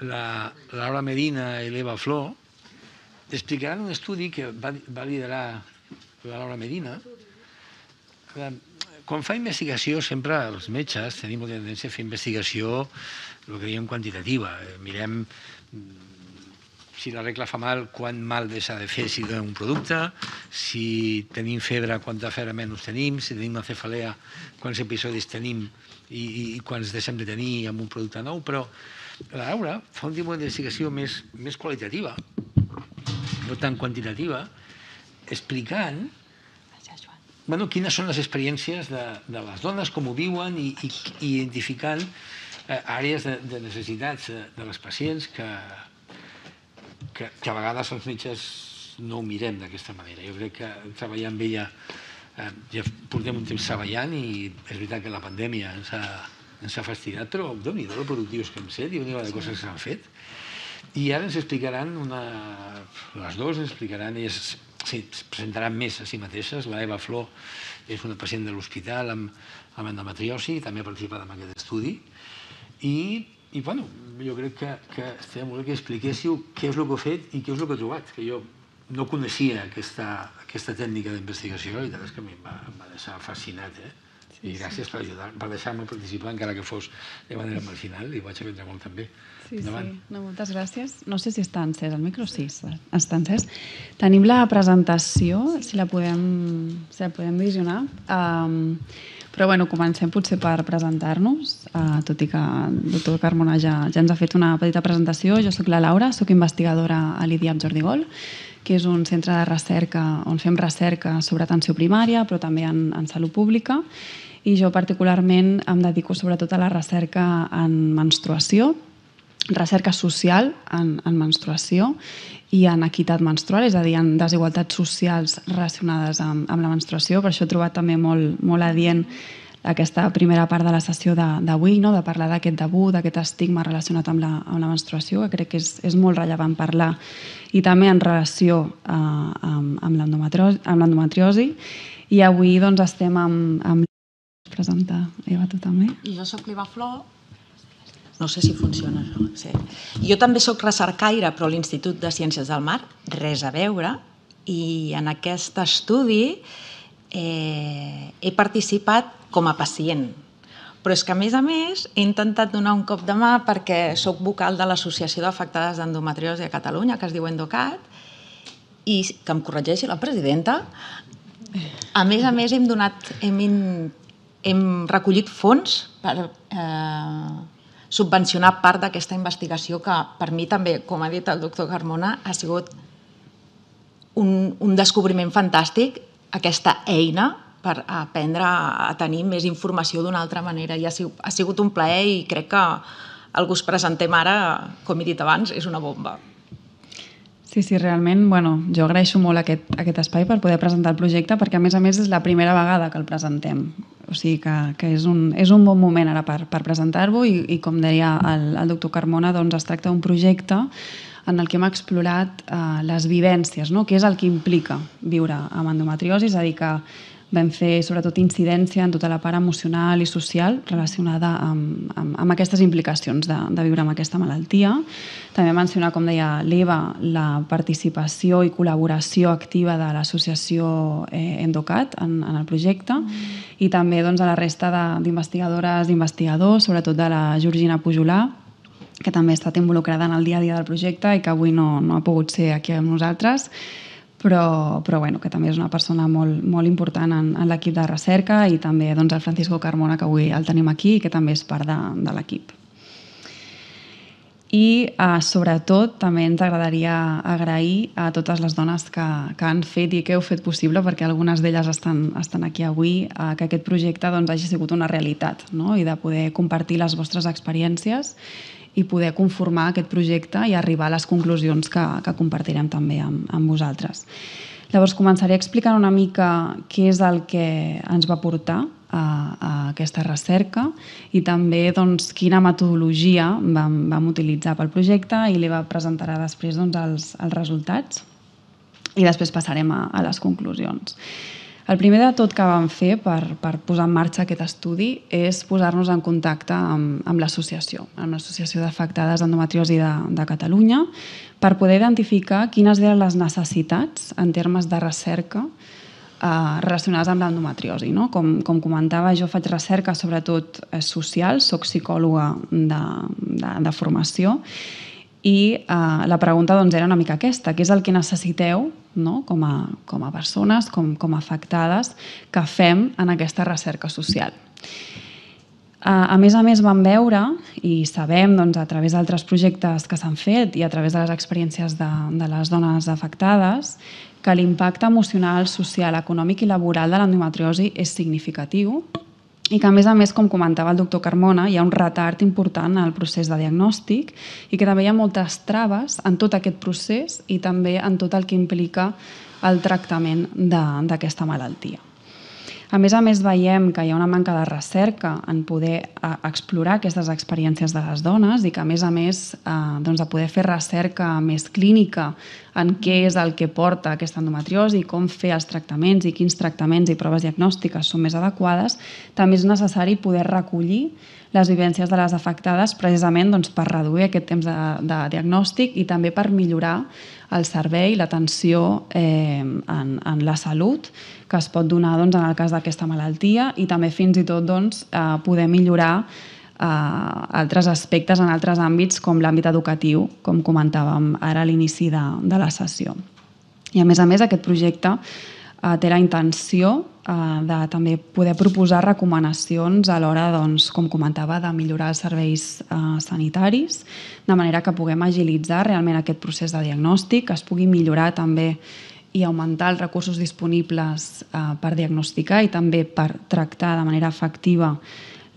la Laura Medina i l'Eva Flor, explicaran un estudi que va, va liderar la Laura Medina. Quan fa investigació, sempre els metges tenim la tendència a fer investigació el que diem quantitativa. Eh, mirem mm, si la regla fa mal, quant mal deixa de fer si donem un producte, si tenim febre, quanta febre menys tenim, si tenim cefalea, quants episodis tenim i, i, i quants deixem de tenir amb un producte nou, però la Laura fa un tipus d'investigació més, més qualitativa, no tan quantitativa, explicant bueno, quines són les experiències de, de les dones, com ho viuen i, i, i identificant eh, àrees de, de necessitats de, eh, de les pacients que, que, que a vegades els metges no ho mirem d'aquesta manera. Jo crec que treballar amb ella, eh, ja portem un temps treballant i és veritat que la pandèmia ens ha, ens ha fascinat, però déu nhi de productius que hem set i déu nhi de coses que s'han fet. I ara ens explicaran una... Les dues ens explicaran, elles sí, presentaran més a si mateixes. La Eva Flor és una pacient de l'hospital amb, amb endometriosi, també ha participat en aquest estudi. I, i bueno, jo crec que, que estaria molt bé que expliquéssiu què és el que he fet i què és el que he trobat, que jo no coneixia aquesta, aquesta tècnica d'investigació i tal, és que a mi em va, em va deixar fascinat, eh? I gràcies per ajudar, per deixar-me participar, encara que fos de manera marginal, i vaig aprendre molt també. Sí, Endavant. sí. No, moltes gràcies. No sé si està encès el micro, sí, està encès. Tenim la presentació, si la podem, si la podem visionar. Um, però bueno, comencem potser per presentar-nos, uh, tot i que el doctor Carmona ja, ja ens ha fet una petita presentació. Jo sóc la Laura, sóc investigadora a l'IDIAP Jordi Gol, que és un centre de recerca on fem recerca sobre atenció primària, però també en, en salut pública i jo particularment em dedico sobretot a la recerca en menstruació, recerca social en, en menstruació i en equitat menstrual, és a dir, en desigualtats socials relacionades amb, amb la menstruació. Per això he trobat també molt, molt adient aquesta primera part de la sessió d'avui, no? de parlar d'aquest debut, d'aquest estigma relacionat amb la, amb la menstruació, que crec que és, és molt rellevant parlar, i també en relació eh, amb, amb l'endometriosi. I avui doncs, estem amb, amb presentar Eva a tu també. Jo sóc l'Iva Flor, no sé si funciona això. Sí. Jo també sóc recercaire, però a l'Institut de Ciències del Mar, res a veure, i en aquest estudi eh, he participat com a pacient, però és que, a més a més, he intentat donar un cop de mà perquè sóc vocal de l'Associació d'Afectades d'Endometriosi a Catalunya, que es diu Endocat, i que em corregeixi la presidenta. A més a més, hem donat, hem hem recollit fons per eh, subvencionar part d'aquesta investigació que per mi també, com ha dit el doctor Carmona, ha sigut un, un descobriment fantàstic, aquesta eina per aprendre a tenir més informació d'una altra manera. I ha sigut, ha sigut un plaer i crec que el que us presentem ara, com he dit abans, és una bomba. Sí, sí, realment, bueno, jo agraeixo molt aquest, aquest espai per poder presentar el projecte perquè, a més a més, és la primera vegada que el presentem. O sigui que, que és, un, és un bon moment ara per, per presentar-lo i, i, com deia el, el doctor Carmona, doncs es tracta d'un projecte en el que hem explorat eh, les vivències, no? què és el que implica viure amb endometriosi, és a dir, que vam fer sobretot incidència en tota la part emocional i social relacionada amb, amb, amb aquestes implicacions de, de viure amb aquesta malaltia. També mencionar, com deia l'Eva, la participació i col·laboració activa de l'associació eh, Endocat en, en el projecte mm. i també doncs, a la resta d'investigadores, investigadors, sobretot de la Georgina Pujolà, que també ha estat involucrada en el dia a dia del projecte i que avui no, no ha pogut ser aquí amb nosaltres però, però bueno, que també és una persona molt, molt important en, en l'equip de recerca i també doncs, el Francisco Carmona, que avui el tenim aquí i que també és part de, de l'equip. I eh, sobretot també ens agradaria agrair a totes les dones que, que han fet i que heu fet possible, perquè algunes d'elles estan, estan aquí avui, eh, que aquest projecte doncs, hagi sigut una realitat no? i de poder compartir les vostres experiències i poder conformar aquest projecte i arribar a les conclusions que, que compartirem també amb, amb vosaltres. Llavors començaré explicant una mica què és el que ens va portar a, a aquesta recerca i també doncs, quina metodologia vam, vam utilitzar pel projecte i li va presentarà després doncs, els, els resultats i després passarem a, a les conclusions. El primer de tot que vam fer per, per posar en marxa aquest estudi és posar-nos en contacte amb, amb l'associació, amb l'Associació d'Afectades d'Endometriosi de, de Catalunya, per poder identificar quines eren les necessitats en termes de recerca eh, relacionades amb l'endometriosi. No? Com, com comentava, jo faig recerca sobretot eh, social, soc psicòloga de, de, de formació, i eh, la pregunta doncs, era una mica aquesta, què és el que necessiteu no? com, a, com a persones, com, com a afectades, que fem en aquesta recerca social. Eh, a més a més vam veure i sabem doncs, a través d'altres projectes que s'han fet i a través de les experiències de, de les dones afectades que l'impacte emocional, social, econòmic i laboral de l'endometriosi és significatiu i que, a més a més, com comentava el doctor Carmona, hi ha un retard important al procés de diagnòstic i que també hi ha moltes traves en tot aquest procés i també en tot el que implica el tractament d'aquesta malaltia. A més a més, veiem que hi ha una manca de recerca en poder eh, explorar aquestes experiències de les dones i que, a més a més, eh, doncs, de poder fer recerca més clínica en què és el que porta aquesta endometriosi, com fer els tractaments i quins tractaments i proves diagnòstiques són més adequades, també és necessari poder recollir les vivències de les afectades precisament doncs, per reduir aquest temps de, de diagnòstic i també per millorar el servei, l'atenció eh, en, en la salut que es pot donar doncs, en el cas d'aquesta malaltia i també fins i tot doncs, eh, poder millorar eh, altres aspectes en altres àmbits com l'àmbit educatiu, com comentàvem ara a l'inici de, de la sessió. I a més a més aquest projecte eh, té la intenció eh, de també poder proposar recomanacions a l'hora, doncs, com comentava, de millorar els serveis eh, sanitaris, de manera que puguem agilitzar realment aquest procés de diagnòstic, que es pugui millorar també i augmentar els recursos disponibles eh, per diagnosticar i també per tractar de manera efectiva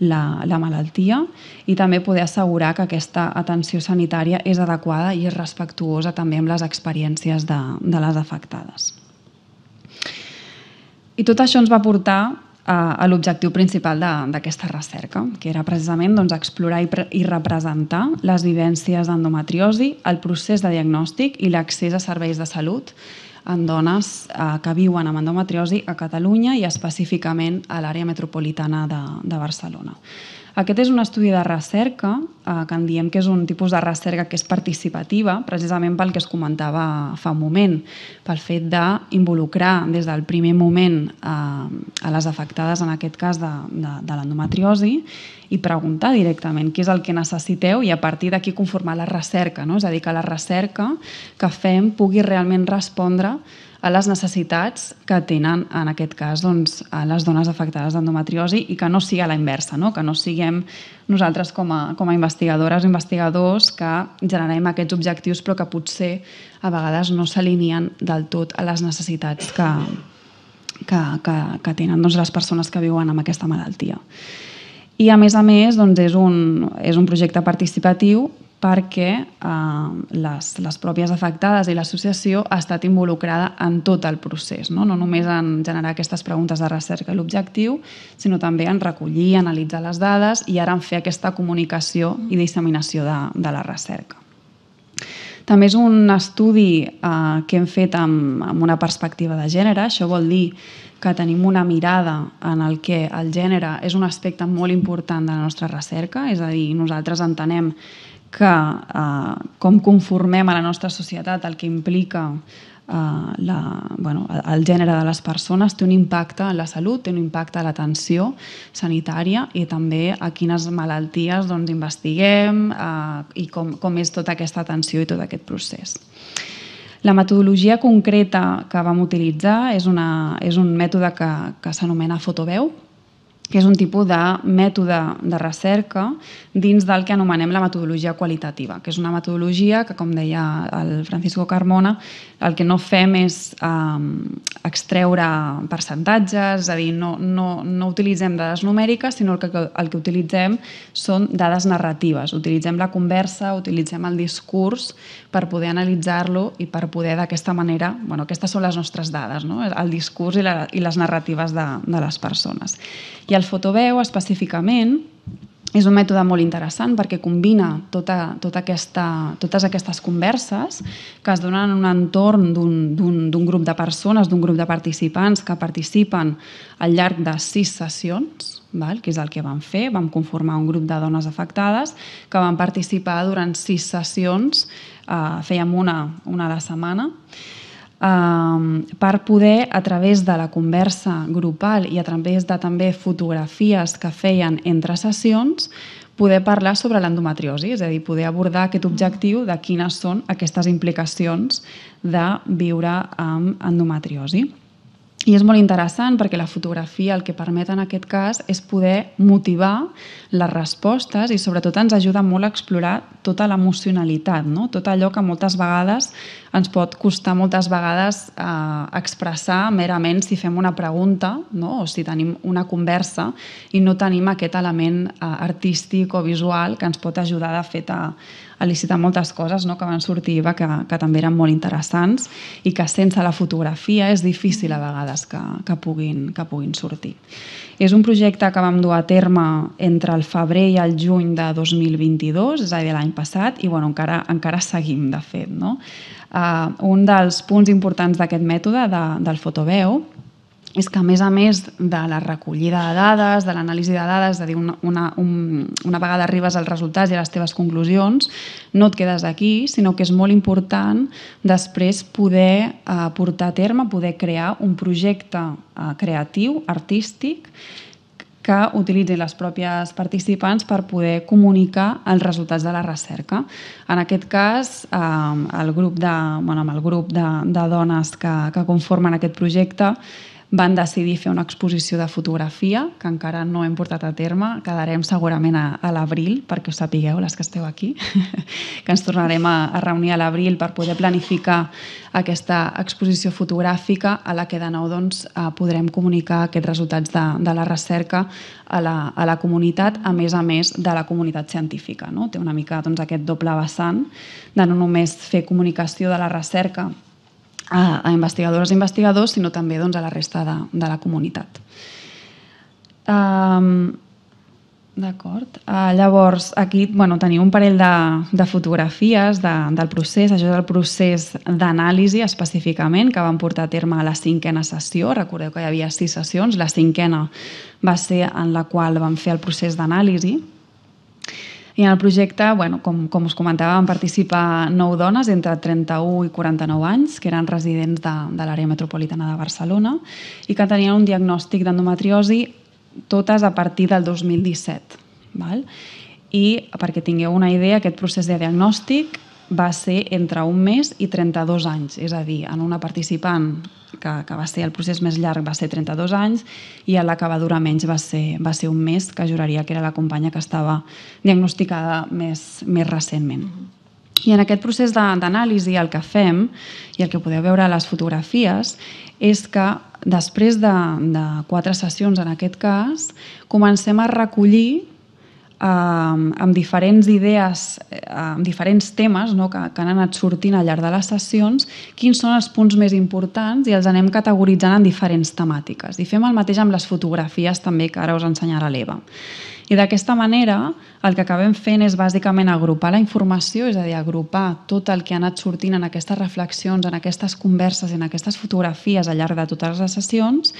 la, la malaltia i també poder assegurar que aquesta atenció sanitària és adequada i és respectuosa també amb les experiències de, de les afectades. I tot això ens va portar a, eh, a l'objectiu principal d'aquesta recerca, que era precisament doncs, explorar i, pre i representar les vivències d'endometriosi, el procés de diagnòstic i l'accés a serveis de salut en dones eh, que viuen amb endometriosi a Catalunya i específicament a l'àrea metropolitana de, de Barcelona. Aquest és un estudi de recerca, eh, que en diem que és un tipus de recerca que és participativa, precisament pel que es comentava fa un moment, pel fet d'involucrar des del primer moment eh, a les afectades, en aquest cas de, de, de l'endometriosi, i preguntar directament què és el que necessiteu i a partir d'aquí conformar la recerca, no? és a dir, que la recerca que fem pugui realment respondre a les necessitats que tenen, en aquest cas, doncs, a les dones afectades d'endometriosi i que no sigui a la inversa, no? que no siguem nosaltres com a, com a investigadores o investigadors que generem aquests objectius però que potser a vegades no s'alineen del tot a les necessitats que, que, que, que tenen doncs, les persones que viuen amb aquesta malaltia. I a més a més doncs, és, un, és un projecte participatiu perquè eh, les, les pròpies afectades i l'associació ha estat involucrada en tot el procés, no? no només en generar aquestes preguntes de recerca i l'objectiu, sinó també en recollir, analitzar les dades i ara en fer aquesta comunicació i disseminació de, de la recerca. També és un estudi eh, que hem fet amb, amb una perspectiva de gènere, això vol dir que tenim una mirada en el que el gènere és un aspecte molt important de la nostra recerca, és a dir, nosaltres entenem que eh, com conformem a la nostra societat el que implica eh, la, bueno, el gènere de les persones té un impacte en la salut, té un impacte a l'atenció sanitària i també a quines malalties doncs, investiguem eh, i com, com és tota aquesta atenció i tot aquest procés. La metodologia concreta que vam utilitzar és, una, és un mètode que, que s'anomena fotoveu, que és un tipus de mètode de recerca dins del que anomenem la metodologia qualitativa, que és una metodologia que, com deia el Francisco Carmona, el que no fem és eh, extreure percentatges, és a dir, no, no, no utilitzem dades numèriques, sinó el que, el que utilitzem són dades narratives. Utilitzem la conversa, utilitzem el discurs per poder analitzar-lo i per poder d'aquesta manera... Bueno, aquestes són les nostres dades, no? el discurs i, la, i les narratives de, de les persones. I el fotoveu específicament és un mètode molt interessant perquè combina tota, tota aquesta, totes aquestes converses que es donen en un entorn d'un grup de persones, d'un grup de participants que participen al llarg de sis sessions, val? que és el que vam fer. Vam conformar un grup de dones afectades que van participar durant sis sessions, eh, fèiem una, una a la setmana, per poder, a través de la conversa grupal i a través de també fotografies que feien entre sessions, poder parlar sobre l'endometriosi, és a dir, poder abordar aquest objectiu de quines són aquestes implicacions de viure amb endometriosi. I és molt interessant perquè la fotografia el que permet en aquest cas és poder motivar les respostes i sobretot ens ajuda molt a explorar tota l'emocionalitat, no? tot allò que moltes vegades ens pot costar moltes vegades eh, expressar merament si fem una pregunta no? o si tenim una conversa i no tenim aquest element eh, artístic o visual que ens pot ajudar de fet a, elicitar moltes coses no? que van sortir IVA que, que també eren molt interessants i que sense la fotografia és difícil a vegades que, que, puguin, que puguin sortir. És un projecte que vam dur a terme entre el febrer i el juny de 2022, és a dir, l'any passat, i bueno, encara, encara seguim, de fet. No? Uh, un dels punts importants d'aquest mètode de, del fotoveu és que, a més a més de la recollida de dades, de l'anàlisi de dades, de dir, una, una, un, una vegada arribes als resultats i a les teves conclusions, no et quedes aquí, sinó que és molt important després poder eh, portar a terme, poder crear un projecte eh, creatiu, artístic, que utilitzin les pròpies participants per poder comunicar els resultats de la recerca. En aquest cas, eh, el grup de, bueno, amb el grup de, de dones que, que conformen aquest projecte van decidir fer una exposició de fotografia que encara no hem portat a terme. Quedarem segurament a, a l'abril, perquè ho sapigueu, les que esteu aquí, que ens tornarem a, a reunir a l'abril per poder planificar aquesta exposició fotogràfica a la que de nou doncs, eh, podrem comunicar aquests resultats de, de la recerca a la, a la comunitat, a més a més de la comunitat científica. No? Té una mica doncs, aquest doble vessant de no només fer comunicació de la recerca a, a investigadores i investigadors, sinó també doncs, a la resta de, de la comunitat. Um, D'acord. Uh, llavors, aquí bueno, teniu un parell de, de fotografies de, del procés. Això és el procés d'anàlisi específicament que van portar a terme a la cinquena sessió. Recordeu que hi havia sis sessions. La cinquena va ser en la qual van fer el procés d'anàlisi. I en el projecte, bueno, com, com us comentava, van participar nou dones entre 31 i 49 anys, que eren residents de, de l'àrea metropolitana de Barcelona i que tenien un diagnòstic d'endometriosi totes a partir del 2017. Val? I perquè tingueu una idea, aquest procés de diagnòstic va ser entre un mes i 32 anys, és a dir, en una participant que, que va ser el procés més llarg va ser 32 anys i a la que va durar menys va ser, va ser un mes, que juraria que era la companya que estava diagnosticada més, més recentment. I en aquest procés d'anàlisi el que fem, i el que podeu veure a les fotografies, és que després de, de quatre sessions en aquest cas, comencem a recollir eh, amb diferents idees, eh, amb diferents temes no, que, que han anat sortint al llarg de les sessions, quins són els punts més importants i els anem categoritzant en diferents temàtiques. I fem el mateix amb les fotografies també que ara us ensenyarà l'Eva. I d'aquesta manera el que acabem fent és bàsicament agrupar la informació, és a dir, agrupar tot el que ha anat sortint en aquestes reflexions, en aquestes converses, en aquestes fotografies al llarg de totes les sessions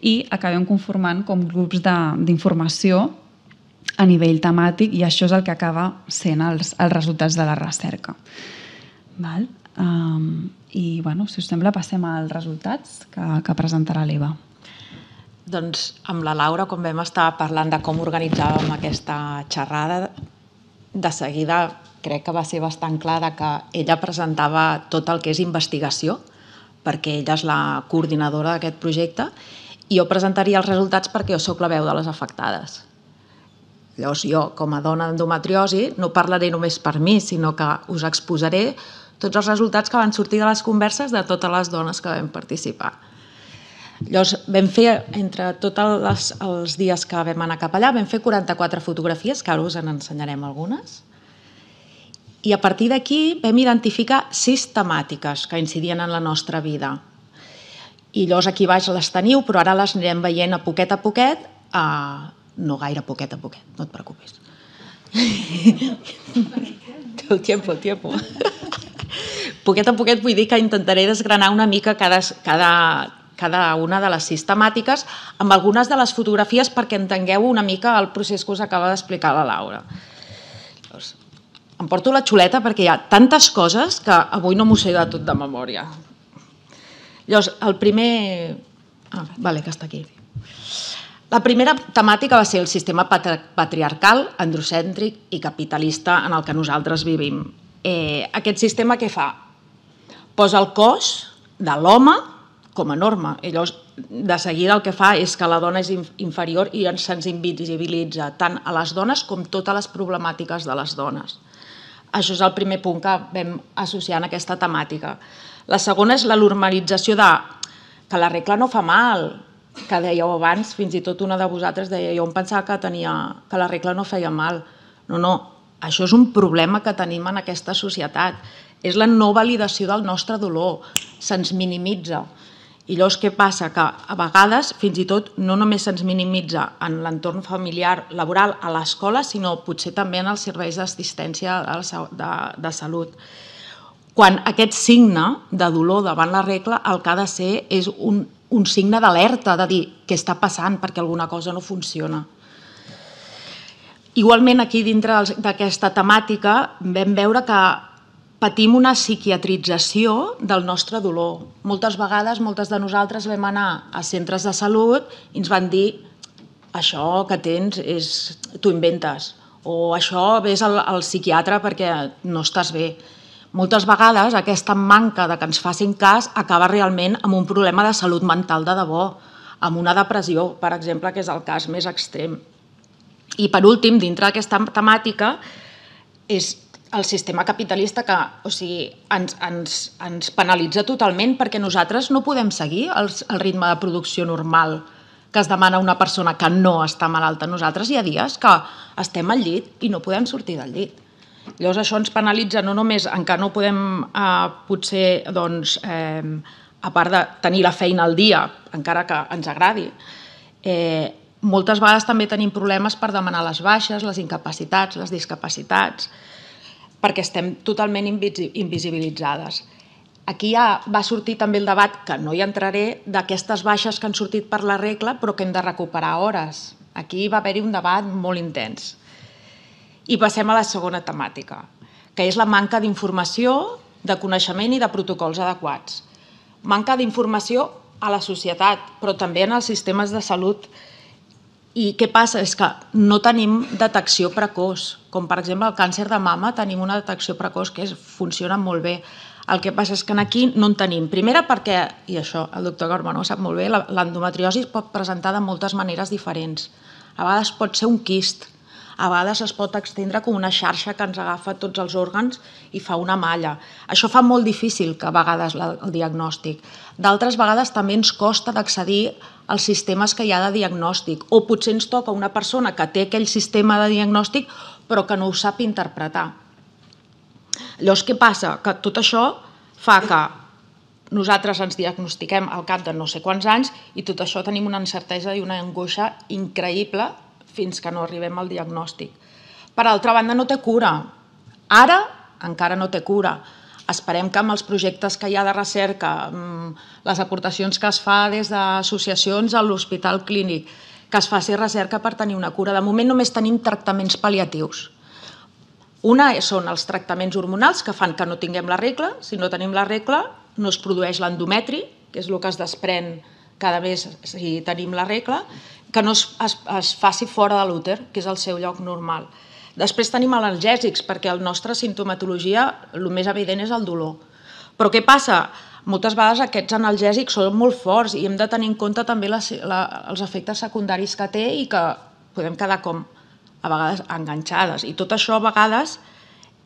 i acabem conformant com grups d'informació a nivell temàtic i això és el que acaba sent els, els resultats de la recerca. Val? Um, I bueno, si us sembla passem als resultats que, que presentarà l'Eva. Doncs amb la Laura, com vam estar parlant de com organitzàvem aquesta xerrada, de seguida crec que va ser bastant clar que ella presentava tot el que és investigació, perquè ella és la coordinadora d'aquest projecte, i jo presentaria els resultats perquè jo sóc la veu de les afectades. Llavors jo, com a dona d'endometriosi, no parlaré només per mi, sinó que us exposaré tots els resultats que van sortir de les converses de totes les dones que vam participar. Llavors vam fer, entre tots els dies que vam anar cap allà, vam fer 44 fotografies, que ara us en ensenyarem algunes, i a partir d'aquí vam identificar sis temàtiques que incidien en la nostra vida. I llavors aquí baix les teniu, però ara les anirem veient a poquet a poquet, eh, no gaire poquet a poquet, no et preocupis. el tiempo, tiempo. poquet a poquet vull dir que intentaré desgranar una mica cada, cada, cada una de les sistemàtiques amb algunes de les fotografies perquè entengueu una mica el procés que us acaba d'explicar la Laura. Llavors, em porto la xuleta perquè hi ha tantes coses que avui no m'ho sé de tot de memòria. Llavors, el primer... Ah, vale, que està aquí. La primera temàtica va ser el sistema patriarcal, androcèntric i capitalista en el que nosaltres vivim. Eh, aquest sistema què fa? Posa el cos de l'home com a norma. I llavors, de seguida el que fa és que la dona és inferior i se'ns invisibilitza tant a les dones com totes les problemàtiques de les dones. Això és el primer punt que vam associar en aquesta temàtica. La segona és la normalització de que la regla no fa mal, que dèieu abans, fins i tot una de vosaltres deia jo em pensava que, tenia, que la regla no feia mal. No, no, això és un problema que tenim en aquesta societat. És la no validació del nostre dolor, se'ns minimitza. I llavors què passa? Que a vegades fins i tot no només se'ns minimitza en l'entorn familiar, laboral, a l'escola, sinó potser també en els serveis d'assistència de, de salut quan aquest signe de dolor davant la regla el que ha de ser és un un signe d'alerta, de dir què està passant perquè alguna cosa no funciona. Igualment, aquí dintre d'aquesta temàtica vam veure que patim una psiquiatrització del nostre dolor. Moltes vegades, moltes de nosaltres vam anar a centres de salut i ens van dir això que tens és... t'ho inventes o això vés al, al psiquiatre perquè no estàs bé. Moltes vegades aquesta manca de que ens facin cas acaba realment amb un problema de salut mental de debò, amb una depressió, per exemple, que és el cas més extrem. I per últim, dintre d'aquesta temàtica, és el sistema capitalista que o sigui, ens, ens, ens penalitza totalment perquè nosaltres no podem seguir el, el ritme de producció normal que es demana una persona que no està malalta. Nosaltres hi ha dies que estem al llit i no podem sortir del llit. Llavors això ens penalitza no només en que no podem eh, potser doncs, eh, a part de tenir la feina al dia, encara que ens agradi, eh, moltes vegades també tenim problemes per demanar les baixes, les incapacitats, les discapacitats, perquè estem totalment invisibilitzades. Aquí ja va sortir també el debat, que no hi entraré, d'aquestes baixes que han sortit per la regla però que hem de recuperar hores. Aquí va haver-hi un debat molt intens. I passem a la segona temàtica, que és la manca d'informació, de coneixement i de protocols adequats. Manca d'informació a la societat, però també en els sistemes de salut. I què passa? És que no tenim detecció precoç. Com per exemple el càncer de mama tenim una detecció precoç que funciona molt bé. El que passa és que aquí no en tenim. Primera perquè, i això el doctor Garmano sap molt bé, l'endometriosi es pot presentar de moltes maneres diferents. A vegades pot ser un quist, a vegades es pot extendre com una xarxa que ens agafa tots els òrgans i fa una malla. Això fa molt difícil que a vegades el diagnòstic. D'altres vegades també ens costa d'accedir als sistemes que hi ha de diagnòstic o potser ens toca una persona que té aquell sistema de diagnòstic però que no ho sap interpretar. Llavors, què passa? Que tot això fa que nosaltres ens diagnostiquem al cap de no sé quants anys i tot això tenim una incertesa i una angoixa increïble fins que no arribem al diagnòstic. Per altra banda, no té cura. Ara encara no té cura. Esperem que amb els projectes que hi ha de recerca, mm, les aportacions que es fa des d'associacions a l'Hospital Clínic, que es faci recerca per tenir una cura. De moment només tenim tractaments paliatius. Una són els tractaments hormonals que fan que no tinguem la regla. Si no tenim la regla, no es produeix l'endometri, que és el que es desprèn cada mes si tenim la regla, que no es, es, es faci fora de l'úter, que és el seu lloc normal. Després tenim analgèsics, perquè la nostra sintomatologia, el més evident és el dolor. Però què passa? Moltes vegades aquests analgèsics són molt forts i hem de tenir en compte també les, la, els efectes secundaris que té i que podem quedar com a vegades enganxades. I tot això a vegades,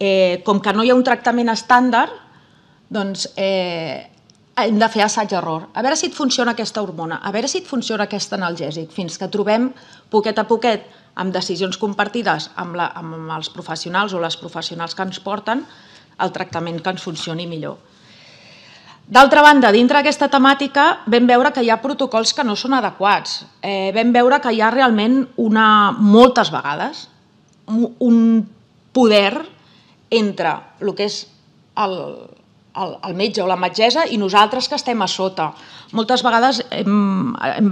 eh, com que no hi ha un tractament estàndard, doncs eh, hem de fer assaig-error. A veure si et funciona aquesta hormona, a veure si et funciona aquest analgèsic, fins que trobem poquet a poquet, amb decisions compartides amb, la, amb els professionals o les professionals que ens porten, el tractament que ens funcioni millor. D'altra banda, dintre d'aquesta temàtica vam veure que hi ha protocols que no són adequats. Eh, vam veure que hi ha realment una, moltes vegades un poder entre el que és el, el, el metge o la metgessa i nosaltres que estem a sota. Moltes vegades, hem, hem,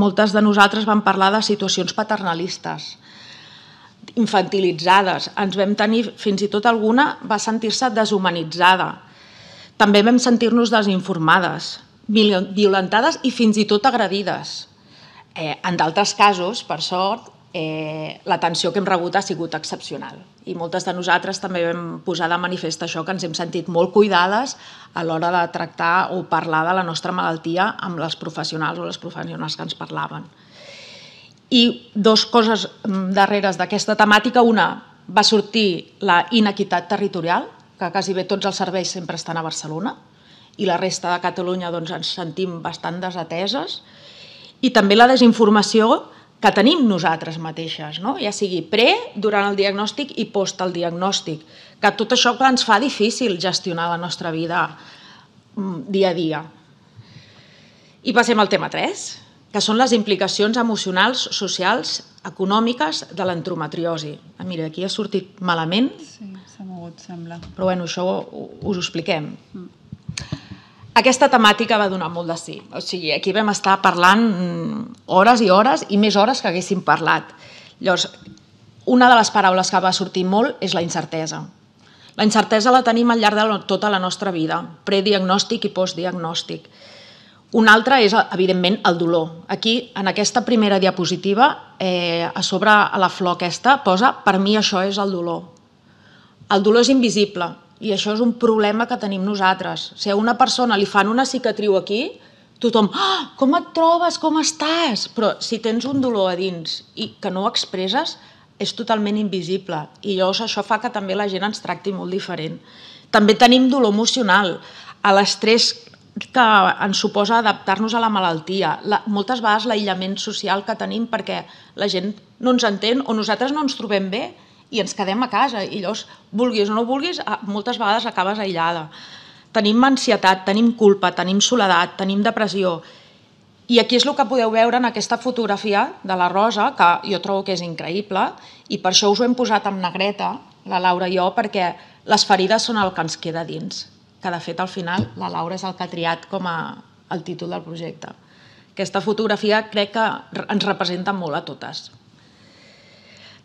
moltes de nosaltres vam parlar de situacions paternalistes, infantilitzades. Ens vam tenir, fins i tot alguna va sentir-se deshumanitzada. També vam sentir-nos desinformades, violentades i fins i tot agredides. Eh, en d'altres casos, per sort, eh, l'atenció que hem rebut ha sigut excepcional i moltes de nosaltres també vam posar de manifest això, que ens hem sentit molt cuidades a l'hora de tractar o parlar de la nostra malaltia amb les professionals o les professionals que ens parlaven. I dos coses mm, darreres d'aquesta temàtica. Una, va sortir la inequitat territorial, que quasi bé tots els serveis sempre estan a Barcelona, i la resta de Catalunya doncs, ens sentim bastant desateses, i també la desinformació, que tenim nosaltres mateixes, no? ja sigui pre, durant el diagnòstic i post el diagnòstic, que tot això clar, ens fa difícil gestionar la nostra vida mm, dia a dia. I passem al tema 3, que són les implicacions emocionals, socials, econòmiques de l'entrometriosi. Ah, mira, aquí ha sortit malament. Sí, s'ha mogut, sembla. Però bueno, això us ho expliquem. Mm aquesta temàtica va donar molt de sí. O sigui, aquí vam estar parlant mm, hores i hores i més hores que haguéssim parlat. Llavors, una de les paraules que va sortir molt és la incertesa. La incertesa la tenim al llarg de tota la nostra vida, prediagnòstic i postdiagnòstic. Un altra és, evidentment, el dolor. Aquí, en aquesta primera diapositiva, eh, a sobre a la flor aquesta, posa «Per mi això és el dolor». El dolor és invisible, i això és un problema que tenim nosaltres. Si a una persona li fan una cicatriu aquí, tothom, ah, com et trobes, com estàs? Però si tens un dolor a dins i que no ho expresses, és totalment invisible. I llavors això fa que també la gent ens tracti molt diferent. També tenim dolor emocional, a l'estrès que ens suposa adaptar-nos a la malaltia, la, moltes vegades l'aïllament social que tenim perquè la gent no ens entén o nosaltres no ens trobem bé, i ens quedem a casa i llavors, vulguis o no vulguis, moltes vegades acabes aïllada. Tenim ansietat, tenim culpa, tenim soledat, tenim depressió. I aquí és el que podeu veure en aquesta fotografia de la Rosa, que jo trobo que és increïble, i per això us ho hem posat amb negreta, la Laura i jo, perquè les ferides són el que ens queda dins, que de fet al final la Laura és el que ha triat com a el títol del projecte. Aquesta fotografia crec que ens representa molt a totes.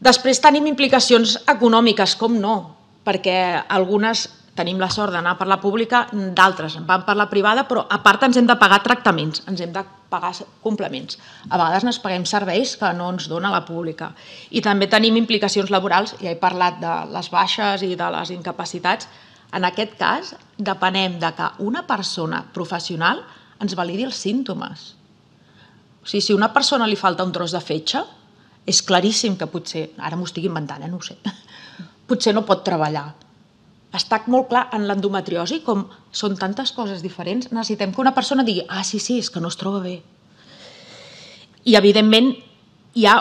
Després tenim implicacions econòmiques, com no, perquè algunes tenim la sort d'anar per la pública, d'altres en van per la privada, però a part ens hem de pagar tractaments, ens hem de pagar complements. A vegades ens paguem serveis que no ens dona la pública. I també tenim implicacions laborals, ja he parlat de les baixes i de les incapacitats. En aquest cas, depenem de que una persona professional ens validi els símptomes. O sigui, si a una persona li falta un tros de fetge, és claríssim que potser, ara m'ho estic inventant, eh, no ho sé, potser no pot treballar. Està molt clar en l'endometriosi, com són tantes coses diferents, necessitem que una persona digui, ah, sí, sí, és que no es troba bé. I, evidentment, hi ha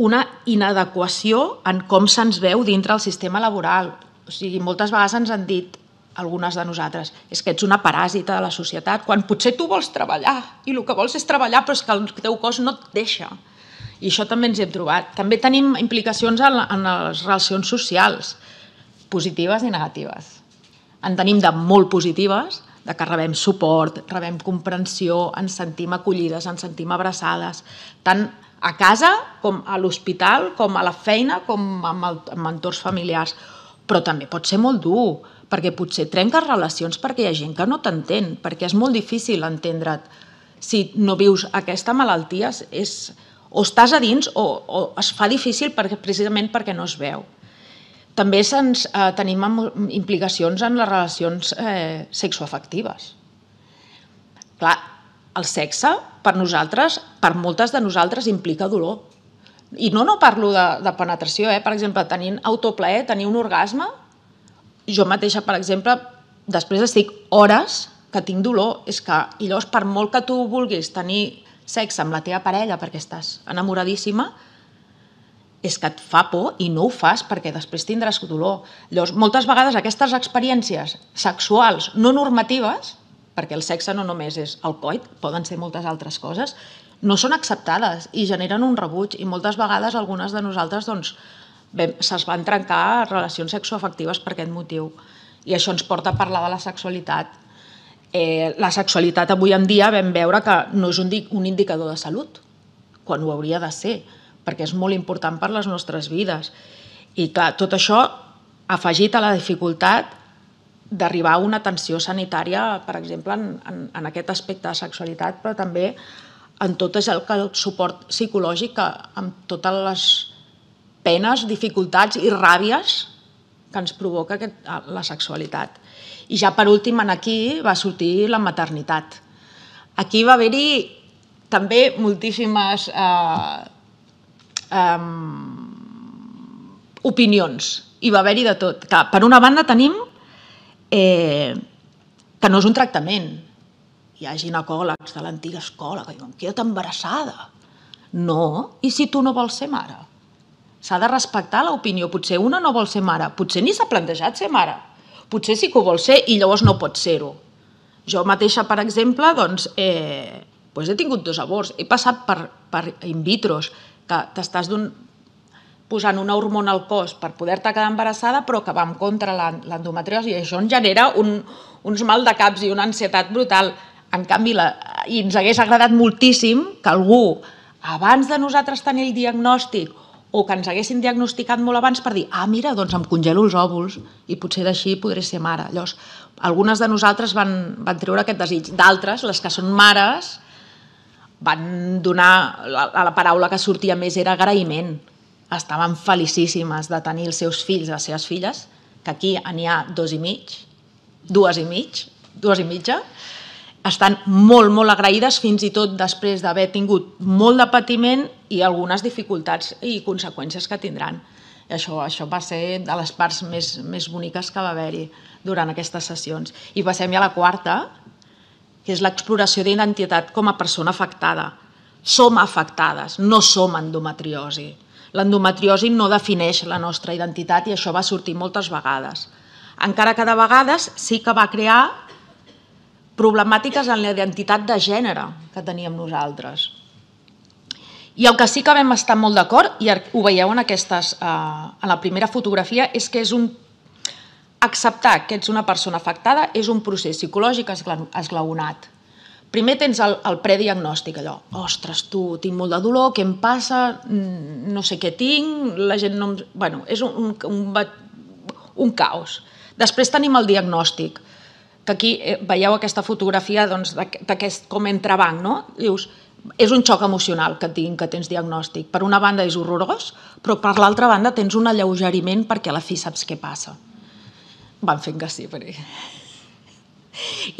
una inadequació en com se'ns veu dintre el sistema laboral. O sigui, moltes vegades ens han dit algunes de nosaltres, és que ets una paràsita de la societat, quan potser tu vols treballar i el que vols és treballar però és que el teu cos no et deixa. I això també ens hi hem trobat. També tenim implicacions en, en les relacions socials, positives i negatives. En tenim de molt positives, de que rebem suport, rebem comprensió, ens sentim acollides, ens sentim abraçades, tant a casa com a l'hospital, com a la feina, com amb, el, amb entorns familiars. Però també pot ser molt dur, perquè potser trenques relacions perquè hi ha gent que no t'entén, perquè és molt difícil entendre't. Si no vius aquesta malaltia, és, és o estàs a dins o, o es fa difícil perquè, precisament perquè no es veu. També ens, eh, tenim implicacions en les relacions eh, sexoafectives. Clar, el sexe, per nosaltres, per moltes de nosaltres, implica dolor. I no, no parlo de, de penetració, eh? per exemple, tenint autoplaer, tenir un orgasme, jo mateixa, per exemple, després estic hores que tinc dolor, és que, i llavors, per molt que tu vulguis tenir sexe amb la teva parella perquè estàs enamoradíssima, és que et fa por i no ho fas perquè després tindràs dolor. Llavors, moltes vegades aquestes experiències sexuals no normatives, perquè el sexe no només és el coit, poden ser moltes altres coses, no són acceptades i generen un rebuig i moltes vegades algunes de nosaltres doncs, bé, se'ls van trencar relacions sexoafectives per aquest motiu. I això ens porta a parlar de la sexualitat eh, la sexualitat avui en dia vam veure que no és un, un indicador de salut, quan ho hauria de ser, perquè és molt important per les nostres vides. I clar, tot això afegit a la dificultat d'arribar a una atenció sanitària, per exemple, en, en, en aquest aspecte de sexualitat, però també en tot és el, el suport psicològic que, amb totes les penes, dificultats i ràbies que ens provoca aquest, la sexualitat. I ja per últim en aquí va sortir la maternitat. Aquí va haver-hi també moltíssimes eh, eh, opinions. i va haver-hi de tot. Que per una banda tenim eh, que no és un tractament. Hi ha ginecòlegs de l'antiga escola que diuen, queda't embarassada. No, i si tu no vols ser mare? S'ha de respectar l'opinió. Potser una no vol ser mare, potser ni s'ha plantejat ser mare potser sí que ho vol ser i llavors no pot ser-ho. Jo mateixa, per exemple, doncs, eh, doncs he tingut dos avorts. He passat per, per in vitros, que t'estàs posant una hormona al cos per poder-te quedar embarassada, però que va en contra l'endometriosi. Això en genera un, uns mal de caps i una ansietat brutal. En canvi, la, i ens hagués agradat moltíssim que algú, abans de nosaltres tenir el diagnòstic o que ens haguessin diagnosticat molt abans per dir, ah, mira, doncs em congelo els òvuls i potser d'així podré ser mare. Llavors, algunes de nosaltres van, van treure aquest desig. D'altres, les que són mares, van donar, la, la paraula que sortia més era agraïment. Estaven felicíssimes de tenir els seus fills, les seves filles, que aquí n'hi ha dos i mig, dues i mig, dues i mitja, estan molt, molt agraïdes fins i tot després d'haver tingut molt de patiment i algunes dificultats i conseqüències que tindran. I això, això va ser de les parts més, més boniques que va haver-hi durant aquestes sessions. I passem ja a la quarta, que és l'exploració d'identitat com a persona afectada. Som afectades, no som endometriosi. L'endometriosi no defineix la nostra identitat i això va sortir moltes vegades. Encara que de vegades sí que va crear problemàtiques en la identitat de gènere que teníem nosaltres. I el que sí que vam estar molt d'acord, i ho veieu en, aquestes, eh, en la primera fotografia, és que és un acceptar que ets una persona afectada és un procés psicològic esglaonat. Primer tens el, el prediagnòstic, allò, ostres, tu, tinc molt de dolor, què em passa, no sé què tinc, la gent no... Em... Bueno, és un, un, un, un caos. Després tenim el diagnòstic que aquí eh, veieu aquesta fotografia doncs, d'aquest com com entrebanc, no? Dius, és un xoc emocional que et diguin que tens diagnòstic. Per una banda és horrorós, però per l'altra banda tens un alleugeriment perquè a la fi saps què passa. Van fent que sí, perquè...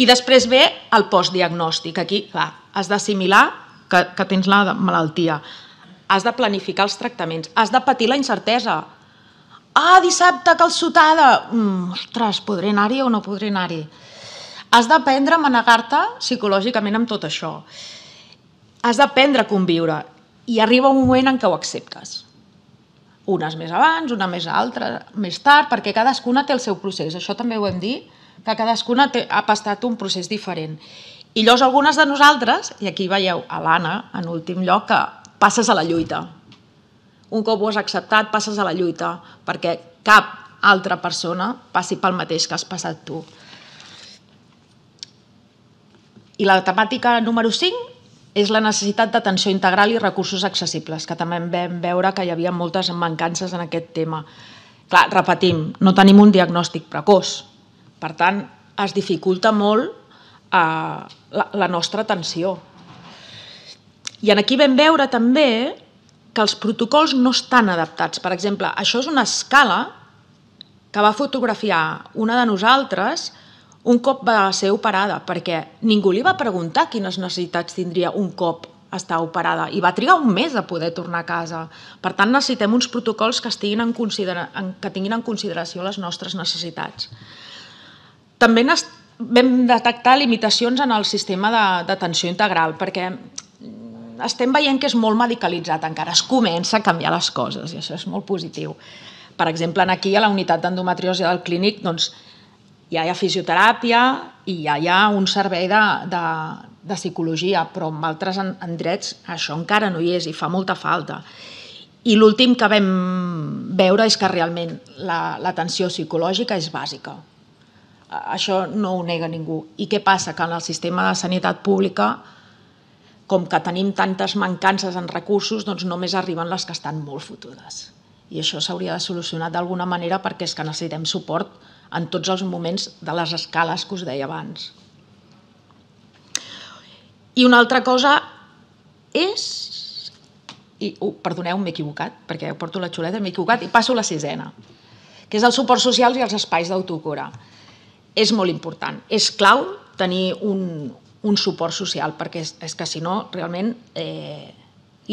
I després ve el postdiagnòstic. Aquí, clar, has d'assimilar que, que tens la malaltia, has de planificar els tractaments, has de patir la incertesa. Ah, dissabte, calçotada! Mm, ostres, podré anar-hi o no podré anar-hi? Has d'aprendre a manegar-te psicològicament amb tot això. Has d'aprendre a conviure. I arriba un moment en què ho acceptes. Unes més abans, una més altra, més tard, perquè cadascuna té el seu procés. Això també ho hem dit, que cadascuna té, ha passat un procés diferent. I llavors algunes de nosaltres, i aquí veieu a l'Anna, en últim lloc, que passes a la lluita. Un cop ho has acceptat, passes a la lluita, perquè cap altra persona passi pel mateix que has passat tu. I la temàtica número 5 és la necessitat d'atenció integral i recursos accessibles, que també vam veure que hi havia moltes mancances en aquest tema. Clar, repetim, no tenim un diagnòstic precoç. Per tant, es dificulta molt eh, la, la nostra atenció. I en aquí vam veure també que els protocols no estan adaptats. Per exemple, això és una escala que va fotografiar una de nosaltres un cop va ser operada, perquè ningú li va preguntar quines necessitats tindria un cop està operada i va trigar un mes a poder tornar a casa. Per tant, necessitem uns protocols que, estiguin en considera que tinguin en consideració les nostres necessitats. També vam detectar limitacions en el sistema d'atenció integral, perquè estem veient que és molt medicalitzat, encara es comença a canviar les coses i això és molt positiu. Per exemple, aquí a la unitat d'endometriosi del clínic doncs, ja hi ha fisioteràpia i ja hi ha un servei de, de, de psicologia, però en altres en, en drets això encara no hi és i fa molta falta. I l'últim que vam veure és que realment l'atenció la, psicològica és bàsica. Això no ho nega ningú. I què passa? Que en el sistema de sanitat pública, com que tenim tantes mancances en recursos, doncs només arriben les que estan molt fotudes. I això s'hauria de solucionar d'alguna manera perquè és que necessitem suport en tots els moments de les escales que us deia abans. I una altra cosa és... I, uh, perdoneu, m'he equivocat, perquè porto la xuleta, m'he equivocat, i passo la sisena, que és els suports socials i els espais d'autocura. És molt important. És clau tenir un, un suport social, perquè és, que si no, realment, eh,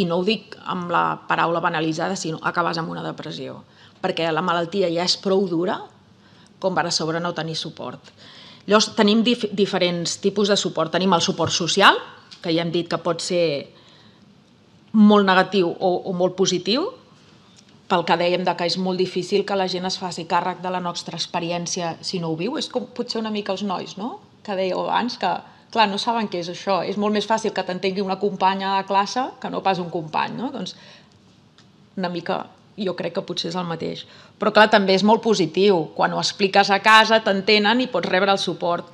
i no ho dic amb la paraula banalitzada, sinó acabes amb una depressió, perquè la malaltia ja és prou dura com per a sobre no tenir suport. Llavors, tenim dif diferents tipus de suport. Tenim el suport social, que ja hem dit que pot ser molt negatiu o, o molt positiu, pel que dèiem de que és molt difícil que la gent es faci càrrec de la nostra experiència si no ho viu. És com potser una mica els nois, no? Que dèieu abans, que clar, no saben què és això. És molt més fàcil que t'entengui una companya a classe que no pas un company, no? Doncs una mica jo crec que potser és el mateix. Però clar, també és molt positiu. Quan ho expliques a casa, t'entenen i pots rebre el suport.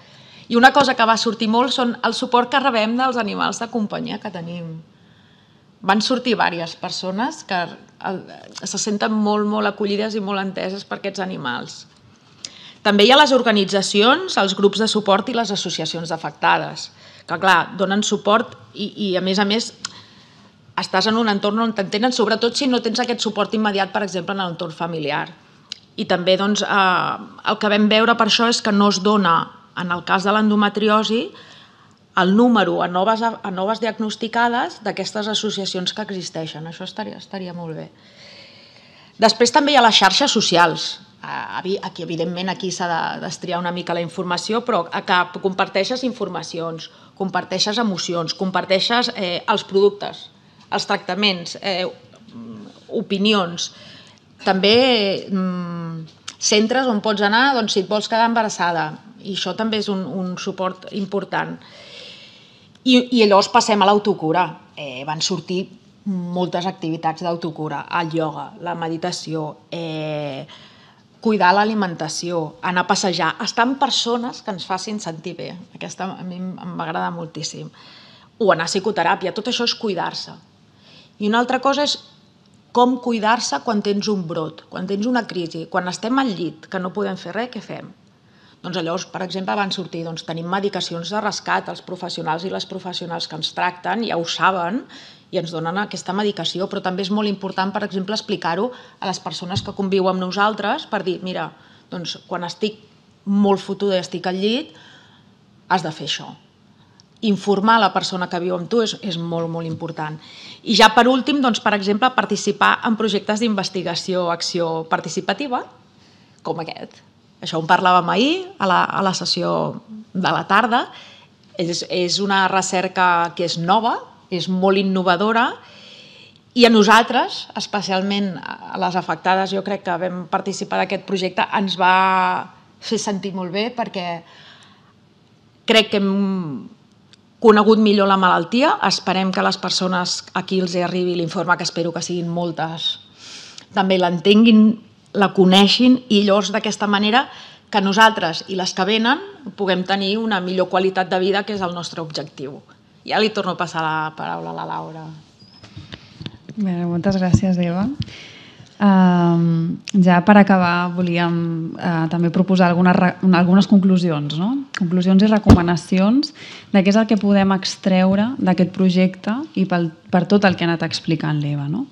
I una cosa que va sortir molt són el suport que rebem dels animals de companyia que tenim. Van sortir diverses persones que se senten molt, molt acollides i molt enteses per aquests animals. També hi ha les organitzacions, els grups de suport i les associacions afectades, que, clar, donen suport i, i a més a més, estàs en un entorn on t'entenen, sobretot si no tens aquest suport immediat, per exemple, en l'entorn familiar. I també doncs, eh, el que vam veure per això és que no es dona, en el cas de l'endometriosi, el número a noves, a noves diagnosticades d'aquestes associacions que existeixen. Això estaria, estaria molt bé. Després també hi ha les xarxes socials. Eh, aquí, evidentment, aquí s'ha de destriar una mica la informació, però que comparteixes informacions, comparteixes emocions, comparteixes eh, els productes, els tractaments, eh, opinions, també mm, centres on pots anar doncs, si et vols quedar embarassada, i això també és un, un suport important. I, i llavors passem a l'autocura. Eh, van sortir moltes activitats d'autocura, el ioga, la meditació, eh, cuidar l'alimentació, anar a passejar, estar amb persones que ens facin sentir bé. Aquesta a mi m'agrada moltíssim. O anar a psicoteràpia, tot això és cuidar-se. I una altra cosa és com cuidar-se quan tens un brot, quan tens una crisi, quan estem al llit, que no podem fer res, què fem? Doncs llavors, per exemple, van sortir, doncs tenim medicacions de rescat, els professionals i les professionals que ens tracten ja ho saben i ens donen aquesta medicació, però també és molt important, per exemple, explicar-ho a les persones que conviuen amb nosaltres per dir, mira, doncs quan estic molt fotuda i estic al llit, has de fer això informar la persona que viu amb tu és, és molt, molt important. I ja per últim, doncs, per exemple, participar en projectes d'investigació, o acció participativa, com aquest. Això en parlàvem ahir a la, a la sessió de la tarda. És, és una recerca que és nova, és molt innovadora i a nosaltres, especialment a les afectades, jo crec que vam participar d'aquest projecte, ens va fer sentir molt bé perquè crec que hem conegut millor la malaltia. Esperem que les persones a qui els arribi l'informe, que espero que siguin moltes, també l'entenguin, la coneixin i llavors d'aquesta manera que nosaltres i les que venen puguem tenir una millor qualitat de vida, que és el nostre objectiu. Ja li torno a passar la paraula a la Laura. Bé, moltes gràcies, Eva. Um, ja per acabar, volíem uh, també proposar algunes, algunes conclusions, no? conclusions i recomanacions de què és el que podem extreure d'aquest projecte i pel, per tot el que ha anat explicant l'Eva. No?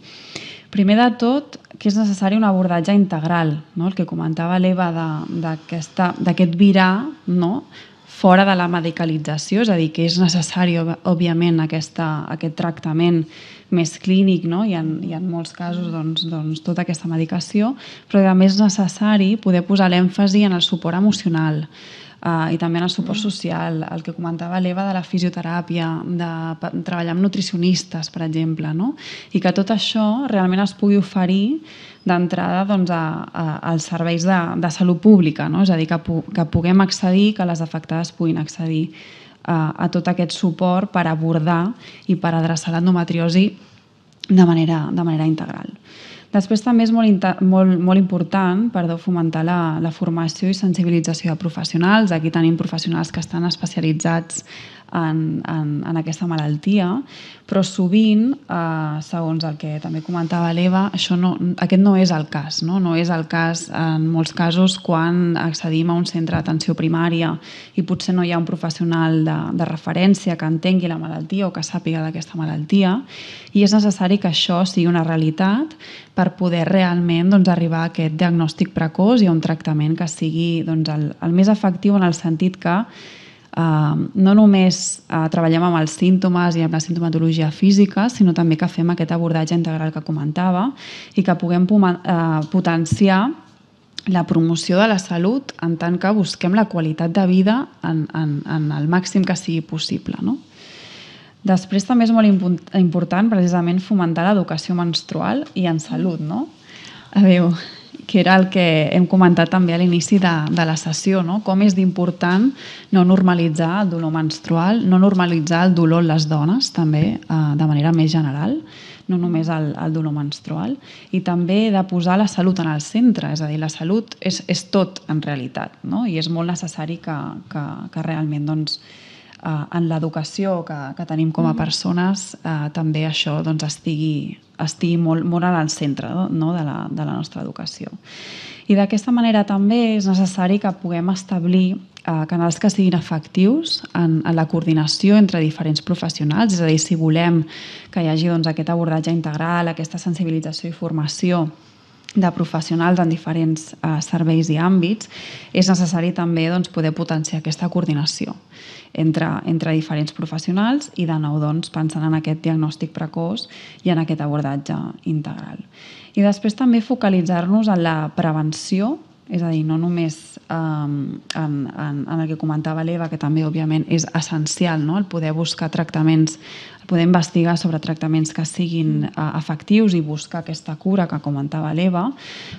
Primer de tot, que és necessari un abordatge integral, no? el que comentava l'Eva d'aquest virar no? fora de la medicalització, és a dir, que és necessari, òbviament, aquesta, aquest tractament més clínic, no? hi, ha, hi ha molts casos doncs, doncs, tota aquesta medicació, però més és necessari poder posar l'èmfasi en el suport emocional eh, i també en el suport mm. social, el que comentava l'Eva de la fisioteràpia, de treballar amb nutricionistes, per exemple, no? i que tot això realment es pugui oferir d'entrada doncs, a, a, als serveis de, de salut pública, no? és a dir, que, pu que puguem accedir, que les afectades puguin accedir a, a tot aquest suport per abordar i per adreçar l'endometriosi de manera, de manera integral. Després també és molt, molt, molt important perdó, fomentar la, la formació i sensibilització de professionals. Aquí tenim professionals que estan especialitzats en, en, en aquesta malaltia, però sovint, eh, segons el que també comentava l'Eva, això no, aquest no és el cas, no? no és el cas en molts casos quan accedim a un centre d'atenció primària i potser no hi ha un professional de, de referència que entengui la malaltia o que sàpiga d'aquesta malaltia i és necessari que això sigui una realitat per poder realment doncs, arribar a aquest diagnòstic precoç i a un tractament que sigui doncs, el, el més efectiu en el sentit que Ehm, no només eh, treballem amb els símptomes i amb la simptomatologia física, sinó també que fem aquest abordatge integral que comentava i que puguem eh, potenciar la promoció de la salut en tant que busquem la qualitat de vida en, en, en el màxim que sigui possible. No? Després també és molt important precisament fomentar l'educació menstrual i en salut. No? Adéu que era el que hem comentat també a l'inici de, de la sessió, no? com és d'important no normalitzar el dolor menstrual, no normalitzar el dolor en les dones també eh, de manera més general, no només el, el dolor menstrual, i també de posar la salut en el centre, és a dir, la salut és, és tot en realitat, no? i és molt necessari que, que, que realment doncs, eh, en l'educació que, que tenim com a mm-hmm. persones eh, també això doncs, estigui, estigui molt, molt en el centre no? de, la, de la nostra educació. I d'aquesta manera també és necessari que puguem establir eh, canals que siguin efectius en, en la coordinació entre diferents professionals, és a dir, si volem que hi hagi doncs, aquest abordatge integral, aquesta sensibilització i formació de professionals en diferents eh, serveis i àmbits, és necessari també doncs, poder potenciar aquesta coordinació entre, entre diferents professionals i de nou doncs, pensant en aquest diagnòstic precoç i en aquest abordatge integral. I després també focalitzar-nos en la prevenció és a dir, no només um, en, en, en el que comentava l'Eva, que també, òbviament, és essencial no? el poder buscar tractaments, el poder investigar sobre tractaments que siguin uh, efectius i buscar aquesta cura que comentava l'Eva,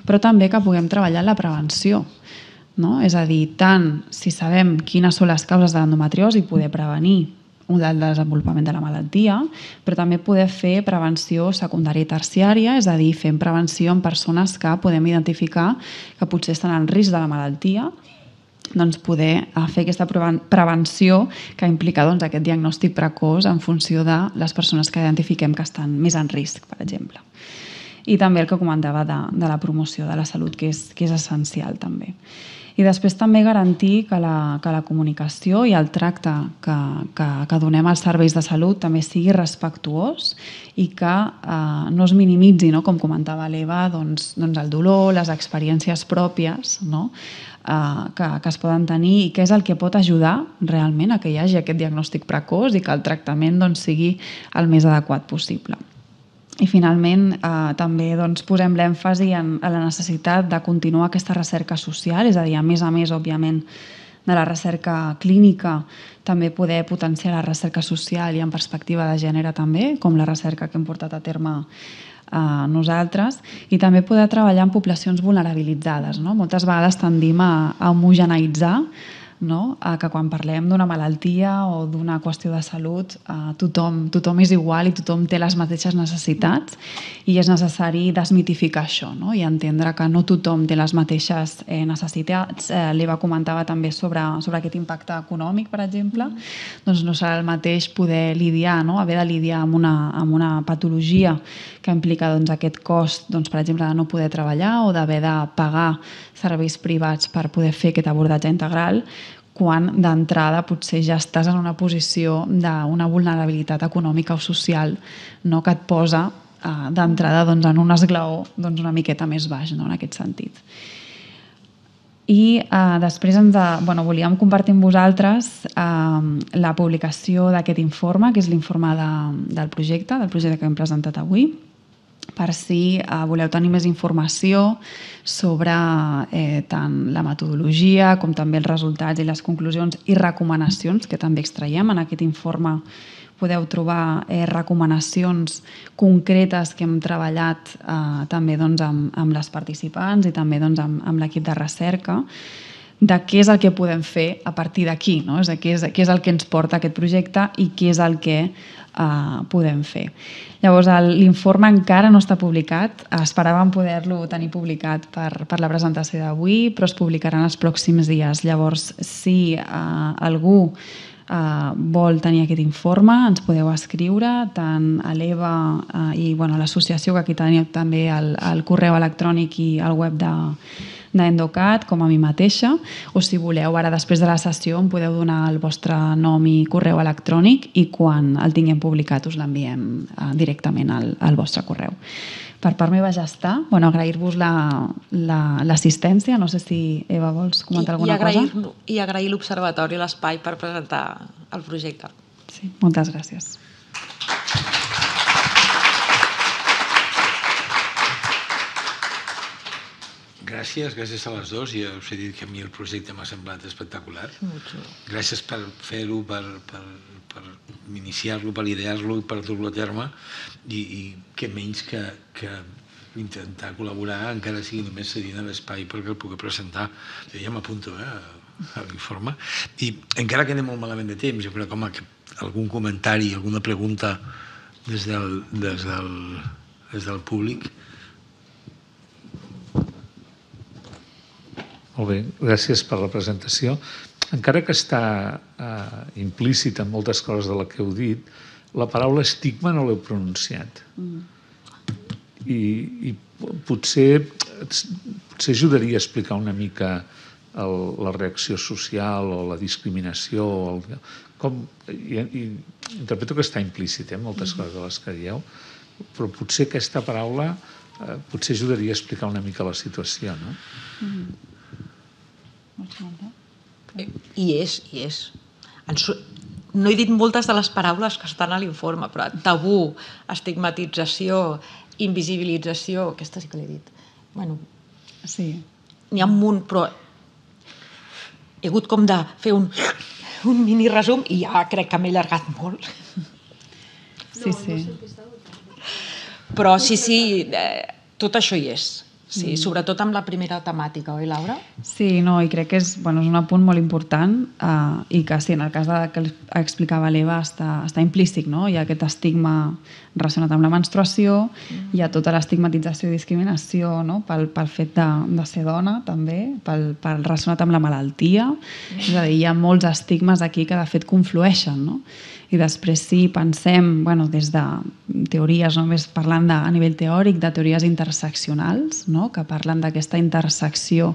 però també que puguem treballar en la prevenció. No? És a dir, tant si sabem quines són les causes de l'endometriosi, poder prevenir del desenvolupament de la malaltia, però també poder fer prevenció secundària i terciària, és a dir, fent prevenció en persones que podem identificar que potser estan en risc de la malaltia doncs, poder eh, fer aquesta prevenció que implica doncs, aquest diagnòstic precoç en funció de les persones que identifiquem que estan més en risc, per exemple. I també el que comentava de, de la promoció de la salut, que és, que és essencial també. I després també garantir que la, que la comunicació i el tracte que, que, que donem als serveis de salut també sigui respectuós i que eh, no es minimitzi, no? com comentava l'Eva, doncs, doncs el dolor, les experiències pròpies, no? eh, que, que es poden tenir i què és el que pot ajudar realment a que hi hagi aquest diagnòstic precoç i que el tractament doncs, sigui el més adequat possible. I finalment eh, també doncs, posem l'èmfasi en, en la necessitat de continuar aquesta recerca social, és a dir, a més a més, òbviament, de la recerca clínica, també poder potenciar la recerca social i en perspectiva de gènere també, com la recerca que hem portat a terme eh, nosaltres, i també poder treballar en poblacions vulnerabilitzades. No? Moltes vegades tendim a, a homogeneitzar no? eh, que quan parlem d'una malaltia o d'una qüestió de salut, eh, tothom, tothom és igual i tothom té les mateixes necessitats i és necessari desmitificar això no? i entendre que no tothom té les mateixes eh, necessitats. Eh, L'Eva comentava també sobre, sobre aquest impacte econòmic, per exemple, doncs no serà el mateix poder lidiar, no? haver de lidiar amb una, amb una patologia que implica doncs, aquest cost, doncs, per exemple, de no poder treballar o d'haver de pagar serveis privats per poder fer aquest abordatge integral quan d'entrada potser ja estàs en una posició d'una vulnerabilitat econòmica o social no? que et posa eh, d'entrada doncs, en un esglaó doncs, una miqueta més baix no? en aquest sentit. I eh, després ens, de, bueno, volíem compartir amb vosaltres eh, la publicació d'aquest informe, que és l'informe de, del projecte, del projecte que hem presentat avui, per si eh, voleu tenir més informació sobre eh, tant la metodologia com també els resultats i les conclusions i recomanacions que també extraiem en aquest informe podeu trobar eh, recomanacions concretes que hem treballat eh, també doncs, amb, amb les participants i també doncs, amb, amb l'equip de recerca de què és el que podem fer a partir d'aquí, no? és a què és, què és el que ens porta aquest projecte i què és el que eh, podem fer. Llavors, l'informe encara no està publicat. Esperàvem poder-lo tenir publicat per, per la presentació d'avui, però es publicarà en els pròxims dies. Llavors, si eh, algú eh, vol tenir aquest informe, ens podeu escriure tant a l'EVA eh, i bueno, a l'associació, que aquí teniu també el, el correu electrònic i el web de, d'Endocat com a mi mateixa o si voleu ara després de la sessió em podeu donar el vostre nom i correu electrònic i quan el tinguem publicat us l'enviem eh, directament al, al vostre correu. Per part meva ja està. Bueno, agrair-vos l'assistència. La, la, no sé si, Eva, vols comentar I, alguna i agrair, cosa? I agrair l'Observatori, l'espai per presentar el projecte. Sí, moltes gràcies. Gràcies. Gràcies, gràcies a les dues. Ja us he dit que a mi el projecte m'ha semblat espectacular. Mucho. Gràcies per fer-ho, per, per, per iniciar-lo, per idear-lo i per dur-lo a terme. I, I que menys que, que intentar col·laborar, encara sigui només cedint a l'espai perquè el puc presentar. Jo ja m'apunto eh, a l'informe. I encara que anem molt malament de temps, jo crec que, que algun comentari, alguna pregunta des del, des del, des del públic Molt bé, gràcies per la presentació. Encara que està eh, implícita en moltes coses de la que heu dit, la paraula estigma no l'heu pronunciat. Mm. I, i potser, potser ajudaria a explicar una mica el, la reacció social o la discriminació. O el, com, i, i, interpreto que està implícit, eh, moltes mm. coses de les que dieu, però potser aquesta paraula eh, potser ajudaria a explicar una mica la situació, no? Mm. I és, i és. No he dit moltes de les paraules que estan a l'informe, però tabú, estigmatització, invisibilització, aquesta sí que l'he dit. Bueno, sí. N'hi ha un munt, però he hagut com de fer un, un mini resum i ja crec que m'he allargat molt. Sí, sí. Però sí, sí, eh, tot això hi és. Sí, mm. sobretot amb la primera temàtica, oi, Laura? Sí, no, i crec que és, bueno, és un apunt molt important eh, i que sí, en el cas de, que explicava l'Eva està, està implícit, no? Hi ha aquest estigma relacionat amb la menstruació, mm. hi ha tota l'estigmatització i discriminació no? pel, pel fet de, de ser dona, també, pel, pel relacionat amb la malaltia. Mm. És a dir, hi ha molts estigmes aquí que de fet conflueixen, no? i després sí, pensem, bueno, des de teories, només parlant de, a nivell teòric, de teories interseccionals, no? que parlen d'aquesta intersecció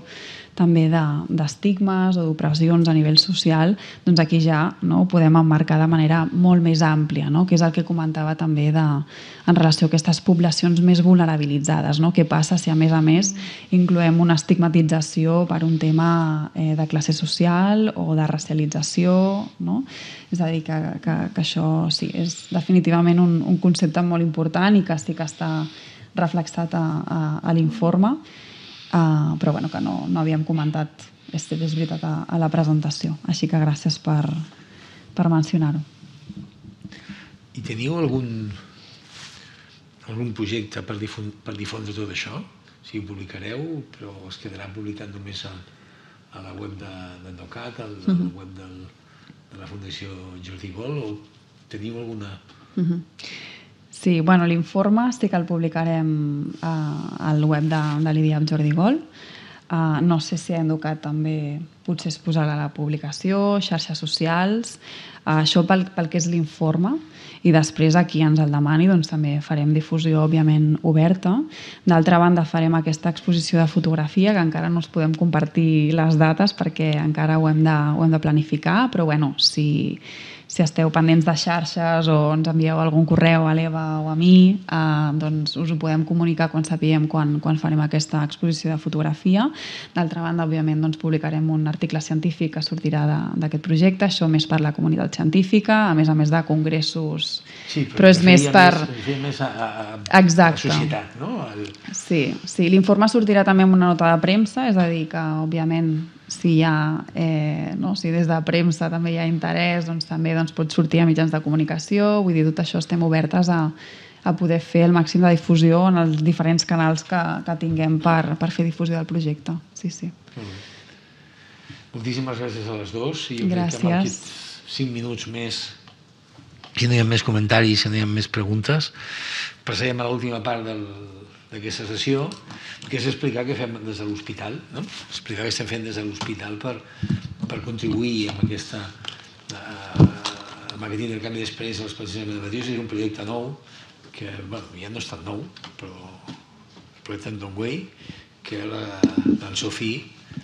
també d'estigmes de, o d'opressions a nivell social, doncs aquí ja no, ho podem emmarcar de manera molt més àmplia, no? que és el que comentava també de, en relació a aquestes poblacions més vulnerabilitzades. No? Què passa si, a més a més, incloem una estigmatització per un tema eh, de classe social o de racialització? No? És a dir, que, que, que això sí, és definitivament un, un concepte molt important i que sí que està reflexat a, a, a l'informe. Mm Uh, però bueno, que no, no havíem comentat és, és veritat a, a la presentació així que gràcies per, per mencionar-ho I teniu algun algun projecte per, difon, per difondre tot això? Si ho publicareu, però es quedarà publicat només a, a la web d'Endocat, de, a la uh -huh. web del, de la Fundació Jordi Bol, o teniu alguna... Uh mhm. -huh. Sí, bueno, l'informe sí que el publicarem eh, al web de, de l'Idia amb Jordi Gol. Uh, no sé si a educat també potser es posarà la publicació, xarxes socials, uh, això pel, pel que és l'informe i després aquí ens el demani doncs, també farem difusió òbviament oberta. D'altra banda farem aquesta exposició de fotografia que encara no es podem compartir les dates perquè encara ho hem de, ho hem de planificar però bueno, si, si esteu pendents de xarxes o ens envieu algun correu a l'Eva o a mi, eh, doncs us ho podem comunicar quan sapiguem quan, quan farem aquesta exposició de fotografia. D'altra banda, òbviament, doncs, publicarem un article científic que sortirà d'aquest projecte, això més per la comunitat científica, a més a més de congressos... Sí, però, però és més per... Més, més a, a, Exacte. a la societat, no? El... Sí, sí l'informe sortirà també amb una nota de premsa, és a dir, que òbviament si hi ha, eh, no? si des de premsa també hi ha interès, doncs també doncs, pot sortir a mitjans de comunicació, vull dir, tot això estem obertes a, a poder fer el màxim de difusió en els diferents canals que, que tinguem per, per fer difusió del projecte. Sí, sí. Moltíssimes gràcies a les dues. I gràcies. Crec que 5 minuts més si no hi ha més comentaris, si no hi ha més preguntes, passarem a l'última part del, d'aquesta sessió, que és explicar què fem des de l'hospital, no? explicar què estem fent des de l'hospital per, per contribuir amb aquesta eh, amb aquest intercanvi d'experiència dels pacients medicatius és un projecte nou que bueno, ja no és tan nou però el projecte en Don Way que l'en Sofí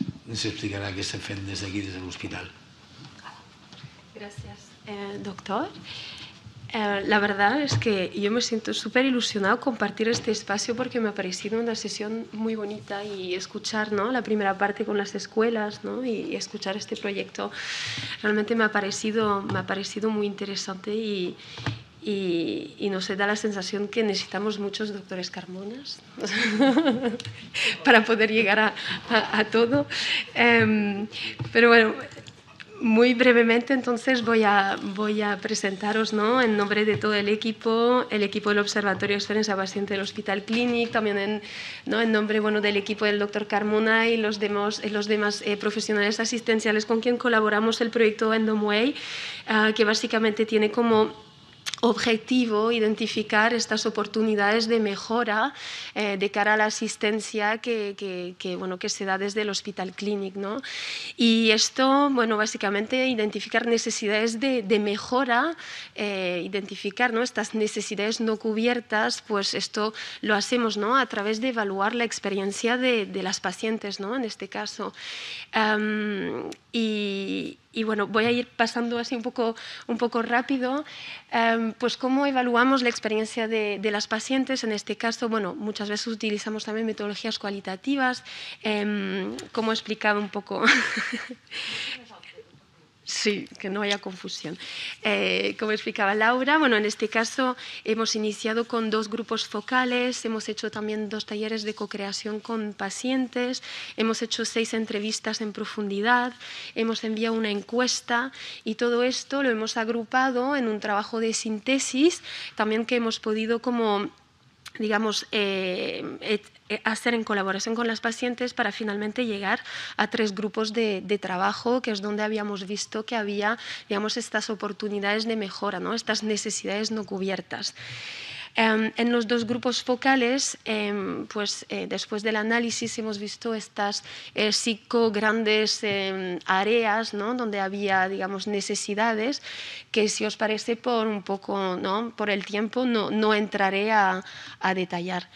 ens explicarà què estem fent des d'aquí, des de l'hospital. Gràcies, eh, doctor. Eh, la verdad es que yo me siento súper ilusionado compartir este espacio porque me ha parecido una sesión muy bonita y escuchar ¿no? la primera parte con las escuelas ¿no? y, escuchar este proyecto realmente me ha parecido, me ha parecido muy interesante y, y, y, nos da la sensación que necesitamos muchos doctores Carmonas para poder llegar a, a, todo. Em, pero bueno, muy brevemente, entonces voy a, presentaros ¿no? en nombre de todo el equipo, el equipo del Observatorio Serena Experiencia del Hospital Clinic, también en, ¿no? nombre bueno, del equipo del doctor Carmona y los demás, eh, eh, profesionales asistenciales con quien colaboramos el proyecto Endomway, ah, que básicamente tiene como objetivo identificar estas oportunidades de mejora eh, de cara a la asistencia que, bueno, que se da desde el Hospital Clinic. Y esto, bueno, básicamente identificar necesidades de, mejora, eh, identificar ¿no? estas necesidades no cubiertas, pues esto lo hacemos ¿no? a través de evaluar la experiencia de, las pacientes, ¿no? en este caso. y, y bueno, voy a ir pasando así un poco, un poco rápido, em, pues cómo evaluamos la experiencia de, las pacientes. En este caso, bueno, muchas veces utilizamos también metodologías cualitativas, eh, em, como he explicado un poco. Sí, que no haya confusión. Eh, como explicaba Laura, bueno, en este caso hemos iniciado con dos grupos focales, hemos hecho también dos talleres de co-creación con pacientes, hemos hecho seis entrevistas en profundidad, hemos enviado una encuesta y todo esto lo hemos agrupado en un trabajo de síntesis, también que hemos podido como digamos, eh, eh, hacer en colaboración con las pacientes para finalmente llegar a tres grupos de, trabajo, que es donde habíamos visto que había, digamos, estas oportunidades de mejora, ¿no? estas necesidades no cubiertas. Em, en los dos grupos focales, em, pues eh, después del análisis hemos visto estas eh, cinco grandes em, áreas ¿no? donde había, digamos, necesidades que si os parece por un poco, ¿no? por el tiempo, no, no entraré a, detallar.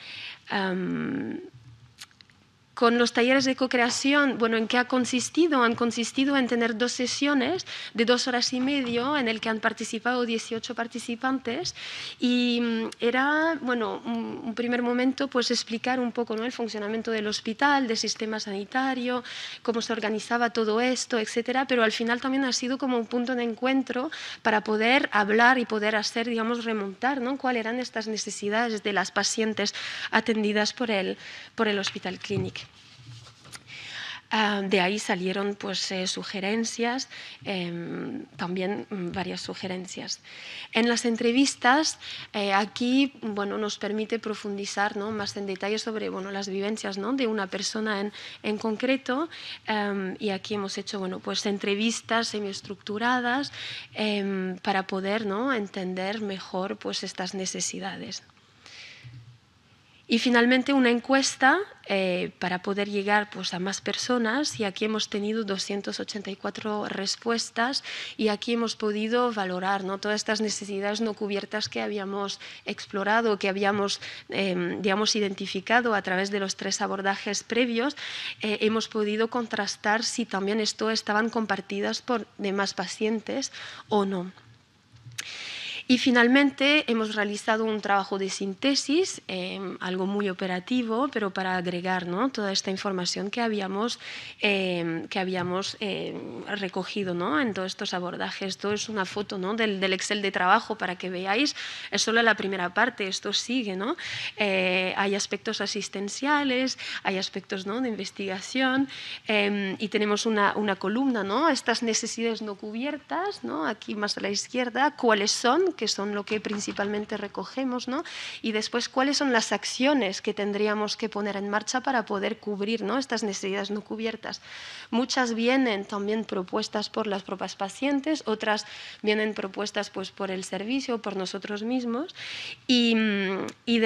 Con los talleres de co-creación, bueno, ¿en qué ha consistido? Han consistido en tener dos sesiones de dos horas y medio en el que han participado 18 participantes y mm, era, bueno, un primer momento pues explicar un poco ¿no? el funcionamiento del hospital, del sistema sanitario, cómo se organizaba todo esto, etcétera, pero al final también ha sido como un punto de encuentro para poder hablar y poder hacer, digamos, remontar ¿no? cuáles eran estas necesidades de las pacientes atendidas por el, por el Hospital Clinic. Ah, de ahí salieron pues, eh, sugerencias, em, también mm, varias sugerencias. En las entrevistas, eh, aquí bueno, nos permite profundizar ¿no? más en detalle sobre bueno, las vivencias ¿no? de una persona en, en concreto. Em, y aquí hemos hecho bueno, pues, entrevistas semiestructuradas em, para poder ¿no? entender mejor pues, estas necesidades. Y finalmente una encuesta eh, para poder llegar pues, a más personas y aquí hemos tenido 284 respuestas y aquí hemos podido valorar ¿no? todas estas necesidades no cubiertas que habíamos explorado, que habíamos em, digamos, identificado a través de los tres abordajes previos. Eh, hemos podido contrastar si también esto estaban compartidas por demás pacientes o no. Y finalmente hemos realizado un trabajo de síntesis, em, algo muy operativo, pero para agregar ¿no? toda esta información que habíamos, em, que habíamos em, recogido ¿no? en todos estos abordajes. Esto es una foto ¿no? del, Excel de trabajo para que veáis. Es solo la primera parte, esto sigue. ¿no? Eh, hay aspectos asistenciales, hay aspectos ¿no? de investigación y tenemos una, columna, ¿no? estas necesidades no cubiertas, ¿no? aquí más a la izquierda, cuáles son que son lo que principalmente recogemos, ¿no? y después cuáles son las acciones que tendríamos que poner en marcha para poder cubrir ¿no? estas necesidades no cubiertas. Muchas vienen también propuestas por las propias pacientes, otras vienen propuestas pues, por el servicio, por nosotros mismos, y,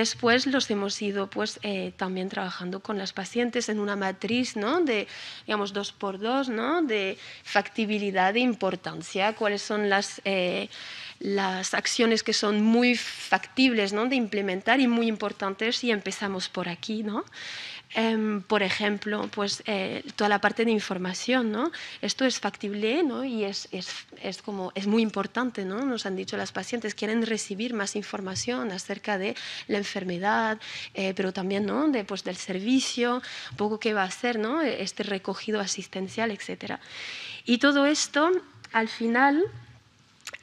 después los hemos ido pues, eh, también trabajando con las pacientes en una matriz ¿no? de, digamos, dos por dos, ¿no? de factibilidad, e importancia, cuáles son las... Eh, las acciones que son muy factibles ¿no? de implementar y muy importantes si empezamos por aquí. ¿no? Em, por ejemplo, pues, eh, toda la parte de información. ¿no? Esto es factible ¿no? y es, como, es muy importante. ¿no? Nos han dicho las pacientes, quieren recibir más información acerca de la enfermedad, eh, pero también ¿no? Pues, del servicio, un poco qué va a hacer ¿no? este recogido asistencial, etc. Y todo esto, al final,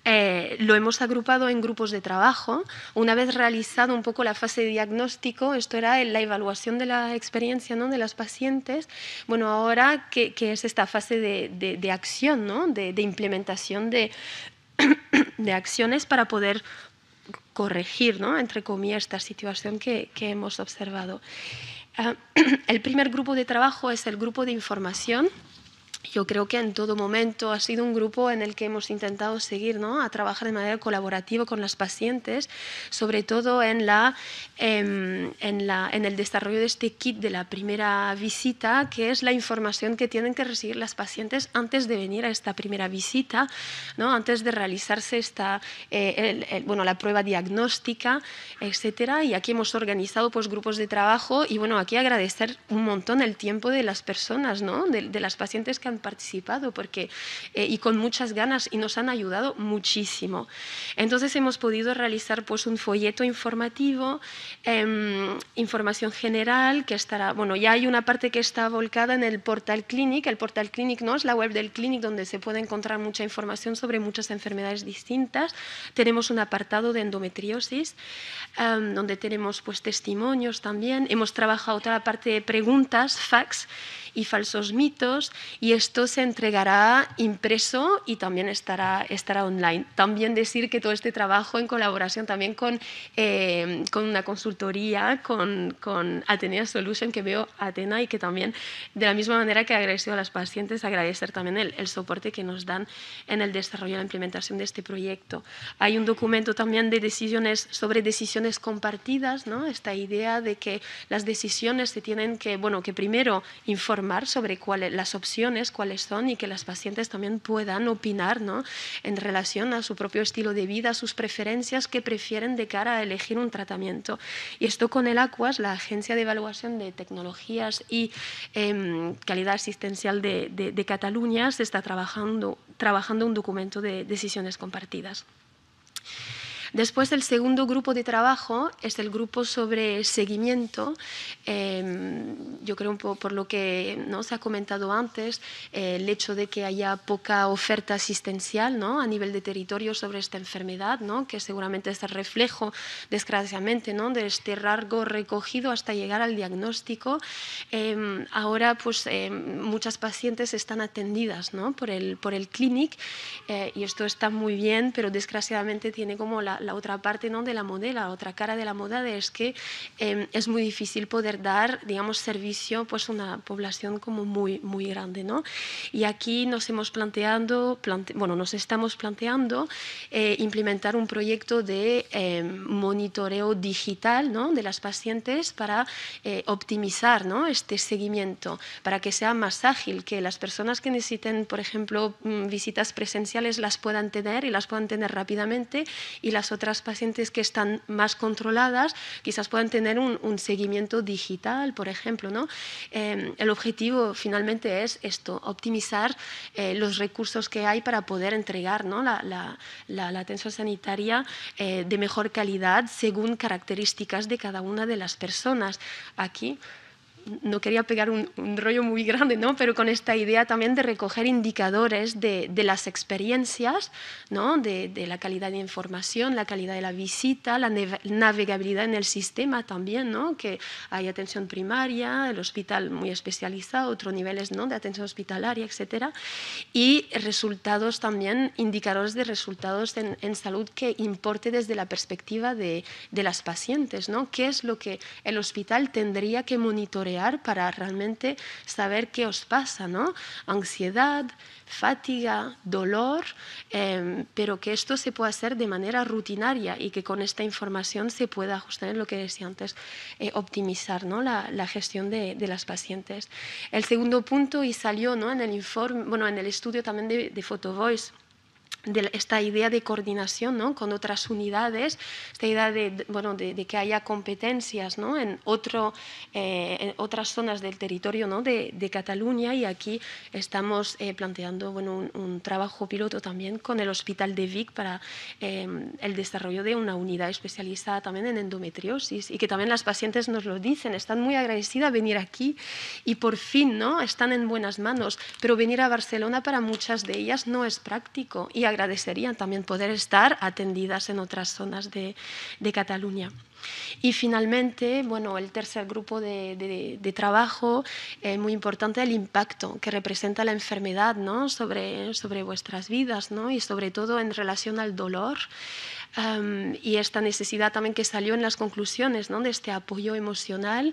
eh, lo hemos agrupado en grupos de trabajo. Una vez realizado un poco la fase de diagnóstico, esto era la evaluación de la experiencia ¿no? de las pacientes, bueno, ahora que, es esta fase de, de, acción, ¿no? de, implementación de, de acciones para poder corregir, ¿no? entre comillas, esta situación que, que hemos observado. Ah, el primer grupo de trabajo es el grupo de información, yo creo que en todo momento ha sido un grupo en el que hemos intentado seguir ¿no? a trabajar de manera colaborativa con las pacientes, sobre todo en, la, em, en, la, en el desarrollo de este kit de la primera visita, que es la información que tienen que recibir las pacientes antes de venir a esta primera visita, ¿no? antes de realizarse esta, eh, bueno, la prueba diagnóstica, etc. Y aquí hemos organizado pues, grupos de trabajo y bueno, aquí agradecer un montón el tiempo de las personas, ¿no? de, de las pacientes que han participado porque, eh, y con muchas ganas y nos han ayudado muchísimo. Entonces hemos podido realizar pues, un folleto informativo, eh, información general que estará, bueno, ya hay una parte que está volcada en el portal Clinic, el portal Clinic no es la web del Clinic donde se puede encontrar mucha información sobre muchas enfermedades distintas. Tenemos un apartado de endometriosis em, donde tenemos pues, testimonios también. Hemos trabajado otra parte de preguntas, fax, y falsos mitos y esto se entregará impreso y también estará, estará online. También decir que todo este trabajo en colaboración también con, eh, con una consultoría, con, con Atenea Solution, que veo Atena y que también de la misma manera que agradezco a las pacientes, agradecer también el, el soporte que nos dan en el desarrollo y la implementación de este proyecto. Hay un documento también de decisiones sobre decisiones compartidas, ¿no? esta idea de que las decisiones se tienen que, bueno, que primero informar sobre cuáles las opciones, cuáles son y que las pacientes también puedan opinar ¿no? en relación a su propio estilo de vida, sus preferencias que prefieren de cara a elegir un tratamiento. Y esto con el ACUAS, la Agencia de Evaluación de Tecnologías y em, Calidad Asistencial de, de, Cataluña, se está trabajando, trabajando un documento de decisiones compartidas. Después el segundo grupo de trabajo es el grupo sobre seguimiento. Em, yo creo por lo que ¿no? se ha comentado antes, el hecho de que haya poca oferta asistencial ¿no? a nivel de territorio sobre esta enfermedad, ¿no? que seguramente es el reflejo, desgraciadamente, ¿no? de este largo recogido hasta llegar al diagnóstico. Em, ahora pues em, muchas pacientes están atendidas ¿no? por, el, por el clinic eh, y esto está muy bien, pero desgraciadamente tiene como la, la otra parte ¿no? de la moda, la otra cara de la moda, es que em, es muy difícil poder dar, digamos, servicio pues a una población como muy, muy grande. ¿no? Y aquí nos hemos planteado, bueno, nos estamos planteando eh, implementar un proyecto de em, monitoreo digital ¿no? de las pacientes para eh, optimizar ¿no? este seguimiento, para que sea más ágil, que las personas que necesiten, por ejemplo, mm, visitas presenciales las puedan tener y las puedan tener rápidamente y las otras pacientes que están más controladas quizás puedan tener un, seguimiento digital, por ejemplo. ¿no? Em, el objetivo finalmente es esto, optimizar eh, los recursos que hay para poder entregar ¿no? la, atención sanitaria eh, de mejor calidad según características de cada una de las personas. Aquí no quería pegar un, rollo muy grande, ¿no? pero con esta idea también de recoger indicadores de, las experiencias, ¿no? De, la calidad de información, la calidad de la visita, la navegabilidad en el sistema también, ¿no? que hay atención primaria, el hospital muy especializado, otros niveles ¿no? de atención hospitalaria, etc. Y resultados también, indicadores de resultados en, salud que importe desde la perspectiva de, de las pacientes, ¿no? qué es lo que el hospital tendría que monitorear para realmente saber qué os pasa, ¿no? Ansiedad, fatiga, dolor, em, pero que esto se pueda hacer de manera rutinaria y que con esta información se pueda ajustar en lo que decía antes, eh, optimizar ¿no? la, gestión de, las pacientes. El segundo punto, y salió ¿no? en el informe, bueno, en el estudio también de, de Photovoice, de esta idea de coordinación ¿no? con otras unidades, esta idea de, bueno, de, que haya competencias ¿no? en, otro, eh, en otras zonas del territorio ¿no? de, Cataluña y aquí estamos eh, planteando bueno, un, trabajo piloto también con el Hospital de Vic para em, el desarrollo de una unidad especializada también en endometriosis y que también las pacientes nos lo dicen, están muy agradecidas venir aquí y por fin ¿no? están en buenas manos, pero venir a Barcelona para muchas de ellas no es práctico y agradecerían también poder estar atendidas en otras zonas de, Cataluña. Y finalmente, bueno, el tercer grupo de, trabajo, eh, muy importante, el impacto que representa la enfermedad ¿no? sobre, sobre vuestras vidas y sobre todo en relación al dolor, y esta necesidad también que salió en las conclusiones ¿no? de este apoyo emocional,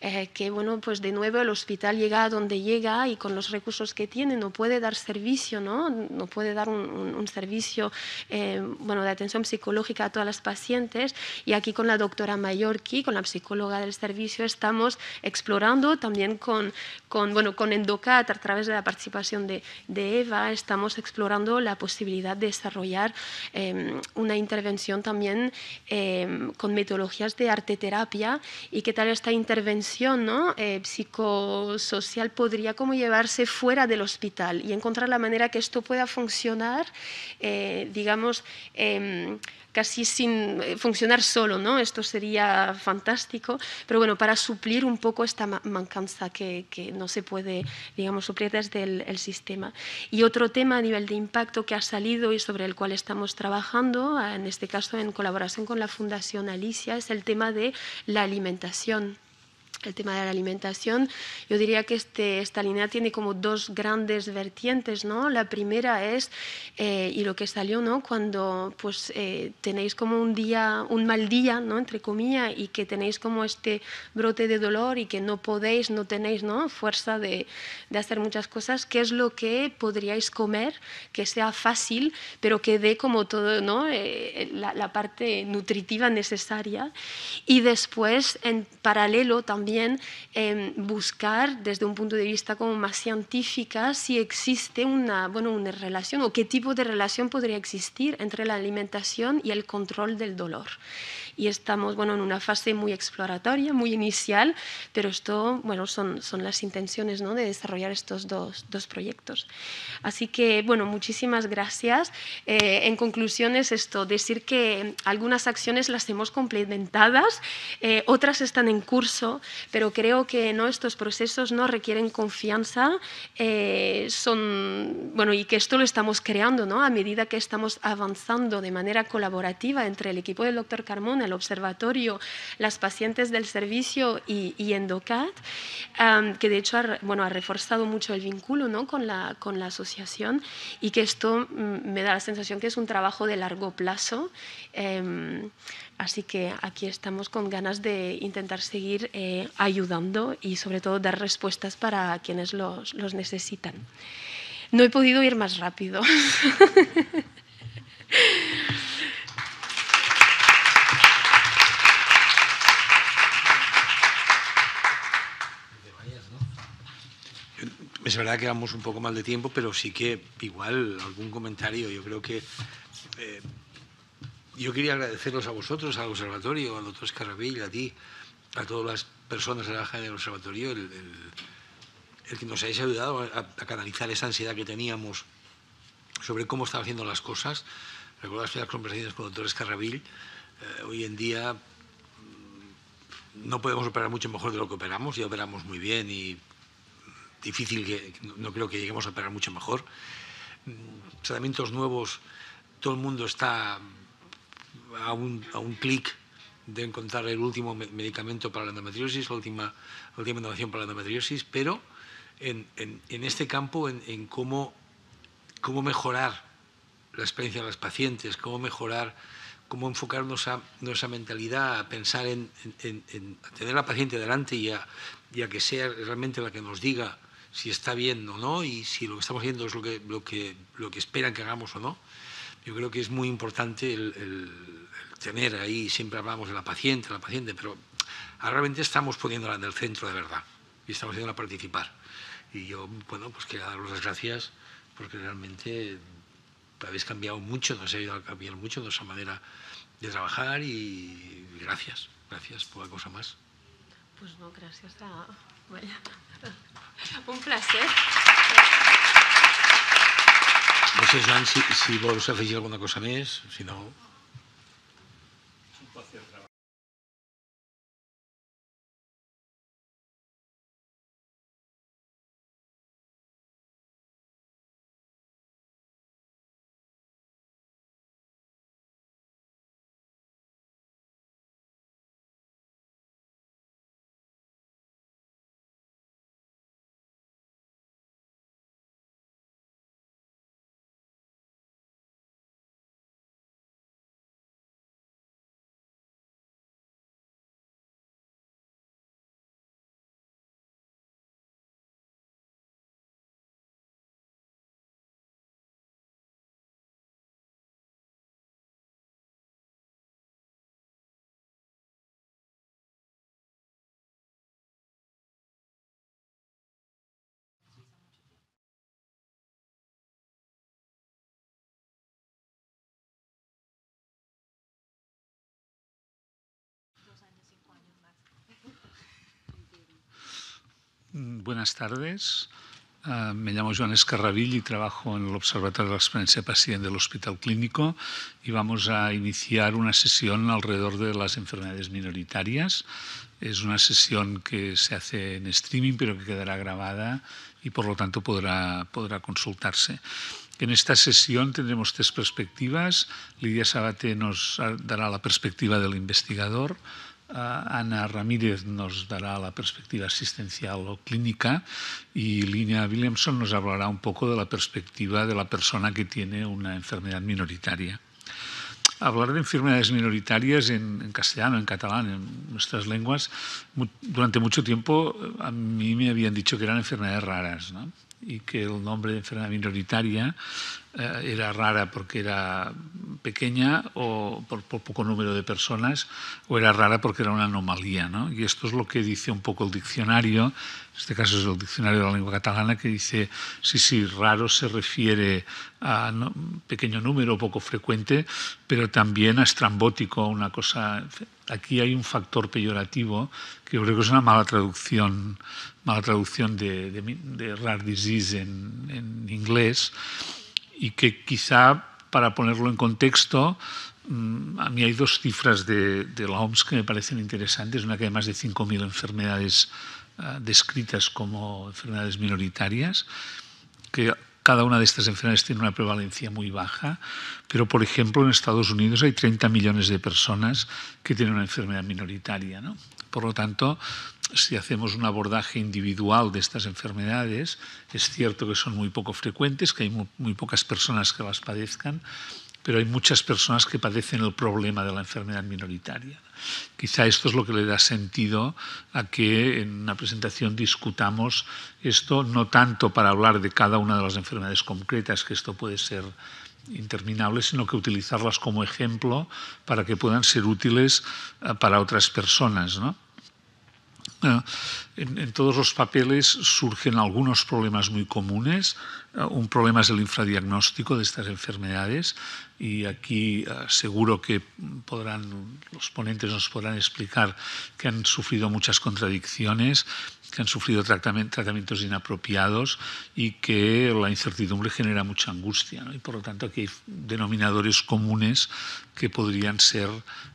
eh, que bueno, pues de nuevo el hospital llega a donde llega y con los recursos que tiene no puede dar servicio, no, no puede dar un, servicio eh, bueno, de atención psicológica a todas las pacientes y aquí con la doctora Mallorqui, con la psicóloga del servicio, estamos explorando también con, con, bueno, con Endocat a través de la participación de, Eva, estamos explorando la posibilidad de desarrollar em, una intervención intervención también em, con metodologías de arte terapia y qué tal esta intervención ¿no? Eh, psicosocial podría como llevarse fuera del hospital y encontrar la manera que esto pueda funcionar, eh, digamos, em, casi sin eh, funcionar solo, ¿no? Esto sería fantástico, pero bueno, para suplir un poco esta mancanza que, que no se puede, digamos, suplir desde el, sistema. Y otro tema a nivel de impacto que ha salido y sobre el cual estamos trabajando, en este caso en colaboración con la Fundación Alicia, es el tema de la alimentación el tema de la alimentación, yo diría que este, esta línea tiene como dos grandes vertientes, ¿no? La primera es, eh, y lo que salió, ¿no? Cuando pues eh, tenéis como un día, un mal día, ¿no? Entre comillas, y que tenéis como este brote de dolor y que no podéis, no tenéis, ¿no? Fuerza de, de hacer muchas cosas, ¿qué es lo que podríais comer que sea fácil, pero que dé como todo, ¿no? Eh, la, la, parte nutritiva necesaria. Y después, en paralelo también, también em, buscar desde un punto de vista como más científica si existe una, bueno, una relación o qué tipo de relación podría existir entre la alimentación y el control del dolor y estamos bueno, en una fase muy exploratoria, muy inicial, pero esto bueno, son, son las intenciones ¿no? de desarrollar estos dos, dos, proyectos. Así que, bueno, muchísimas gracias. Eh, en conclusión es esto, decir que algunas acciones las hemos complementadas, eh, otras están en curso, pero creo que ¿no? estos procesos no requieren confianza, eh, son, bueno, y que esto lo estamos creando ¿no? a medida que estamos avanzando de manera colaborativa entre el equipo del doctor Carmona, el observatorio, las pacientes del servicio y, Endocat, que de hecho ha, bueno, ha reforzado mucho el vínculo ¿no? con, la, con la asociación y que esto mm, me da la sensación que es un trabajo de largo plazo. Em, así que aquí estamos con ganas de intentar seguir eh, ayudando y sobre todo dar respuestas para quienes los, los necesitan. No he podido ir más rápido. Es verdad que vamos un poco mal de tiempo, pero sí que igual algún comentario. Yo creo que eh, yo quería agradecerlos a vosotros, al observatorio, al doctor Escarrabil, a ti, a todas las personas que trabajan en el observatorio, el, que nos hayáis ayudado a, canalizar esa ansiedad que teníamos sobre cómo estaba haciendo las cosas. Recuerdo las conversaciones con el doctor Escarrabil. Eh, hoy en día mm, no podemos operar mucho mejor de lo que operamos, ya operamos muy bien y difícil, que no creo que lleguemos a operar mucho mejor. Mm, tratamientos nuevos, todo el mundo está a un, a un clic de encontrar el último medicamento para la endometriosis, la última, última innovación para la endometriosis, pero en, este campo, en, cómo, mejorar la experiencia de las pacientes, cómo mejorar, cómo enfocarnos a nuestra mentalidad, a pensar en, tener a la paciente delante y y a que sea realmente la que nos diga si está bien o no y si lo que estamos haciendo es lo que, lo que, lo que esperan que hagamos o no. Yo creo que es muy importante el, tener ahí, siempre hablamos de la paciente, la paciente, pero ah, realmente estamos poniéndola en el centro de verdad y estamos haciéndola participar. Y yo, bueno, pues quería daros las gracias porque realmente habéis cambiado mucho, nos ha ayudado a cambiar mucho nuestra manera de trabajar y gracias, gracias por la cosa más. Pues no, gracias a... Vaya. Un plaer. No sé, Joan, si, si vols afegir alguna cosa més, si no... Mm, buenas tardes. Uh, me llamo Joan Escarravill y trabajo en el Observatorio de la Experiencia Paciente del Hospital Clínico y vamos a iniciar una sesión alrededor de las enfermedades minoritarias. Es una sesión que se hace en streaming pero que quedará grabada y por lo tanto podrá, podrá consultarse. En esta sesión tendremos tres perspectivas. Lidia Sabate nos dará la perspectiva del investigador. Eh, Ana Ramírez nos dará la perspectiva asistencial o clínica y Línia Williamson nos hablará un poco de la perspectiva de la persona que tiene una enfermedad minoritaria. Hablar de enfermedades minoritarias en, en castellano, en catalán, en nuestras lenguas, durante mucho tiempo eh, a mí me habían dicho que eran enfermedades raras. ¿no? y que el nombre de enfermedad minoritaria eh, era rara porque era pequeña o por, poco número de personas o era rara porque era una anomalía. ¿no? Y esto es lo que dice un poco el diccionario, en este caso es el diccionario de la lengua catalana, que dice sí, sí, raro se refiere a pequeño número, poco frecuente, pero también a estrambótico, una cosa... Aquí hay un factor peyorativo que creo que es una mala traducción mala traducción de, Rare Disease en, inglés, y que quizá, para ponerlo en contexto, mm, a mí hay dos cifras de, la OMS que me parecen interesantes, una que hay más de 5.000 enfermedades ah, descritas como enfermedades minoritarias, que cada una de estas enfermedades tiene una prevalencia muy baja, pero por ejemplo en Estados Unidos hay 30 millones de personas que tienen una enfermedad minoritaria. ¿no? Por lo tanto, si hacemos un abordaje individual de estas enfermedades, es cierto que son muy poco frecuentes, que hay muy, pocas personas que las padezcan, pero hay muchas personas que padecen el problema de la enfermedad minoritaria. Quizá esto es lo que le da sentido a que en una presentación discutamos esto, no tanto para hablar de cada una de las enfermedades concretas, que esto puede ser interminables, sino que utilizarlas como ejemplo para que puedan ser útiles eh, para otras personas. Eh, en, todos los papeles surgen algunos problemas muy comunes. Eh, un problema es el infradiagnóstico de estas enfermedades y aquí seguro que podrán, los ponentes nos podrán explicar que han sufrido muchas contradicciones han sufrido tratamientos inapropiados y que la incertidumbre genera mucha angustia. Y por lo tanto aquí hay denominadores comunes que podrían ser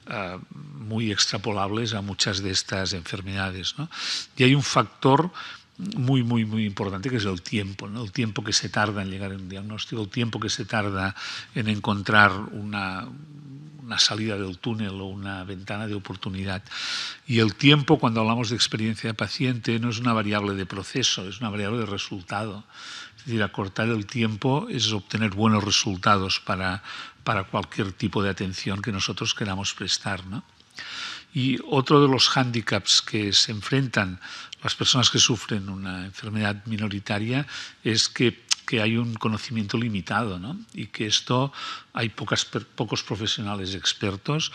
ah, muy extrapolables a muchas de estas enfermedades. Y hay un factor muy, muy, muy importante, que es el tiempo, ¿no? el tiempo que se tarda en llegar a un diagnóstico, el tiempo que se tarda en encontrar una, una salida del túnel o una ventana de oportunidad. Y el tiempo, cuando hablamos de experiencia de paciente, no es una variable de proceso, es una variable de resultado. Es decir, acortar el tiempo es obtener buenos resultados para, para cualquier tipo de atención que nosotros queramos prestar. Y otro de los hándicaps que se enfrentan las personas que sufren una enfermedad minoritaria es que que hay un conocimiento limitado y que esto hay pocos profesionales expertos.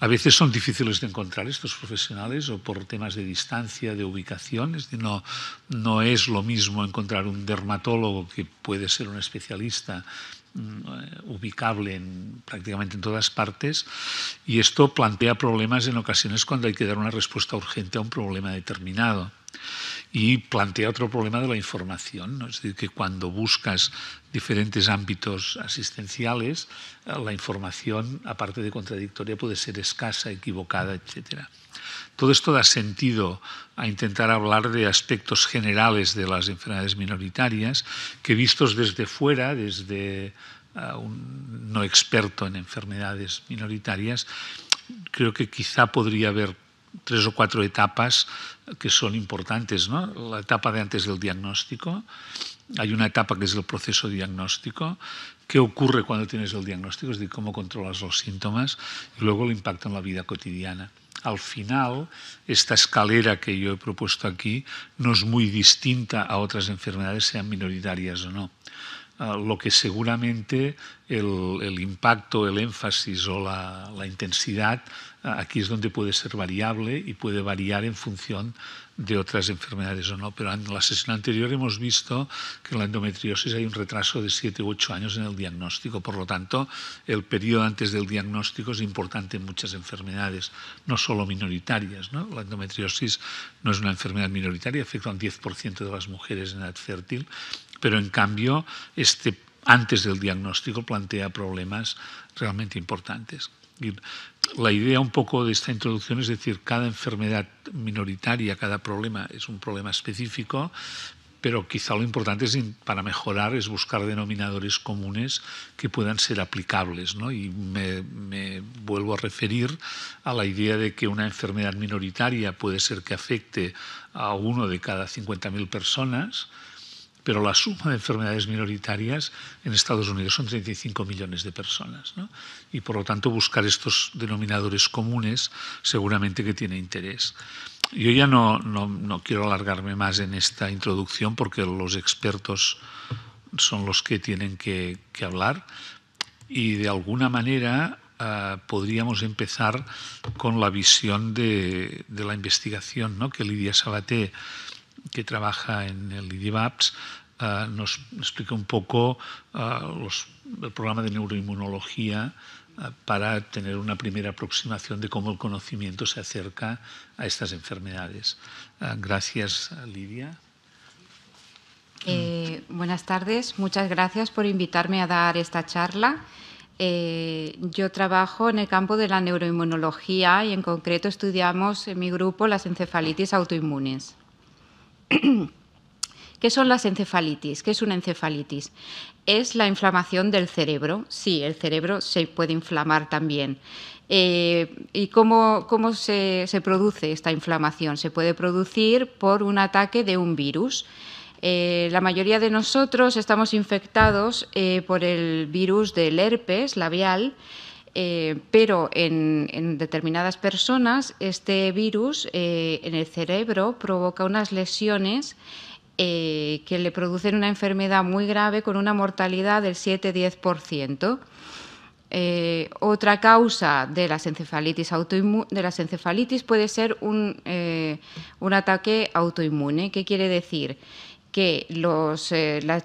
A veces son difíciles de encontrar estos profesionales o por temas de distancia, de ubicación. no, no es lo mismo encontrar un dermatólogo que puede ser un especialista eh, ubicable en, prácticamente en todas partes y esto plantea problemas en ocasiones cuando hay que dar una respuesta urgente a un problema determinado. Y plantea otro problema de la información, es decir, que cuando buscas diferentes ámbitos asistenciales, eh, la información, aparte de contradictoria, puede ser escasa, equivocada, etc. Todo esto da sentido a intentar hablar de aspectos generales de las enfermedades minoritarias que vistos desde fuera, desde eh, un no experto en enfermedades minoritarias, creo que quizá podría haber tres o cuatro etapas que son importantes. La etapa de antes del diagnóstico, hay una etapa que es el proceso diagnóstico, qué ocurre cuando tienes el diagnóstico, es decir, cómo controlas los síntomas y luego el impacto en la vida cotidiana al final, esta escalera que yo he propuesto aquí no es muy distinta a otras enfermedades, sean minoritarias o no. Eh, lo que seguramente el, impacto, el énfasis o la, intensidad eh, aquí es donde puede ser variable y puede variar en función de otras enfermedades o no, pero en la sesión anterior hemos visto que en la endometriosis hay un retraso de 7 u 8 años en el diagnóstico, por lo tanto, el periodo antes del diagnóstico es importante en muchas enfermedades, no solo minoritarias. La endometriosis no es una enfermedad minoritaria, afecta al 10% de las mujeres en edad fértil, pero en cambio, este, antes del diagnóstico plantea problemas realmente importantes. La idea un poco de esta introducción es decir, cada enfermedad minoritaria, cada problema es un problema específico, pero quizá lo importante es, para mejorar es buscar denominadores comunes que puedan ser aplicables. ¿no? Y me, me, vuelvo a referir a la idea de que una enfermedad minoritaria puede ser que afecte a uno de cada 50.000 personas, pero la suma de enfermedades minoritarias en Estados Unidos son 35 millones de personas. ¿no? Y por lo tanto buscar estos denominadores comunes seguramente que tiene interés. Yo ya no, no, no quiero alargarme más en esta introducción porque los expertos son los que tienen que, hablar y de alguna manera eh, podríamos empezar con la visión de, de la investigación ¿no? que Lidia Sabaté, que trabaja en el IDIBAPS eh, nos explica un poco eh, el programa de neuroinmunología eh, para tener una primera aproximación de cómo el conocimiento se acerca a estas enfermedades. Gracias, Lidia. buenas tardes, muchas gracias por invitarme a dar esta charla. yo trabajo en el campo de la neuroinmunología y en concreto estudiamos en mi grupo las encefalitis autoinmunes. ¿Qué son las encefalitis? ¿Qué es una encefalitis? Es la inflamación del cerebro. Sí, el cerebro se puede inflamar también. Eh, ¿Y cómo, se, produce esta inflamación? Se puede producir por un ataque de un virus. Eh, la mayoría de nosotros estamos infectados eh, por el virus del herpes labial. pero en, determinadas personas este virus en el cerebro provoca unas lesiones eh, que le producen una enfermedad muy grave con una mortalidad del 7-10%. Eh, otra causa de las encefalitis, de las encefalitis puede ser un, eh, un ataque autoinmune. ¿Qué quiere decir? que los,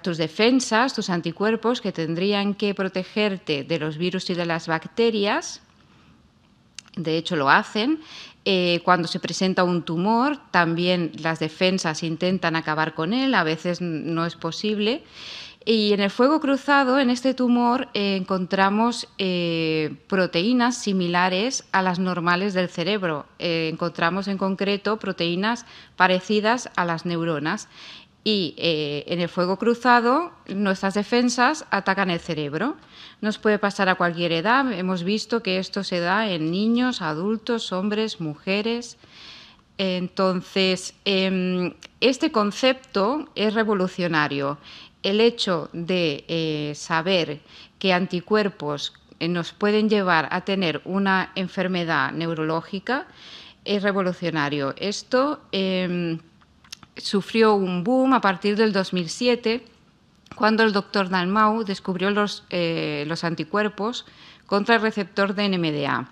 tus defensas, tus anticuerpos que tendrían que protegerte de los virus y de las bacterias, de hecho lo hacen. Eh, cuando se presenta un tumor, también las defensas intentan acabar con él, a veces no es posible. Y en el fuego cruzado, en este tumor, eh, encontramos eh, proteínas similares a las normales del cerebro. encontramos en concreto proteínas parecidas a las neuronas. Y eh, en el fuego cruzado, nuestras defensas atacan el cerebro. Nos puede pasar a cualquier edad. Hemos visto que esto se da en niños, adultos, hombres, mujeres. Entonces, em, este concepto es revolucionario. El hecho de eh, saber que anticuerpos eh, nos pueden llevar a tener una enfermedad neurológica es revolucionario. Esto em, sufrió un boom a partir del 2007, cuando el doctor Dalmau descubrió los, eh, anticuerpos contra el receptor de NMDA.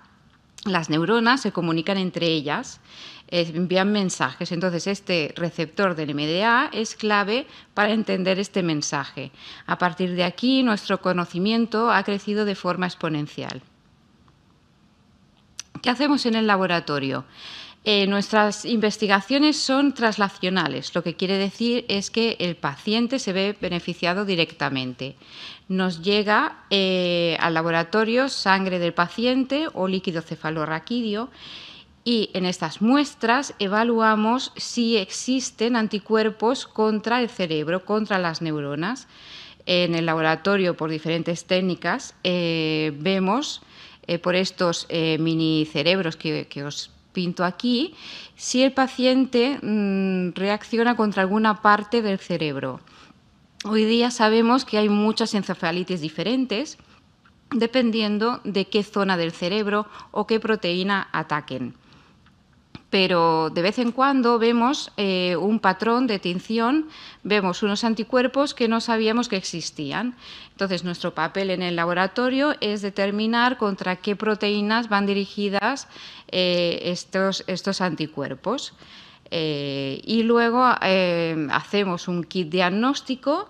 Las neuronas se comunican entre ellas, envían mensajes, entonces este receptor de NMDA es clave para entender este mensaje. A partir de aquí, nuestro conocimiento ha crecido de forma exponencial. ¿Qué hacemos en el laboratorio? Eh, nuestras investigaciones son traslacionales, lo que quiere decir es que el paciente se ve beneficiado directamente. Nos llega eh, al laboratorio sangre del paciente o líquido cefalorraquídeo y en estas muestras evaluamos si existen anticuerpos contra el cerebro, contra las neuronas. En el laboratorio, por diferentes técnicas, eh, vemos por estos mini cerebros que, que os pinto aquí, si el paciente mm, reacciona contra alguna parte del cerebro. Hoy día sabemos que hay muchas encefalitis diferentes dependiendo de qué zona del cerebro o qué proteína ataquen pero de vez en cuando vemos eh, un patrón de tinción, vemos unos anticuerpos que no sabíamos que existían. Entonces, nuestro papel en el laboratorio es determinar contra qué proteínas van dirigidas eh, estos, anticuerpos. Eh, y luego hacemos un kit diagnóstico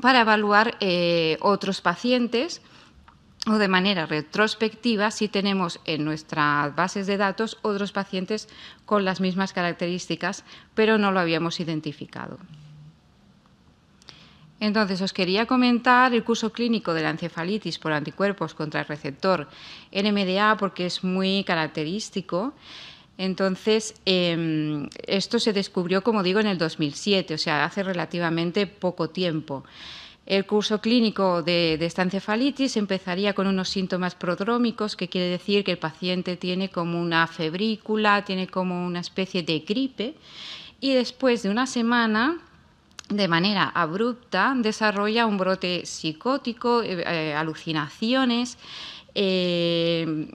para evaluar otros pacientes o de manera retrospectiva si tenemos en nuestras bases de datos otros pacientes con las mismas características, pero no lo habíamos identificado. Entonces, os quería comentar el curso clínico de la encefalitis por anticuerpos contra el receptor NMDA porque es muy característico. Entonces, em, esto se descubrió, como digo, en el 2007, o sea, hace relativamente poco tiempo. El curso clínico de, esta encefalitis empezaría con unos síntomas prodrómicos, que quiere decir que el paciente tiene como una febrícula, tiene como una especie de gripe, y después de una semana, de manera abrupta, desarrolla un brote psicótico, eh, eh, alucinaciones, eh,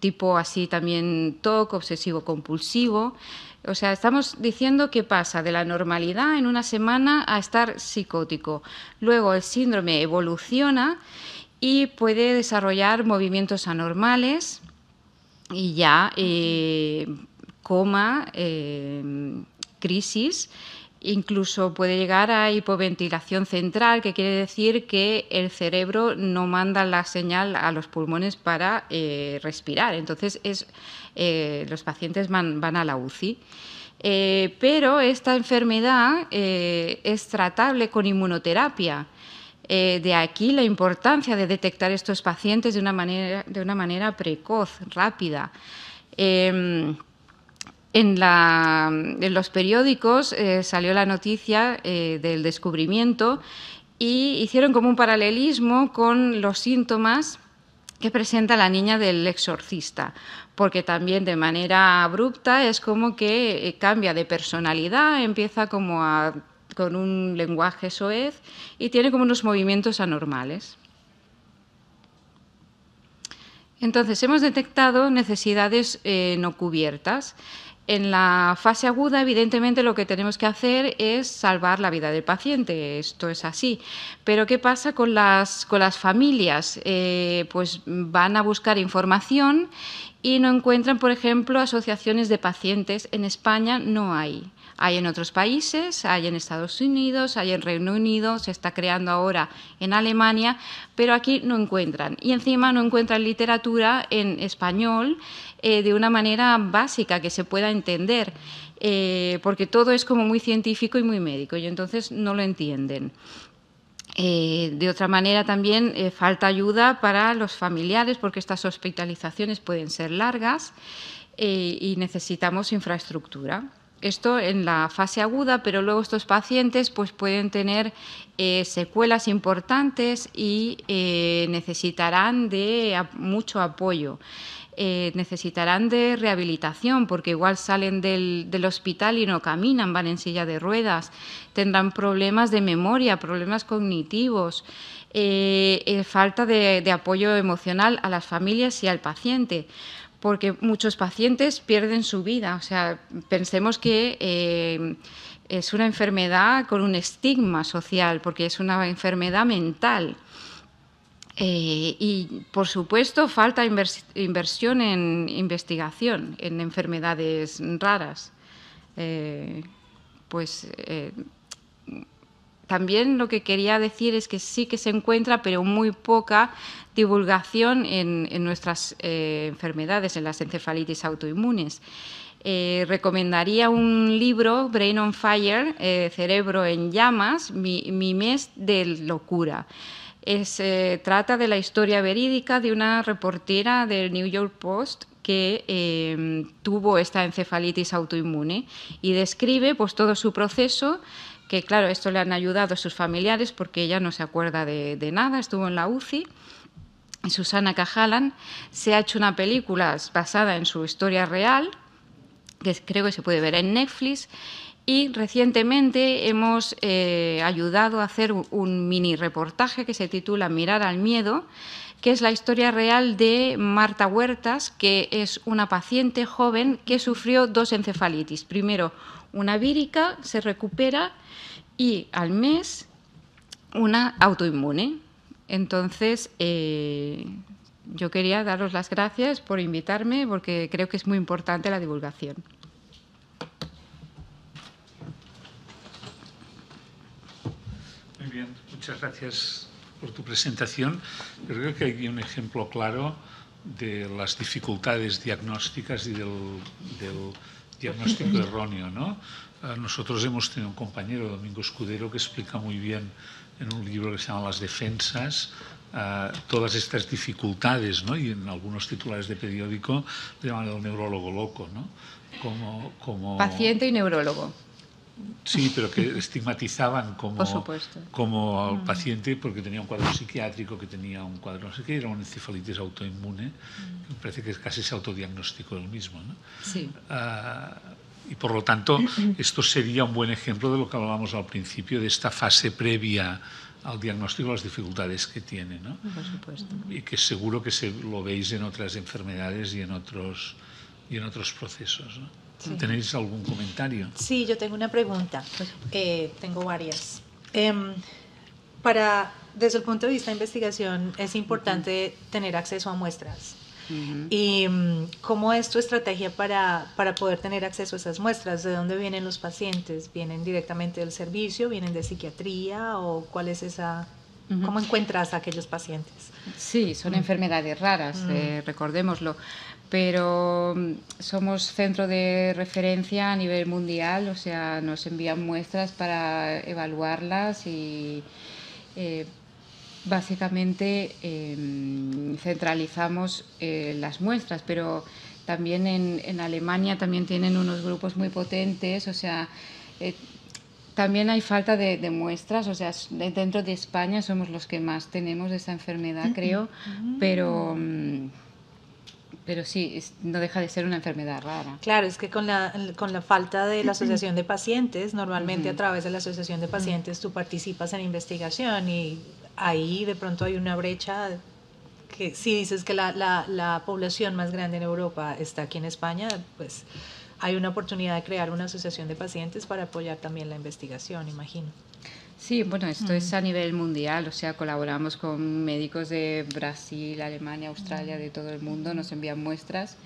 tipo así también TOC, obsesivo compulsivo. O sea, estamos diciendo que pasa de la normalidad en una semana a estar psicótico. Luego el síndrome evoluciona y puede desarrollar movimientos anormales y ya eh, coma, eh, crisis. Incluso puede llegar a hipoventilación central, que quiere decir que el cerebro no manda la señal a los pulmones para eh, respirar. Entonces es eh, los pacientes van, a la UCI. Eh, pero esta enfermedad eh, es tratable con inmunoterapia. de aquí la importancia de detectar estos pacientes de una manera, precoz, rápida. Em, en, los periódicos salió la noticia del descubrimiento y hicieron como un paralelismo con los síntomas que presenta la niña del exorcista porque también de manera abrupta es como que eh, cambia de personalidad, empieza como a, con un lenguaje soez y tiene como unos movimientos anormales. Entonces, hemos detectado necesidades eh, no cubiertas. En la fase aguda, evidentemente, lo que tenemos que hacer es salvar la vida del paciente, esto es así. Pero, ¿qué pasa con las, con las familias? Eh, pues van a buscar información y no encuentran, por ejemplo, asociaciones de pacientes. En España no hay. Hay en otros países, hay en Estados Unidos, hay en Reino Unido, se está creando ahora en Alemania, pero aquí no encuentran. Y encima no encuentran literatura en español eh, de una manera básica que se pueda entender, eh, porque todo es como muy científico y muy médico, y entonces no lo entienden. Eh, de otra manera, también eh, falta ayuda para los familiares porque estas hospitalizaciones pueden ser largas eh, y necesitamos infraestructura. Esto en la fase aguda, pero luego estos pacientes pues, pueden tener secuelas importantes y necesitarán de mucho apoyo. Eh, necesitarán de rehabilitación porque igual salen del, hospital y no caminan, van en silla de ruedas, tendrán problemas de memoria, problemas cognitivos, eh, eh, falta de, apoyo emocional a las familias y al paciente porque muchos pacientes pierden su vida. O sea, pensemos que es una enfermedad con un estigma social, porque es una enfermedad mental. Eh, y, por supuesto, falta inversión en investigación, en enfermedades raras. Eh, pues eh, también lo que quería decir es que sí que se encuentra, pero muy poca divulgación en, nuestras enfermedades, en las encefalitis autoinmunes. recomendaría un libro, Brain on Fire, Cerebro en Llamas, mi, mi, mes de locura. Se eh, trata de la historia verídica de una reportera del New York Post que eh, tuvo esta encefalitis autoinmune y describe pues, todo su proceso que claro, esto le han ayudado a sus familiares porque ella no se acuerda de, de nada, estuvo en la UCI. Susana Cajalan se ha hecho una película basada en su historia real, que creo que se puede ver en Netflix, y recientemente hemos eh, ayudado a hacer un mini reportaje que se titula Mirar al miedo, que es la historia real de Marta Huertas, que es una paciente joven que sufrió dos encefalitis. Primero, una vírica, se recupera y al mes una autoinmune. Entonces, eh, yo quería daros las gracias por invitarme porque creo que es muy importante la divulgación. muchas gracias por tu presentación. Yo creo que hay un ejemplo claro de las dificultades diagnósticas y del, del diagnóstico erróneo. ¿no? Ah, nosotros hemos tenido un compañero, Domingo Escudero, que explica muy bien en un libro que se llama Las defensas, Uh, todas estas dificultades, ¿no? y en algunos titulares de periódico le llaman el neurólogo loco, ¿no? Como, como... Paciente y neurólogo. Sí, pero que estigmatizaban como, como al mm. paciente porque tenía un cuadro psiquiátrico, que tenía un cuadro, no sé qué, era una encefalitis autoinmune, mm. que me parece que es casi ese autodiagnóstico del mismo. ¿no? Sí. Ah, y por lo tanto, esto sería un buen ejemplo de lo que hablábamos al principio, de esta fase previa al diagnóstico las dificultades que tiene. ¿no? Por supuesto. Y que seguro que se, lo veis en otras enfermedades y en otros, y en otros procesos. ¿no? ¿Tenéis algún comentario? Sí, yo tengo una pregunta. Eh, tengo varias. Em, para, desde el punto de vista de investigación, es importante tener acceso a muestras. ¿Y em, cómo es tu estrategia para, para, poder tener acceso a esas muestras? ¿De dónde vienen los pacientes? ¿Vienen directamente del servicio? ¿Vienen de psiquiatría? ¿O cuál es esa...? ¿Cómo encuentras a aquellos pacientes? Sí, son enfermedades raras, mm. eh, recordémoslo pero mm, somos centro de referencia a nivel mundial, o sea, nos envían muestras para evaluarlas y eh, básicamente em, centralizamos eh, las muestras, pero también en, Alemania también tienen unos grupos muy potentes, o sea, eh, también hay falta de, muestras, o sea, dentro de España somos los que más tenemos de esta enfermedad, creo, pero... Mm, pero sí, no deja de ser una enfermedad rara. Claro, es que con la, falta de la asociación de pacientes, normalmente a través de la asociación de pacientes tú participas en investigación y ahí de pronto hay una brecha que si dices que la población más grande en Europa está aquí en España, pues hay una oportunidad de crear una asociación de pacientes para apoyar también la investigación, imagino. Sí, bueno, esto es mm. a nivel mundial, o sea, colaboramos con médicos de Brasil, Alemania, Australia, de todo el mundo, nos envían muestras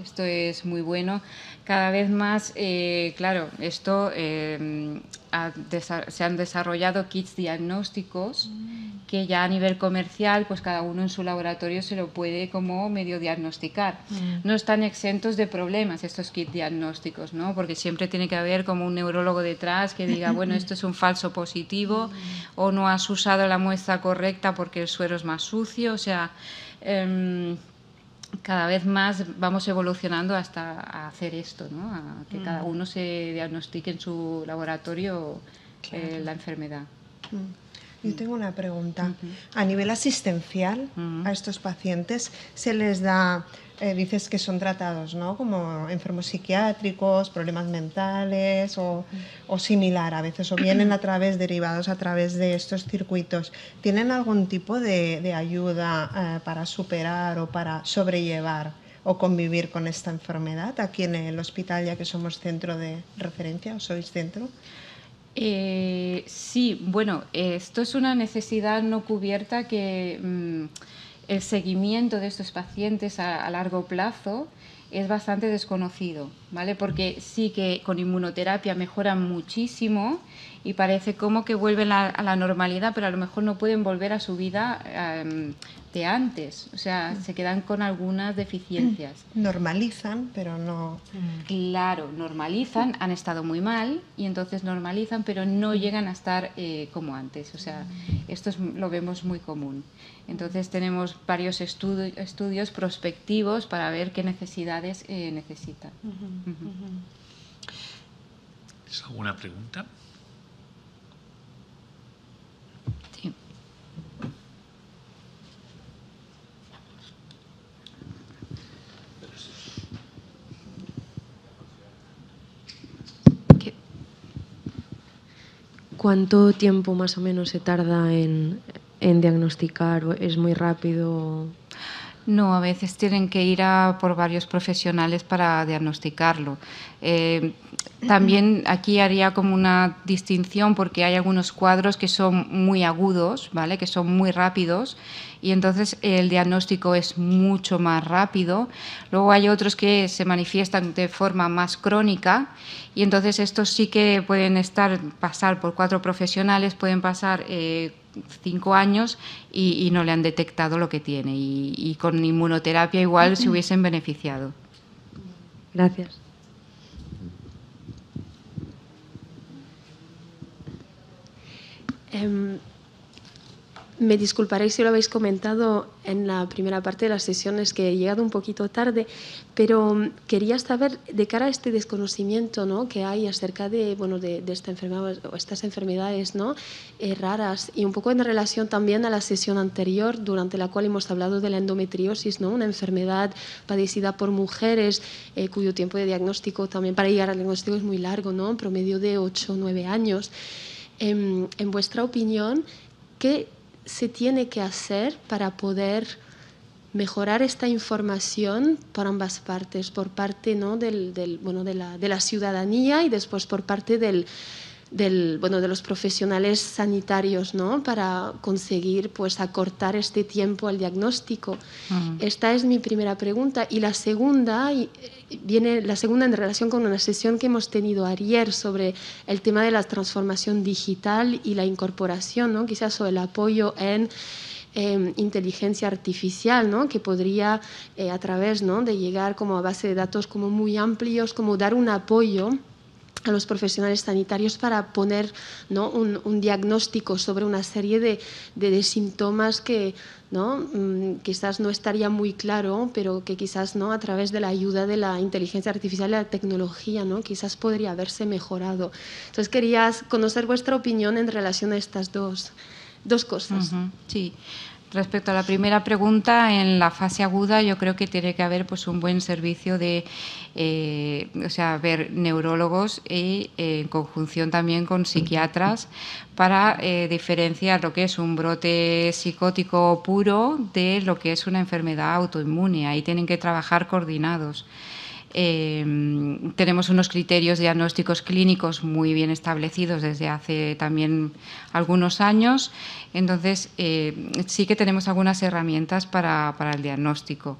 esto es muy bueno. Cada vez más, eh, claro, esto em, se han desarrollado kits diagnósticos mm. que ya a nivel comercial, pues cada uno en su laboratorio se lo puede como medio diagnosticar. Mm. No están exentos de problemas estos kits diagnósticos, ¿no? Porque siempre tiene que haber como un neurólogo detrás que diga, bueno, esto es un falso positivo mm. o no has usado la muestra correcta porque el suero es más sucio, o sea. Em, cada vez más vamos evolucionando hasta hacer esto, ¿no? que mm. cada uno se diagnostique en su laboratorio eh, la enfermedad. Mm. Yo tengo una pregunta. A nivel asistencial, a estos pacientes se les da eh, dices que son tratados, ¿no? Como enfermos psiquiátricos, problemas mentales o, similar a veces, o vienen a través, derivados a través de estos circuitos. ¿Tienen algún tipo de, ayuda eh, para superar o para sobrellevar o convivir con esta enfermedad aquí en el hospital, ya que somos centro de referencia o sois centro? Eh, sí, bueno, esto es una necesidad no cubierta que... Mm, el seguimiento de estos pacientes a, largo plazo es bastante desconocido, ¿vale? Porque sí que con inmunoterapia mejoran muchísimo y parece como que vuelven a, la normalidad, pero a lo mejor no pueden volver a su vida em, de antes, o sea, mm. se quedan con algunas deficiencias. Normalizan, pero no... Mm. Claro, normalizan, han estado muy mal y entonces normalizan, pero no mm. llegan a estar eh, como antes, o sea, esto lo vemos muy común. Entonces tenemos varios estudios prospectivos para ver qué necesidades eh, necesitan. ¿Es alguna pregunta? Sí. ¿Cuánto tiempo más o menos se tarda en, en diagnosticar? ¿Es muy rápido? No, a veces tienen que ir a por varios profesionales para diagnosticarlo. Eh, también aquí haría como una distinción porque hay algunos cuadros que son muy agudos, ¿vale? que son muy rápidos y entonces el diagnóstico es mucho más rápido. Luego hay otros que se manifiestan de forma más crónica y entonces estos sí que pueden estar, pasar por cuatro profesionales, pueden pasar... Eh, cinco años y, no le han detectado lo que tiene. Y, con inmunoterapia igual se hubiesen beneficiado. Gracias. Em, me disculparéis si lo habéis comentado en la primera parte de las sesiones que he llegado un poquito tarde, pero mm, quería saber de cara a este desconocimiento ¿no? que hay acerca de, bueno, de, esta enfermedad, o estas enfermedades ¿no? Eh, raras y un poco en relación también a la sesión anterior durante la cual hemos hablado de la endometriosis, ¿no? una enfermedad padecida por mujeres eh, cuyo tiempo de diagnóstico también para llegar al diagnóstico es muy largo, ¿no? promedio de 8 o 9 años. En, em, en vuestra opinión, ¿qué se tiene que hacer para poder mejorar esta información por ambas partes, por parte ¿no? del, bueno, de, la, ciudadanía y después por parte del, bueno, de los profesionales sanitarios ¿no? para conseguir pues, acortar este tiempo al diagnóstico? Mm. Esta es mi primera pregunta. Y la segunda, y eh, viene la segunda en relación con una sesión que hemos tenido ayer sobre el tema de la transformación digital y la incorporación, ¿no? quizás o el apoyo en... Em, inteligencia artificial, ¿no? que podría, eh, a través ¿no? de llegar como a base de datos como muy amplios, como dar un apoyo a los profesionales sanitarios para poner ¿no? un, diagnóstico sobre una serie de, síntomas que ¿no? Mm, quizás no estaría muy claro, pero que quizás ¿no? a través de la ayuda de la inteligencia artificial y la tecnología ¿no? quizás podría haberse mejorado. Entonces quería conocer vuestra opinión en relación a estas dos, dos cosas. Sí. Respecto a la primera pregunta, en la fase aguda yo creo que tiene que haber pues, un buen servicio de, eh, o sea, ver neurólogos y eh, en conjunción también con psiquiatras para eh, diferenciar lo que es un brote psicótico puro de lo que es una enfermedad autoinmune. Ahí tienen que trabajar coordinados. Em, tenemos unos criterios diagnósticos clínicos muy bien establecidos desde hace también algunos años, entonces eh, sí que tenemos algunas herramientas para, el diagnóstico.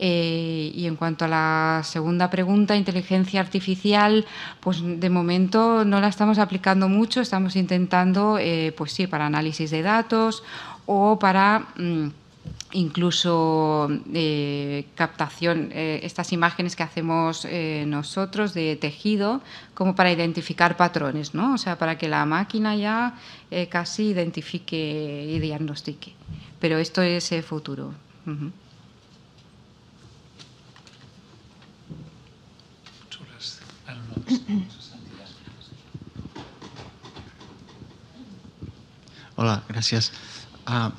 Eh, y en cuanto a la segunda pregunta, inteligencia artificial, pues de momento no la estamos aplicando mucho, estamos intentando, eh, pues sí, para análisis de datos o para... Mm, incluso eh, captación, eh, estas imágenes que hacemos eh, nosotros de tejido, como para identificar patrones, ¿no? O sea, para que la máquina ya casi identifique y diagnostique. Pero esto es futuro. Hola, gracias. Ah,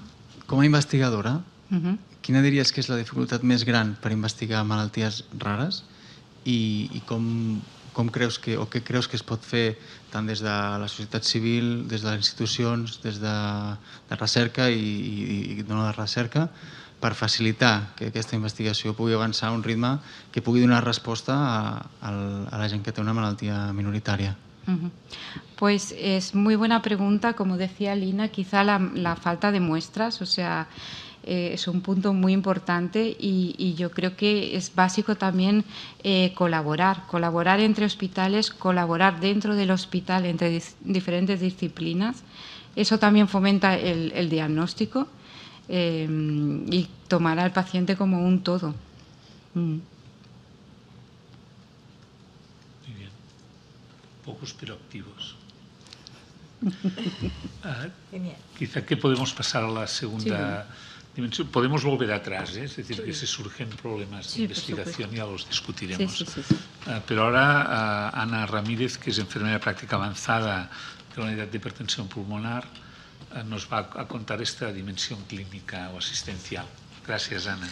como investigadora, Uh -huh. Quina diries que és la dificultat més gran per investigar malalties rares i, i com, com creus que, o què creus que es pot fer tant des de la societat civil, des de les institucions, des de, de recerca i, i, i no de recerca, per facilitar que aquesta investigació pugui avançar a un ritme que pugui donar resposta a, a la gent que té una malaltia minoritària. Pues es muy buena pregunta, como decía Lina, quizá la, la falta de muestras, o sea, Eh, es un punto muy importante y, yo creo que es básico también eh, colaborar, colaborar entre hospitales, colaborar dentro del hospital entre diferentes disciplinas. Eso también fomenta el, diagnóstico em, y tomar al paciente como un todo. Mm. Muy bien. Pocos pero activos. Ah, quizá que podemos pasar a la segunda. Podemos volver atrás, ¿eh? es decir, que si surgen problemas de investigación ya los discutiremos. Ah, pero ahora ah, Ana Ramírez, que es enfermera de práctica avanzada de la unidad de hipertensión pulmonar, ah, nos va a contar esta dimensión clínica o asistencial. Gracias, Ana.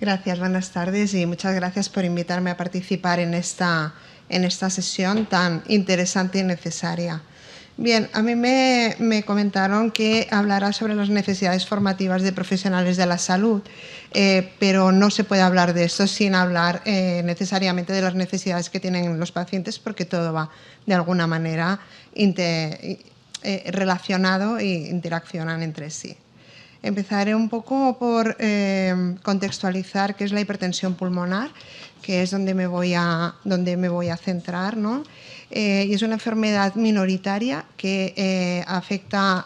Gracias, buenas tardes y muchas gracias por invitarme a participar en esta, en esta sesión tan interesante y necesaria. Bien, a mí me, comentaron que hablará sobre las necesidades formativas de profesionales de la salud, eh, pero no se puede hablar de esto sin hablar eh, necesariamente de las necesidades que tienen los pacientes, porque todo va de alguna manera eh, relacionado e interaccionan entre sí. Empezaré un poco por contextualizar qué es la hipertensión pulmonar, que es donde me voy a, donde me voy a centrar. ¿no? Eh, y es una enfermedad minoritaria que eh, afecta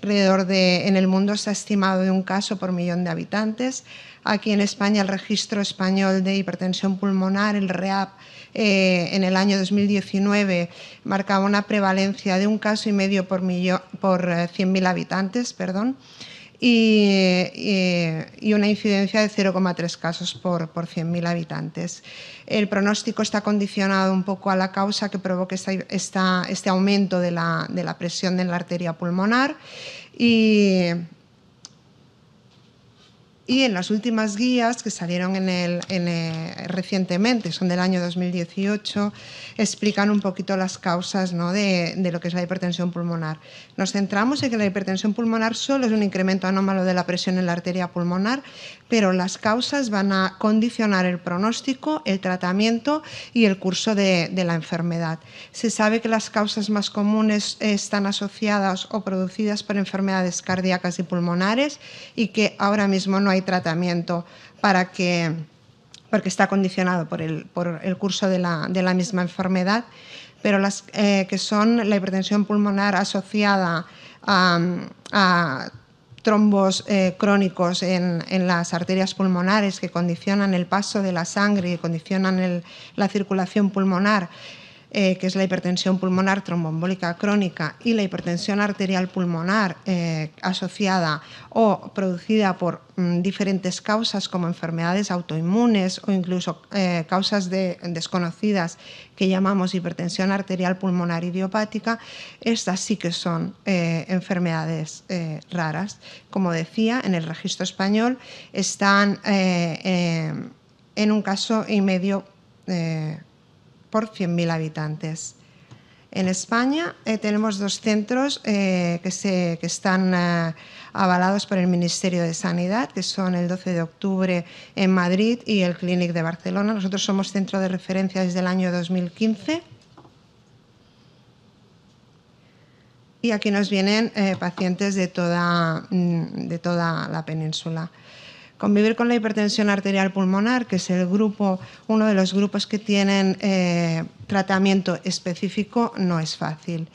alrededor de, en el mundo se ha estimado de un caso por millón de habitantes. Aquí en España el Registro Español de Hipertensión Pulmonar, el REAP, eh, en el año 2019 marcaba una prevalencia de un caso y medio por, por 100.000 habitantes. Perdón y, una incidencia de 0,3 casos por, 100.000 habitantes. El pronóstico está condicionado un poco a la causa que provoque este aumento de la, de la presión en la arteria pulmonar y y en las últimas guías que salieron en el, recientemente, son del año 2018, explican un poquito las causas de, lo que es la hipertensión pulmonar. Nos centramos en que la hipertensión pulmonar solo es un incremento anómalo de la presión en la arteria pulmonar, pero las causas van a condicionar el pronóstico, el tratamiento y el curso de, de la enfermedad. Se sabe que las causas más comunes están asociadas o producidas por enfermedades cardíacas y pulmonares y que ahora mismo no hay tratamiento para que porque está condicionado por el, por el curso de la, misma enfermedad, pero las eh, que son la hipertensión pulmonar asociada a, trombos eh, crónicos en, las arterias pulmonares que condicionan el paso de la sangre y condicionan la circulación pulmonar eh, que es la hipertensión pulmonar trombombólica crónica y la hipertensión arterial pulmonar eh, asociada o producida por mm, diferentes causas como enfermedades autoinmunes o incluso eh, causas de, desconocidas que llamamos hipertensión arterial pulmonar idiopática, estas sí que son enfermedades raras. Como decía, en el registro español están en un caso y medio por 100.000 habitantes. En España eh, tenemos dos centros eh, que, están eh, avalados por el Ministerio de Sanidad, que son el 12 de octubre en Madrid y el Clínic de Barcelona. Nosotros somos centro de referencia desde el año 2015. Y aquí nos vienen pacientes mm, de toda la península. Convivir con la hipertensión arterial pulmonar, que es el grupo, uno de los grupos que tienen eh, tratamiento específico, no es fácil.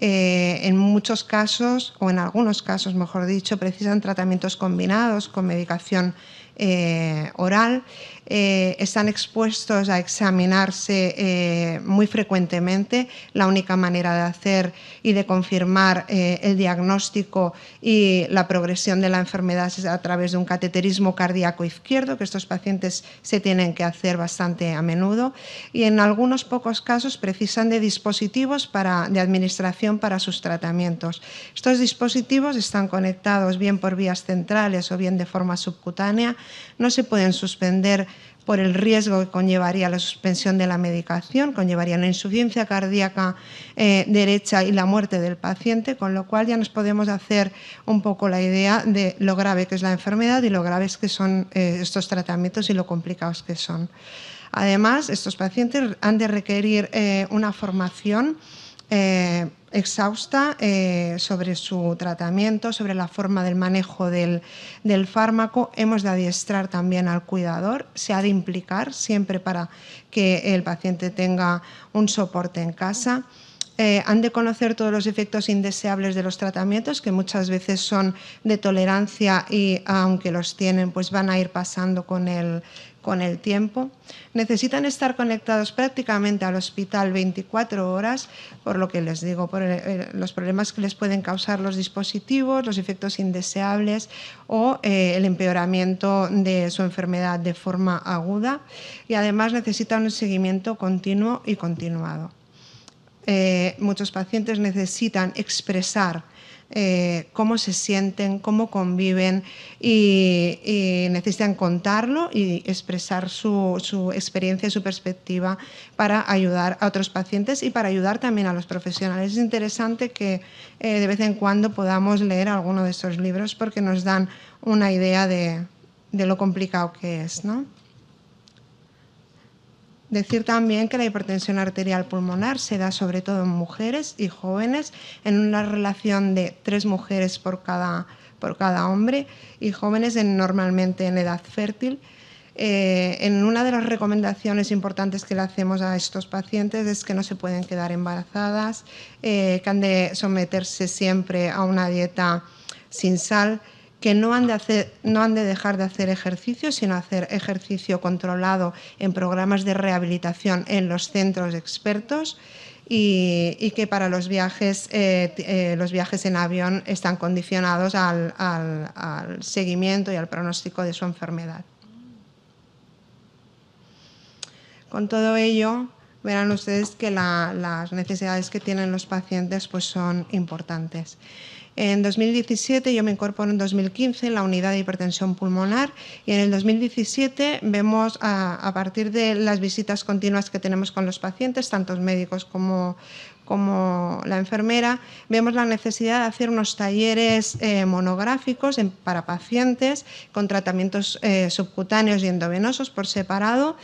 Eh, en muchos casos, o en algunos casos, mejor dicho, precisan tratamientos combinados con medicación eh, oral eh, están expuestos a examinarse eh, muy frecuentemente. La única manera de hacer y de confirmar eh, el diagnóstico y la progresión de la enfermedad es a través de un cateterismo cardíaco izquierdo, que estos pacientes se tienen que hacer bastante a menudo. Y en algunos pocos casos precisan de dispositivos para, de administración para sus tratamientos. Estos dispositivos están conectados bien por vías centrales o bien de forma subcutánea. No se pueden suspender por el riesgo que conllevaría la suspensión de la medicación, conllevaría la insuficiencia cardíaca eh, derecha y la muerte del paciente, con lo cual ya nos podemos hacer un poco la idea de lo grave que es la enfermedad y lo graves que son eh, estos tratamientos y lo complicados que son. Además, estos pacientes han de requerir eh, una formación eh, exhausta eh, sobre su tratamiento, sobre la forma del manejo del, fármaco. Hemos de adiestrar también al cuidador, se ha de implicar siempre para que el paciente tenga un soporte en casa. Eh, han de conocer todos los efectos indeseables de los tratamientos, que muchas veces son de tolerancia y aunque los tienen, pues van a ir pasando con el, con el tiempo, necesitan estar conectados prácticamente al hospital 24 horas, por lo que les digo, por eh, los problemas que les pueden causar los dispositivos, los efectos indeseables o eh, el empeoramiento de su enfermedad de forma aguda y además necesitan un seguimiento continuo y continuado. Eh, muchos pacientes necesitan expresar eh, cómo se sienten, cómo conviven y, necesitan contarlo y expresar su, experiencia y su perspectiva para ayudar a otros pacientes y para ayudar también a los profesionales. Es interesante que eh, de vez en cuando podamos leer alguno de estos libros porque nos dan una idea de, de lo complicado que es. ¿no? Decir también que la hipertensión arterial pulmonar se da sobre todo en mujeres y jóvenes, en una relación de tres mujeres por cada, hombre y jóvenes normalmente en edad fértil. Eh, en una de las recomendaciones importantes que le hacemos a estos pacientes es que no se pueden quedar embarazadas, eh, que han de someterse siempre a una dieta sin sal, que no han, de no han de dejar de hacer ejercicio, sino hacer ejercicio controlado en programas de rehabilitación en los centros expertos y, que para los viajes, eh, eh, los viajes en avión están condicionados al, seguimiento y al pronóstico de su enfermedad. Con todo ello, verán ustedes que las necesidades que tienen los pacientes pues son importantes. En 2017 yo me incorporo en 2015 en la unidad de hipertensión pulmonar y en el 2017 vemos a, partir de las visitas continuas que tenemos con los pacientes, tanto médicos como, como la enfermera, vemos la necesidad de hacer unos talleres eh, monográficos para pacientes con tratamientos eh, subcutáneos y endovenosos por separado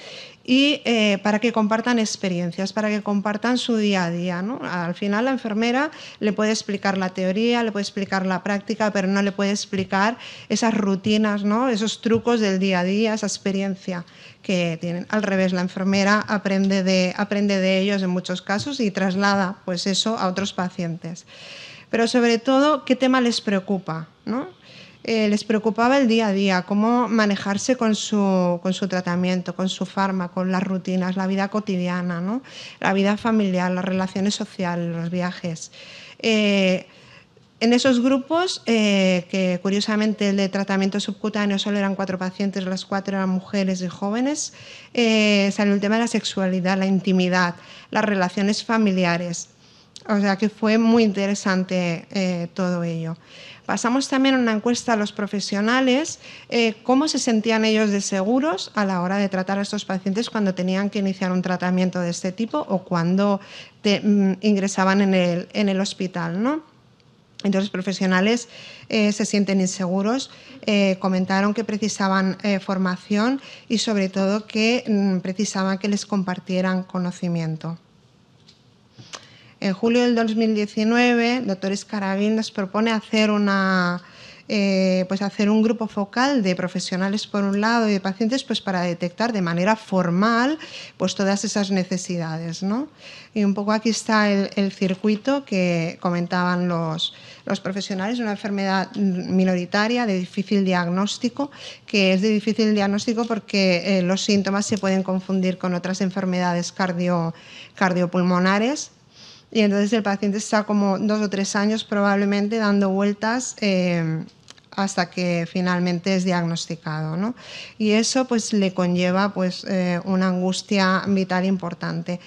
y eh, para que compartan experiencias, para que compartan su día a día. ¿no? Al final la enfermera le puede explicar la teoría, le puede explicar la práctica, pero no le puede explicar esas rutinas, ¿no? esos trucos del día a día, esa experiencia que tienen. Al revés, la enfermera aprende de, aprende de ellos en muchos casos y traslada pues, eso a otros pacientes. Pero sobre todo, ¿qué tema les preocupa? ¿no? Eh, les preocupaba el día a día, cómo manejarse con su, con su tratamiento, con su fármaco, con las rutinas, la vida cotidiana, la vida familiar, las relaciones sociales, los viajes. Eh, en esos grupos, eh, que curiosamente el de tratamiento subcutáneo solo eran cuatro pacientes, las cuatro eran mujeres y jóvenes, eh, salió el tema de la sexualidad, la intimidad, las relaciones familiares. O sea que fue muy interesante eh, todo ello. Pasamos también una encuesta a los profesionales, cómo se sentían ellos de seguros a la hora de tratar a estos pacientes cuando tenían que iniciar un tratamiento de este tipo o cuando mm, ingresaban en el, en el hospital. ¿no? Entonces, los profesionales eh, se sienten inseguros, eh, comentaron que precisaban eh, formación y sobre todo que mm, precisaban que les compartieran conocimiento. En julio del 2019, el doctor nos propone hacer una, eh, pues hacer un grupo focal de profesionales por un lado y de pacientes pues para detectar de manera formal pues todas esas necesidades. ¿no? Y un poco aquí está el, circuito que comentaban los, los profesionales, una enfermedad minoritaria de difícil diagnóstico, que es de difícil diagnóstico porque eh, los síntomas se pueden confundir con otras enfermedades cardio, cardiopulmonares y entonces el paciente está como dos o tres años probablemente dando vueltas. Eh, hasta que finalmente es diagnosticado. ¿no? Y eso pues, le conlleva pues, eh, una angustia vital importante.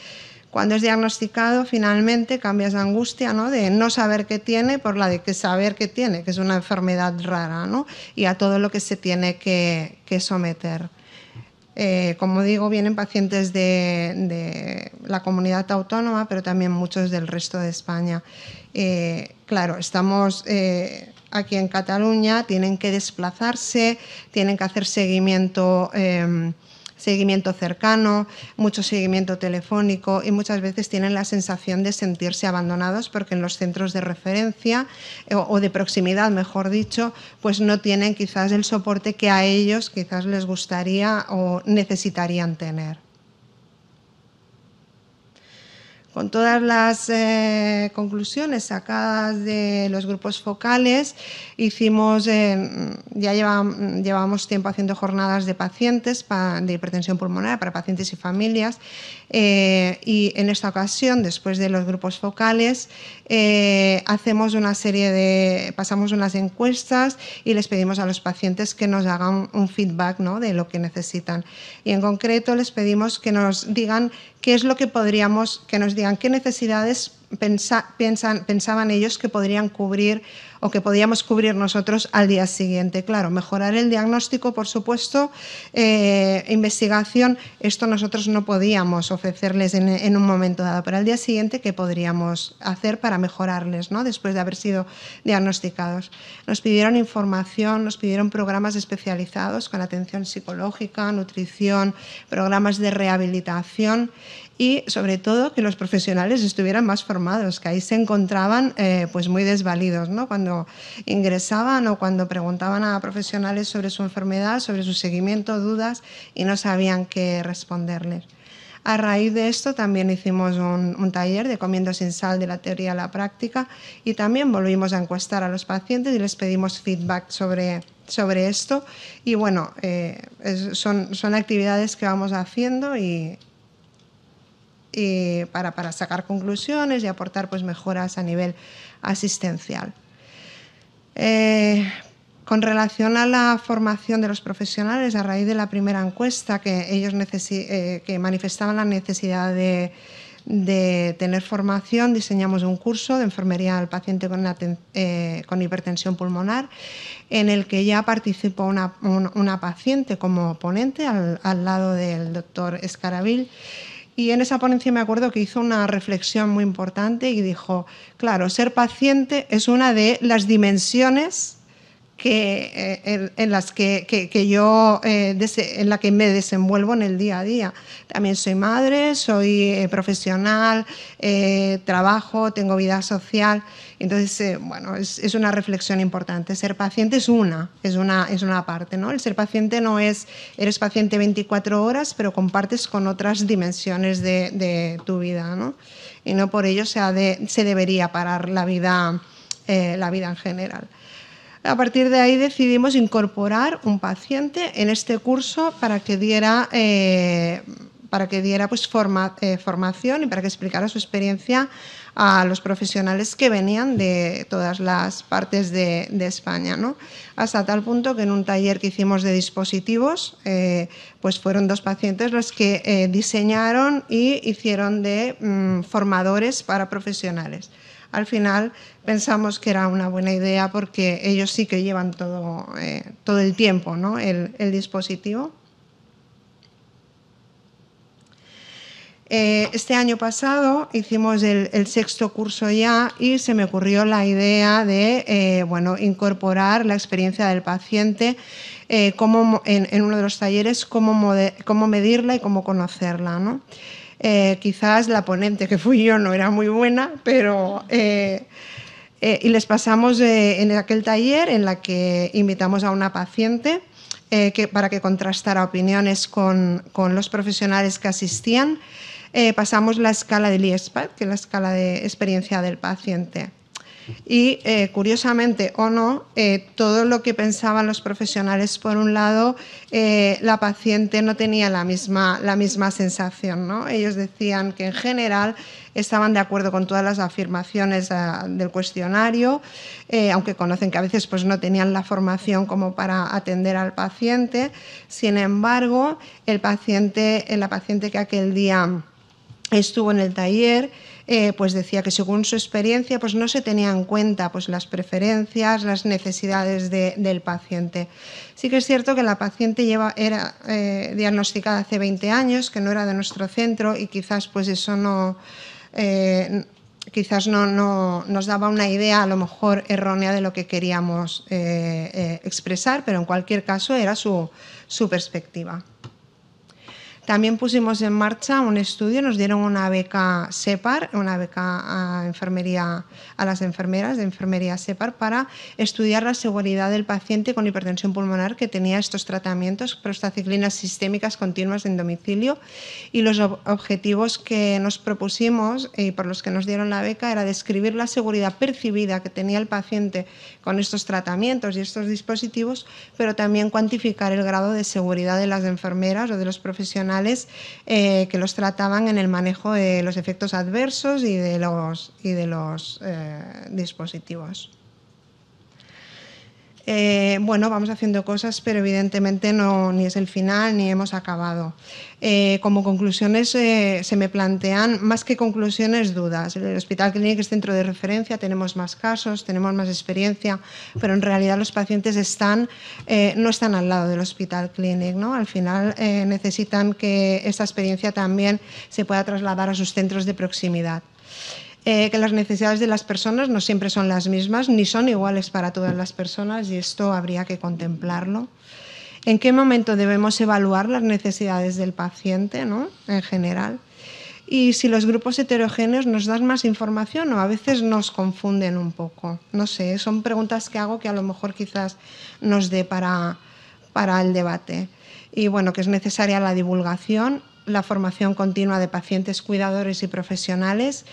Cuando es diagnosticado, finalmente cambias la angustia ¿no? de no saber qué tiene por la de que saber qué tiene, que es una enfermedad rara, ¿no? y a todo lo que se tiene que, someter. Eh, como digo, vienen pacientes de, la comunidad autónoma, pero también muchos del resto de España. Eh, claro, estamos eh, aquí en Cataluña, tienen que desplazarse, tienen que hacer seguimiento. Em, seguimiento cercano, mucho seguimiento telefónico y muchas veces tienen la sensación de sentirse abandonados porque en los centros de referencia eh, o, de proximidad, mejor dicho, pues no tienen quizás el soporte que a ellos quizás les gustaría o necesitarían tener con todas las eh, conclusiones sacadas de los grupos focales, hicimos, eh, ya llevamos, tiempo haciendo jornadas de pacientes de hipertensión pulmonar para pacientes y familias eh, y en esta ocasión, después de los grupos focales, eh, hacemos una serie de, pasamos unas encuestas y les pedimos a los pacientes que nos hagan un feedback de lo que necesitan. Y en concreto les pedimos que nos digan qué es lo que podríamos, que nos digan qué necesidades pensaban ellos que podrían cubrir o que podíamos cubrir nosotros al día siguiente. Claro, mejorar el diagnóstico, por supuesto, eh, investigación, esto nosotros no podíamos ofrecerles en, un momento dado, pero al día siguiente, ¿qué podríamos hacer para mejorarles ¿no? después de haber sido diagnosticados? Nos pidieron información, nos pidieron programas especializados con atención psicológica, nutrición, programas de rehabilitación y sobre todo que los profesionales estuvieran más formados, que ahí se encontraban eh, pues muy desvalidos ¿no? cuando ingresaban o cuando preguntaban a profesionales sobre su enfermedad, sobre su seguimiento, dudas y no sabían qué responderles. A raíz de esto también hicimos un, taller de comiendo sin sal de la teoría a la práctica y también volvimos a encuestar a los pacientes y les pedimos feedback sobre, sobre esto. Y bueno, eh, son, son actividades que vamos haciendo y, eh, para, sacar conclusiones y aportar pues, mejoras a nivel asistencial. Eh, con relación a la formación de los profesionales, a raíz de la primera encuesta, que ellos eh, manifestaban la necesidad de, tener formación, diseñamos un curso de enfermería al paciente con, hipertensión pulmonar, en el que ya participó una, paciente como ponente al, al lado del doctor Escaravil. Y en esa ponencia me acuerdo que hizo una reflexión muy importante y dijo, claro, ser paciente es una de las dimensiones eh, en, las que, yo, eh, en la que me desenvuelvo en el día a día. También soy madre, soy eh, profesional, trabajo, tengo vida social entonces, eh, bueno, es, una reflexión importante. Ser paciente es una, es una, parte, ¿no? El ser paciente no es, eres paciente 24 horas, pero compartes con otras dimensiones de, tu vida, ¿no? Y no por ello se, debería parar la vida, eh, la vida en general. A partir de ahí decidimos incorporar un paciente en este curso para que diera... Eh, para que diera pues, formación y para que explicara su experiencia a los profesionales que venían de todas las partes de, España. ¿no? Hasta tal punto que en un taller que hicimos de dispositivos, eh, pues fueron dos pacientes los que eh, diseñaron y hicieron de mm, formadores para profesionales al final pensamos que era una buena idea porque ellos sí que llevan todo, eh, el tiempo ¿no? el dispositivo. Eh, este año pasado hicimos el, sexto curso ya y se me ocurrió la idea de eh, bueno, incorporar la experiencia del paciente eh, en, uno de los talleres, cómo, cómo medirla y cómo conocerla. ¿no? quizás la ponente que fui yo no era muy buena, pero... y les pasamos en aquel taller en la que invitamos a una paciente para que contrastara opiniones con, con los profesionales que asistían. Eh, pasamos la escala del IESPAD, que es la escala de experiencia del paciente. Y eh, curiosamente o no, eh, todo lo que pensaban los profesionales, por un lado, la paciente no tenía la misma, la misma sensación. ¿no? Ellos decían que en general estaban de acuerdo con todas las afirmaciones del cuestionario, aunque conocen que a veces pues, no tenían la formación como para atender al paciente. Sin embargo, el paciente, la paciente que aquel día estuvo en el taller, eh, pues decía que según su experiencia pues no se tenían en cuenta pues las preferencias, las necesidades del paciente. Sí que es cierto que la paciente era eh, diagnosticada hace 20 años, que no era de nuestro centro y quizás pues eso no... Eh, quizás no, nos daba una idea a lo mejor errónea de lo que queríamos expresar, pero en cualquier caso era su perspectiva. También pusimos en marcha un estudio, nos dieron una beca SEPAR, una beca a, enfermería, a las enfermeras de enfermería SEPAR para estudiar la seguridad del paciente con hipertensión pulmonar que tenía estos tratamientos, prostaciclinas sistémicas continuas en domicilio. Y los objetivos que nos propusimos y por los que nos dieron la beca era describir la seguridad percibida que tenía el paciente con estos tratamientos y estos dispositivos, pero también cuantificar el grado de seguridad de las enfermeras o de los profesionales eh, que los trataban en el manejo de los efectos adversos y de los, eh, dispositivos. Eh, bueno, vamos haciendo cosas, pero evidentemente no, ni es el final ni hemos acabado. Eh, como conclusiones eh, se me plantean más que conclusiones dudas. El Hospital Clinic es centro de referencia, tenemos más casos, tenemos más experiencia, pero en realidad los pacientes están, no están al lado del Hospital Clinic, ¿no? Al final necesitan que esta experiencia también se pueda trasladar a sus centros de proximidad. Eh, que las necesidades de las personas no siempre son las mismas, ni son iguales para todas las personas y esto habría que contemplarlo. ¿En qué momento debemos evaluar las necesidades del paciente ¿no? en general? Y si los grupos heterogéneos nos dan más información o a veces nos confunden un poco. No sé, son preguntas que hago que a lo mejor quizás nos dé para, para el debate. Y bueno, que es necesaria la divulgación, la formación continua de pacientes, cuidadores y profesionales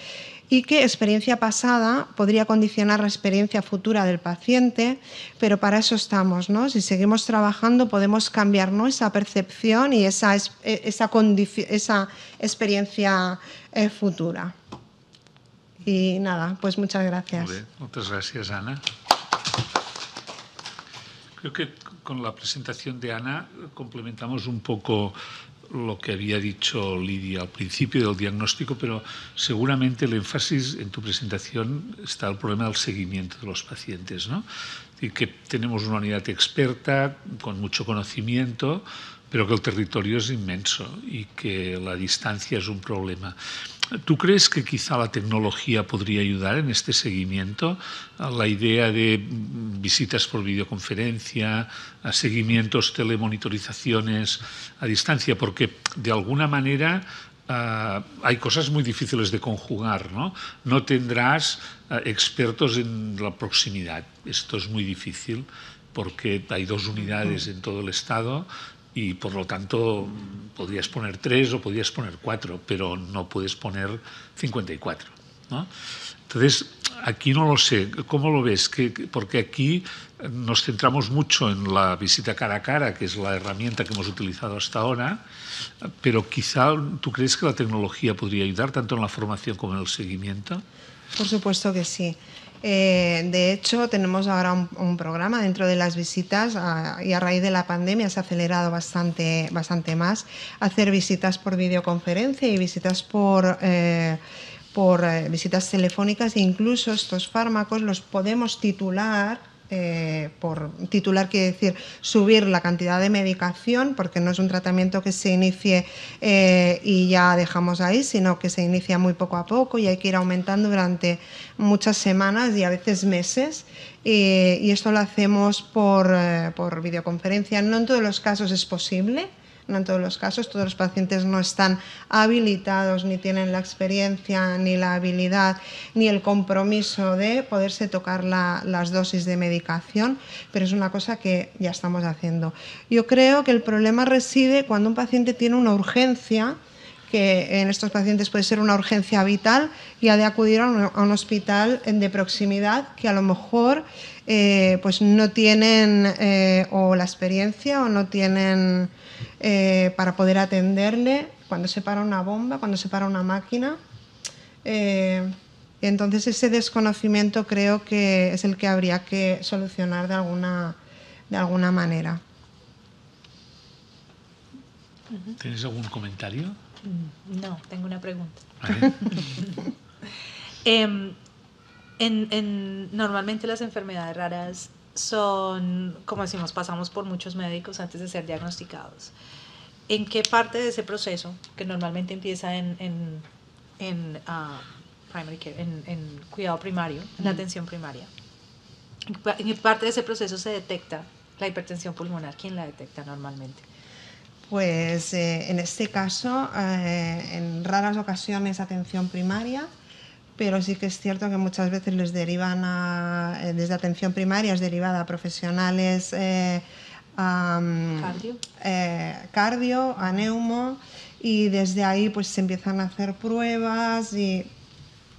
y que experiencia pasada podría condicionar la experiencia futura del paciente, pero para eso estamos, ¿no? Si seguimos trabajando podemos cambiar esa percepción y esa, eh, esa, esa experiencia eh, futura. Y nada, pues muchas gracias. Muchas gracias, Ana. Creo que con la presentación de Ana complementamos un poco lo que había dicho Lidia al principio del diagnóstico, pero seguramente el énfasis en tu presentación está el problema del seguimiento de los pacientes. Y que tenemos una unidad experta con mucho conocimiento, pero que el territorio es inmenso y que la distancia es un problema. ¿Tú crees que quizá la tecnología podría ayudar en este seguimiento? La idea de visitas por videoconferencia, a seguimientos, telemonitorizaciones a distancia, porque de alguna manera eh, hay cosas muy difíciles de conjugar, ¿no? No tendrás eh, expertos en la proximidad. Esto es muy difícil porque hay dos unidades en todo el Estado y por lo tanto podrías poner tres o podrías poner cuatro, pero no puedes poner 54. ¿no? Entonces, aquí no lo sé. ¿Cómo lo ves? porque aquí nos centramos mucho en la visita cara a cara, que es la herramienta que hemos utilizado hasta ahora, pero quizá tú crees que la tecnología podría ayudar tanto en la formación como en el seguimiento. Por supuesto que sí. Eh, de hecho, tenemos ahora un, programa dentro de las visitas y a raíz de la pandemia se ha acelerado bastante, bastante más hacer visitas por videoconferencia y visitas por... Eh, por eh, visitas telefónicas e incluso estos fármacos los podemos titular eh, por titular quiere decir subir la cantidad de medicación, porque no es un tratamiento que se inicie eh, y ya dejamos ahí, sino que se inicia muy poco a poco y hay que ir aumentando durante muchas semanas y a veces meses. Y, esto lo hacemos por, eh, por videoconferencia. No en todos los casos es posible no en todos los casos, todos los pacientes no están habilitados ni tienen la experiencia, ni la habilidad, ni el compromiso de poderse tocar las dosis de medicación, pero es una cosa que ya estamos haciendo. Yo creo que el problema reside cuando un paciente tiene una urgencia, que en estos pacientes puede ser una urgencia vital y ha de acudir a un, hospital de proximidad que a lo mejor eh, pues no tienen eh, o la experiencia o no tienen eh, para poder atenderle cuando se para una bomba, cuando se para una máquina. Eh, entonces ese desconocimiento creo que es el que habría que solucionar de alguna, de alguna manera. ¿Tienes algún comentario? Mm, no, tengo una pregunta. Em, normalmente las enfermedades raras son, como decimos, pasamos por muchos médicos antes de ser diagnosticados. ¿En qué parte de ese proceso, que normalmente empieza en, en, en, ah, cuidado primario, en la atención primaria, en qué parte de ese proceso se detecta la hipertensión pulmonar? ¿Quién la detecta normalmente? Pues eh, en este caso, eh, en raras ocasiones atención primaria, pero sí que es cierto que muchas veces les derivan eh, desde atención primaria, es derivada a profesionales eh, mm, eh, cardio. a neumo, y desde ahí pues se empiezan a hacer pruebas y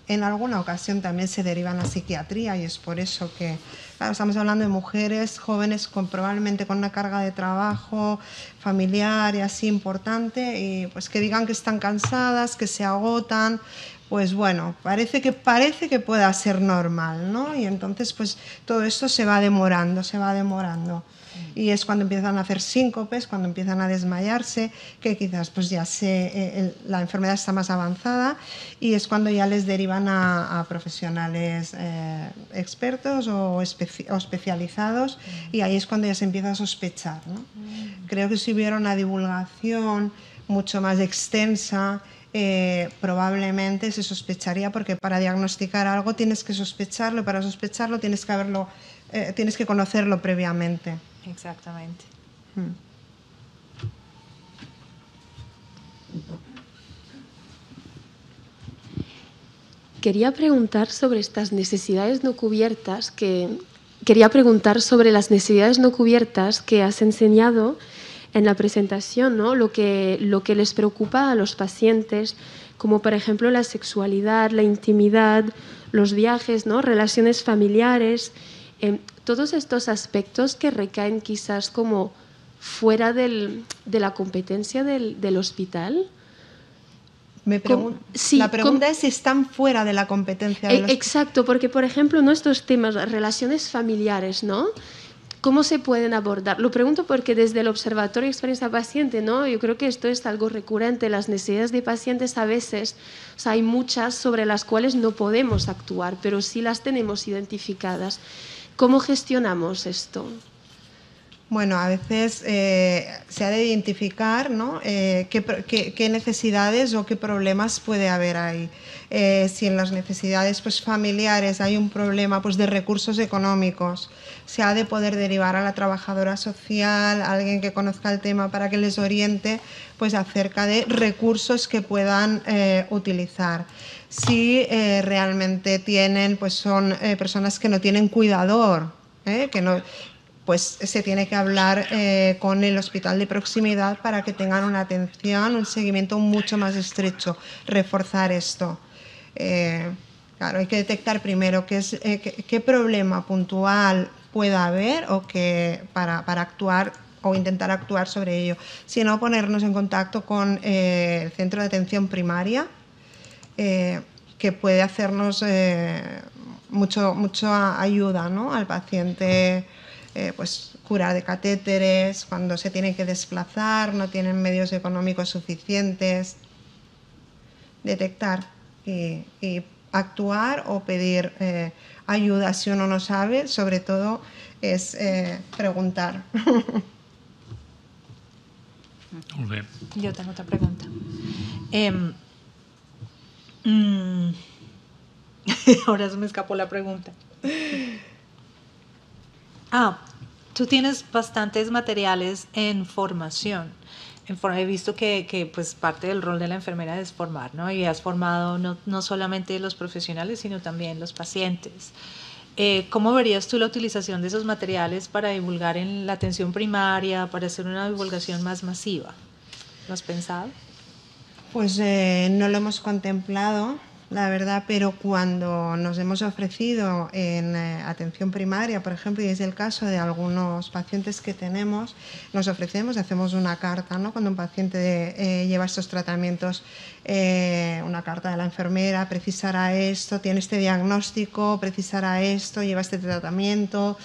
en alguna ocasión también se derivan a psiquiatría y es por eso que estamos hablando de mujeres jóvenes con probablemente con una carga de trabajo familiar y así importante y pues que digan que están cansadas, que se agotan pues bueno, parece que, parece que pueda ser normal, ¿no? Y entonces pues todo esto se va demorando, se va demorando. Y es cuando empiezan a hacer síncopes, cuando empiezan a desmayarse, que quizás pues ya sé, eh, la enfermedad está más avanzada y es cuando ya les derivan a, profesionales eh, expertos o, especializados y ahí es cuando ya se empieza a sospechar. ¿no? Mm. Creo que si hubiera una divulgación mucho más extensa eh, probablemente se sospecharía porque para diagnosticar algo tienes que sospecharlo y para sospecharlo tienes que haberlo, eh, tienes que conocerlo previamente. Exactamente. Mm. Quería preguntar sobre estas necesidades no cubiertas que quería preguntar sobre las necesidades no cubiertas que has enseñado en la presentación, ¿no? lo, que, lo que les preocupa a los pacientes, como por ejemplo la sexualidad, la intimidad, los viajes, ¿no? relaciones familiares, em, todos estos aspectos que recaen quizás como fuera de la competencia del, hospital. Me la pregunta es si están fuera de la competencia. De los... Eh, exacto, porque por ejemplo nuestros temas, relaciones familiares, ¿no? ¿Cómo se pueden abordar? Lo pregunto porque desde el Observatorio de Experiencia Paciente, ¿no? yo creo que esto es algo recurrente. Las necesidades de pacientes a veces, hay muchas sobre las cuales no podemos actuar, pero sí las tenemos identificadas. ¿Cómo gestionamos esto? Bueno, a veces eh, se ha de identificar ¿no? Eh, qué, necesidades o qué problemas puede haber ahí. Eh, si en las necesidades pues, familiares hay un problema pues, de recursos económicos, se ha de poder derivar a la trabajadora social, alguien que conozca el tema para que les oriente pues, acerca de recursos que puedan eh, utilizar. Si eh, realmente tienen, pues son eh, personas que no tienen cuidador, que no, pues se tiene que hablar con el hospital de proximidad para que tengan una atención, un seguimiento mucho más estrecho, reforzar esto. claro, hay que detectar primero qué, es, qué problema puntual pueda haber o que para, actuar o intentar actuar sobre ello, sino ponernos en contacto con eh, el centro de atención primaria, eh, que puede hacernos mucha eh, mucho, ayuda al paciente, pues curar de catéteres, cuando se tienen que desplazar, no tienen medios económicos suficientes, detectar y actuar o pedir ayuda si uno no sabe, sobre todo es eh, preguntar. Yo tengo otra pregunta. Em, mm, ahora se me escapó la pregunta. Ah, tú tienes bastantes materiales en formación he visto que, pues parte del rol de la enfermera es formar, Y has formado no, solamente los profesionales, sino también los pacientes. Eh, ¿Cómo verías tú la utilización de esos materiales para divulgar en la atención primaria, para hacer una divulgación más masiva? ¿Lo has pensado? Pues eh, no lo hemos contemplado, la verdad, pero cuando nos hemos ofrecido en eh, atención primaria, por ejemplo, y es el caso de algunos pacientes que tenemos, nos ofrecemos, hacemos una carta, ¿no? Cuando un paciente eh, lleva estos tratamientos, eh, una carta de la enfermera, precisará esto, tiene este diagnóstico, precisará esto, lleva este tratamiento,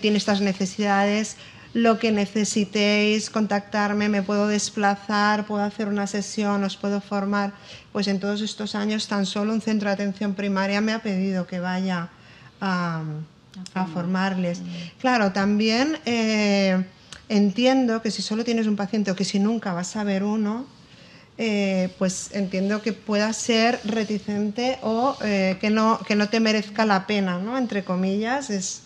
tiene estas necesidades lo que necesitéis, contactarme, me puedo desplazar, puedo hacer una sesión, os puedo formar. Pues en todos estos años tan solo un centro de atención primaria me ha pedido que vaya a, formarles. Claro, también eh, entiendo que si solo tienes un paciente o que si nunca vas a ver uno, eh, pues entiendo que pueda ser reticente o eh, que, no, que no te merezca la pena, ¿no? Entre comillas, es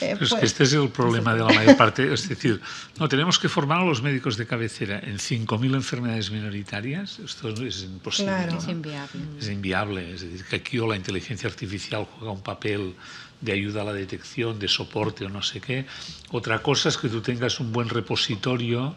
eh, pues... Este es el pues problema de la mayor parte. Es decir, no, tenemos que formar a los médicos de cabecera en 5.000 enfermedades minoritarias. Esto es imposible. Claro. Es inviable. Es inviable. Es decir, que aquí o la inteligencia artificial juega un papel de ayuda a la detección, de soporte o no sé qué. Otra cosa es que tú tengas un buen repositorio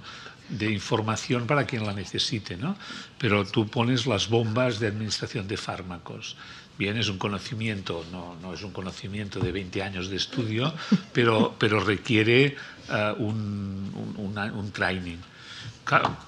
de información para quien la necesite, ¿no? Pero tú pones las bombas de administración de fármacos Bien, es un conocimiento, no, no, es un conocimiento de 20 años de estudio, pero, pero requiere eh, un, un, training.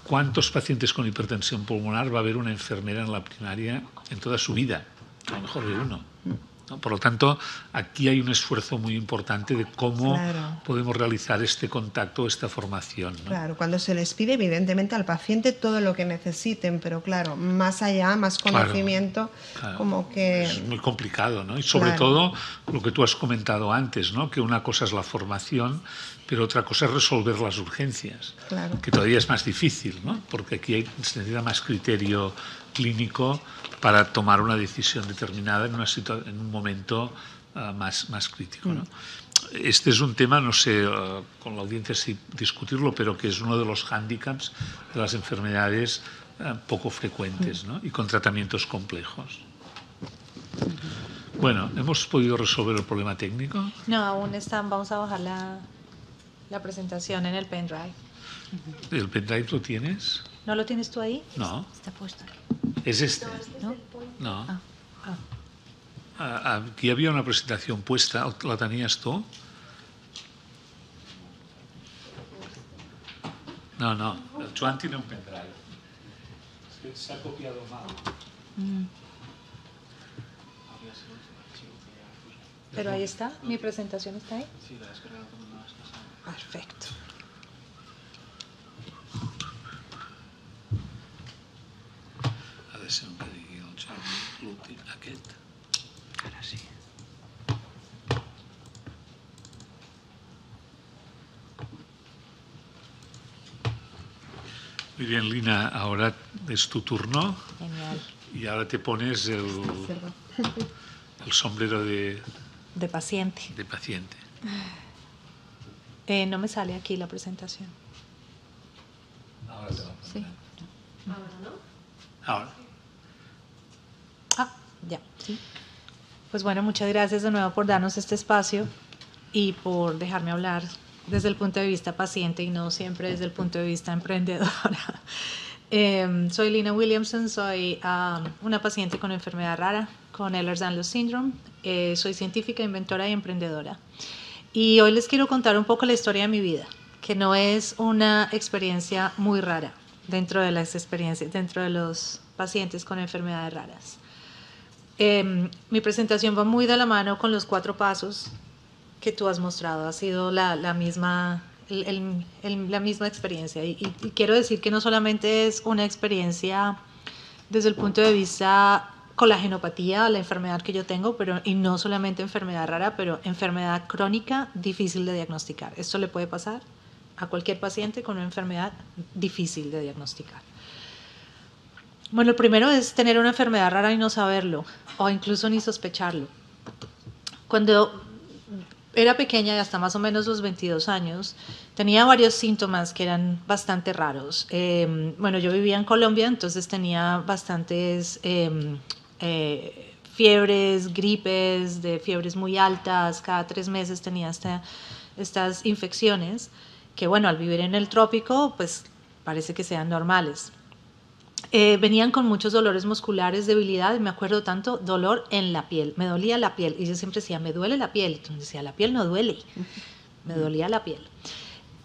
¿Cuántos pacientes con hipertensión pulmonar va a haber una enfermera en la primaria en toda su vida? A lo mejor de uno. Mm. Por lo tanto, aquí hay un esfuerzo muy importante de cómo podemos realizar este contacto, esta formación. Claro, cuando se les pide evidentemente al paciente todo lo que necesiten, pero claro, más allá, más conocimiento, como que... Es muy complicado, ¿no? Y sobre todo lo que tú has comentado antes, ¿no? Que una cosa es la formación, pero otra cosa es resolver las urgencias, Claro. que todavía es más difícil, ¿no? Porque aquí hay, se necesita más criterio clínico para tomar una decisión determinada en, una en un momento eh, más, más crítico. Mm. Este es un tema, no sé eh, con la audiencia si discutirlo, pero que es uno de los hándicaps de las enfermedades eh, poco frecuentes ¿no? y con tratamientos complejos. Bueno, ¿hemos podido resolver el problema técnico? No, aún están, vamos a bajar la, la presentación en el pendrive. ¿El pendrive lo tienes? ¿No lo tienes tú ahí? No. Está puesto es este. No. Ah, ah. Ah, ah. aquí había una presentación puesta, ¿la tenías tú? No, no, el Chuan tiene un pendrive. Es que se ha copiado mal. Mm. Pero ahí está, mi presentación está ahí. Sí, la he descargado Perfecto. que sí. Muy bien, Lina, ahora es tu turno. Genial. Y ahora te pones el, el sombrero de... De paciente. De paciente. Eh, no me sale aquí la presentación. Ahora te va a poner. Sí. Ahora no. Ahora. Pues bueno, muchas gracias de nuevo por darnos este espacio y por dejarme hablar desde el punto de vista paciente y no siempre desde el punto de vista emprendedora. Em, soy Lina Williamson, soy una paciente con enfermedad rara, con Ehlers-Danlos Syndrome. Eh, soy científica, inventora y emprendedora. Y hoy les quiero contar un poco la historia de mi vida, que no es una experiencia muy rara dentro de las experiencias, dentro de los pacientes con enfermedades raras. Em, mi presentación va muy de la mano con los cuatro pasos que tú has mostrado. Ha sido la, misma, la misma experiencia. Y, quiero decir que no solamente es una experiencia desde el punto de vista colagenopatía, la enfermedad que yo tengo, pero y no solamente enfermedad rara, pero enfermedad crónica difícil de diagnosticar. Esto le puede pasar a cualquier paciente con una enfermedad difícil de diagnosticar. Bueno, el primero es tener una enfermedad rara y no saberlo o incluso ni sospecharlo. Cuando era pequeña, hasta más o menos los 22 años, tenía varios síntomas que eran bastante raros. Em, bueno, yo vivía en Colombia, entonces tenía bastantes em, eh, fiebres, gripes, de fiebres muy altas, cada tres meses tenía estas infecciones, que bueno, al vivir en el trópico, pues parece que sean normales. Eh, venían con muchos dolores musculares, debilidad, me acuerdo tanto dolor en la piel, me dolía la piel, y yo siempre decía, me duele la piel, entonces decía, la piel no duele, me dolía la piel.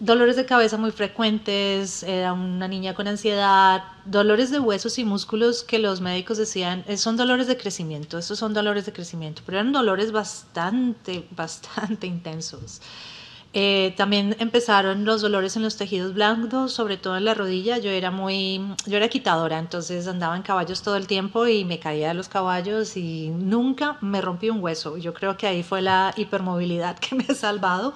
Dolores de cabeza muy frecuentes, era una niña con ansiedad, dolores de huesos y músculos que los médicos decían, eh, son dolores de crecimiento, esos son dolores de crecimiento, pero eran dolores bastante, bastante intensos. Eh, también empezaron los dolores en los tejidos blandos sobre todo en la rodilla. Yo era muy, yo era quitadora, entonces andaba en caballos todo el tiempo y me caía de los caballos y nunca me rompí un hueso. Yo creo que ahí fue la hipermovilidad que me ha salvado,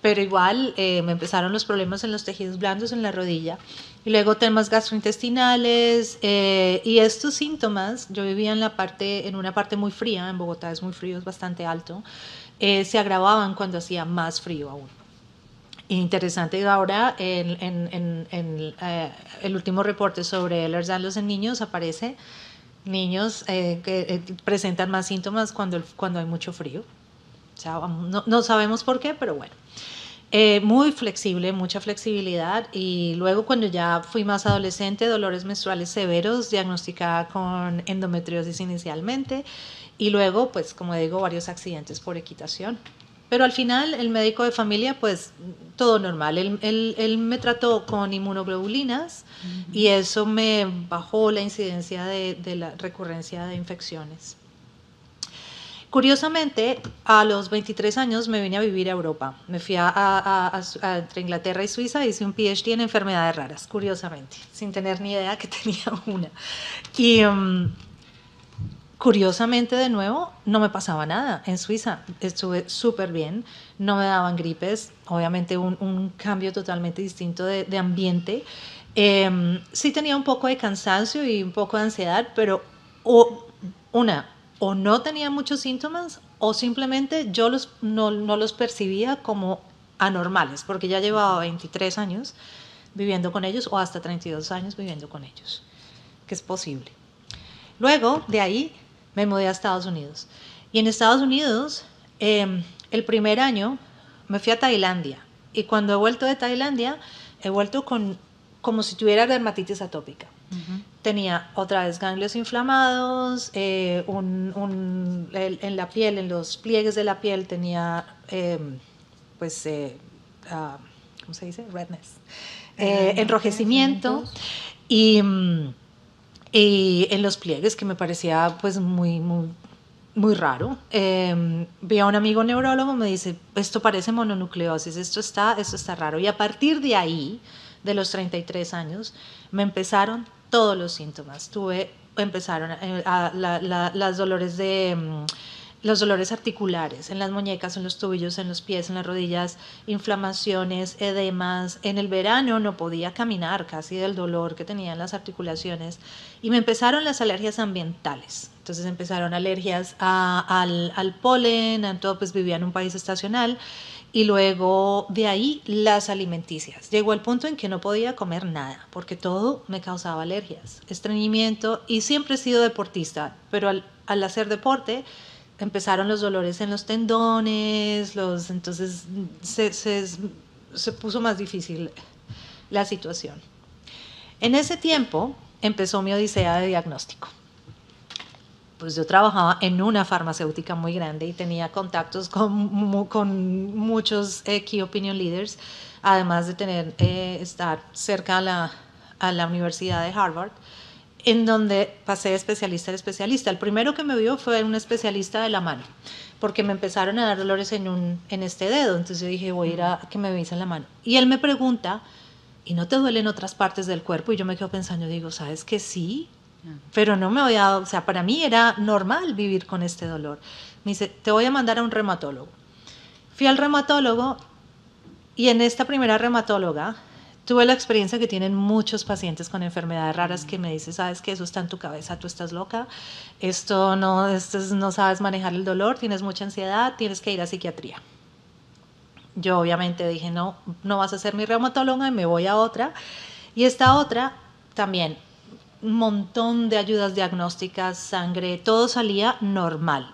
pero igual eh, me empezaron los problemas en los tejidos blandos en la rodilla. Y luego temas gastrointestinales eh, y estos síntomas. Yo vivía en la parte, en una parte muy fría, en Bogotá es muy frío, es bastante alto. Eh, se agravaban cuando hacía más frío aún. Interesante, ahora en, eh, el último reporte sobre el en niños aparece niños eh, que presentan más síntomas cuando, cuando hay mucho frío. no, no sabemos por qué, pero bueno. muy flexible, mucha flexibilidad y luego cuando ya fui más adolescente, dolores menstruales severos, diagnosticada con endometriosis inicialmente y luego, pues como digo, varios accidentes por equitación. Pero al final el médico de familia, pues todo normal. Él, él, él me trató con inmunoglobulinas y eso me bajó la incidencia de, la recurrencia de infecciones. Curiosamente, a los 23 años me vine a vivir a Europa. Me fui a, entre Inglaterra y Suiza, hice un PhD en enfermedades raras, curiosamente, sin tener ni idea que tenía una. Y mm, Curiosamente, de nuevo, no me pasaba nada en Suiza. Estuve súper bien, no me daban gripes, obviamente un, cambio totalmente distinto de, ambiente. Eh, sí tenía un poco de cansancio y un poco de ansiedad, pero o, una, o no tenía muchos síntomas o simplemente yo los, no, no los percibía como anormales, porque ya llevaba 23 años viviendo con ellos o hasta 32 años viviendo con ellos, que es posible. Luego de ahí me mudé a Estados Unidos. Y en Estados Unidos, em, el primer año me fui a Tailandia. Y cuando he vuelto de Tailandia, he vuelto con, como si tuviera dermatitis atópica. Tenía otra vez ganglios inflamados, eh, en la piel, en los pliegues de la piel tenía, em, pues, eh, ah, ¿cómo se dice? Redness. Eh, ah, enrojecimiento. Y... Mm, y en los pliegues, que me parecía pues muy, muy, muy raro, em, vi a un amigo neurólogo, me dice, esto parece mononucleosis, esto está, esto está raro. Y a partir de ahí, de los 33 años, me empezaron todos los síntomas. Tuve, empezaron eh, a, las dolores de... Em, los dolores articulares, en las muñecas, en los tobillos, en los pies, en las rodillas, inflamaciones, edemas. En el verano no podía caminar casi del dolor que tenía en las articulaciones y me empezaron las alergias ambientales. Entonces empezaron alergias al, polen, a todo, pues vivía en un país estacional y luego de ahí las alimenticias. Llegó al punto en que no podía comer nada porque todo me causaba alergias, estreñimiento y siempre he sido deportista, pero al hacer deporte empezaron los dolores en los tendones, entonces se, puso más difícil la situación. En ese tiempo empezó mi odisea de diagnóstico. Pues yo trabajaba en una farmacéutica muy grande y tenía contactos con, muchos eh, key opinion leaders, además de tener, eh, estar cerca a la Universidad de Harvard en donde pasé especialista a especialista. El primero que me vio fue un especialista de la mano, porque me empezaron a dar dolores en, un, en este dedo, entonces yo dije, voy a ir a que me en la mano. Y él me pregunta, ¿y no te duelen otras partes del cuerpo? Y yo me quedo pensando, digo, ¿sabes que sí? Pero no me voy a, o sea, para mí era normal vivir con este dolor. Me dice, te voy a mandar a un reumatólogo. Fui al reumatólogo y en esta primera reumatóloga Tuve la experiencia que tienen muchos pacientes con enfermedades raras que me dicen, sabes que eso está en tu cabeza, tú estás loca, esto no, esto no sabes manejar el dolor, tienes mucha ansiedad, tienes que ir a psiquiatría. Yo obviamente dije, no, no vas a ser mi reumatóloga y me voy a otra. Y esta otra también, un montón de ayudas diagnósticas, sangre, todo salía normal.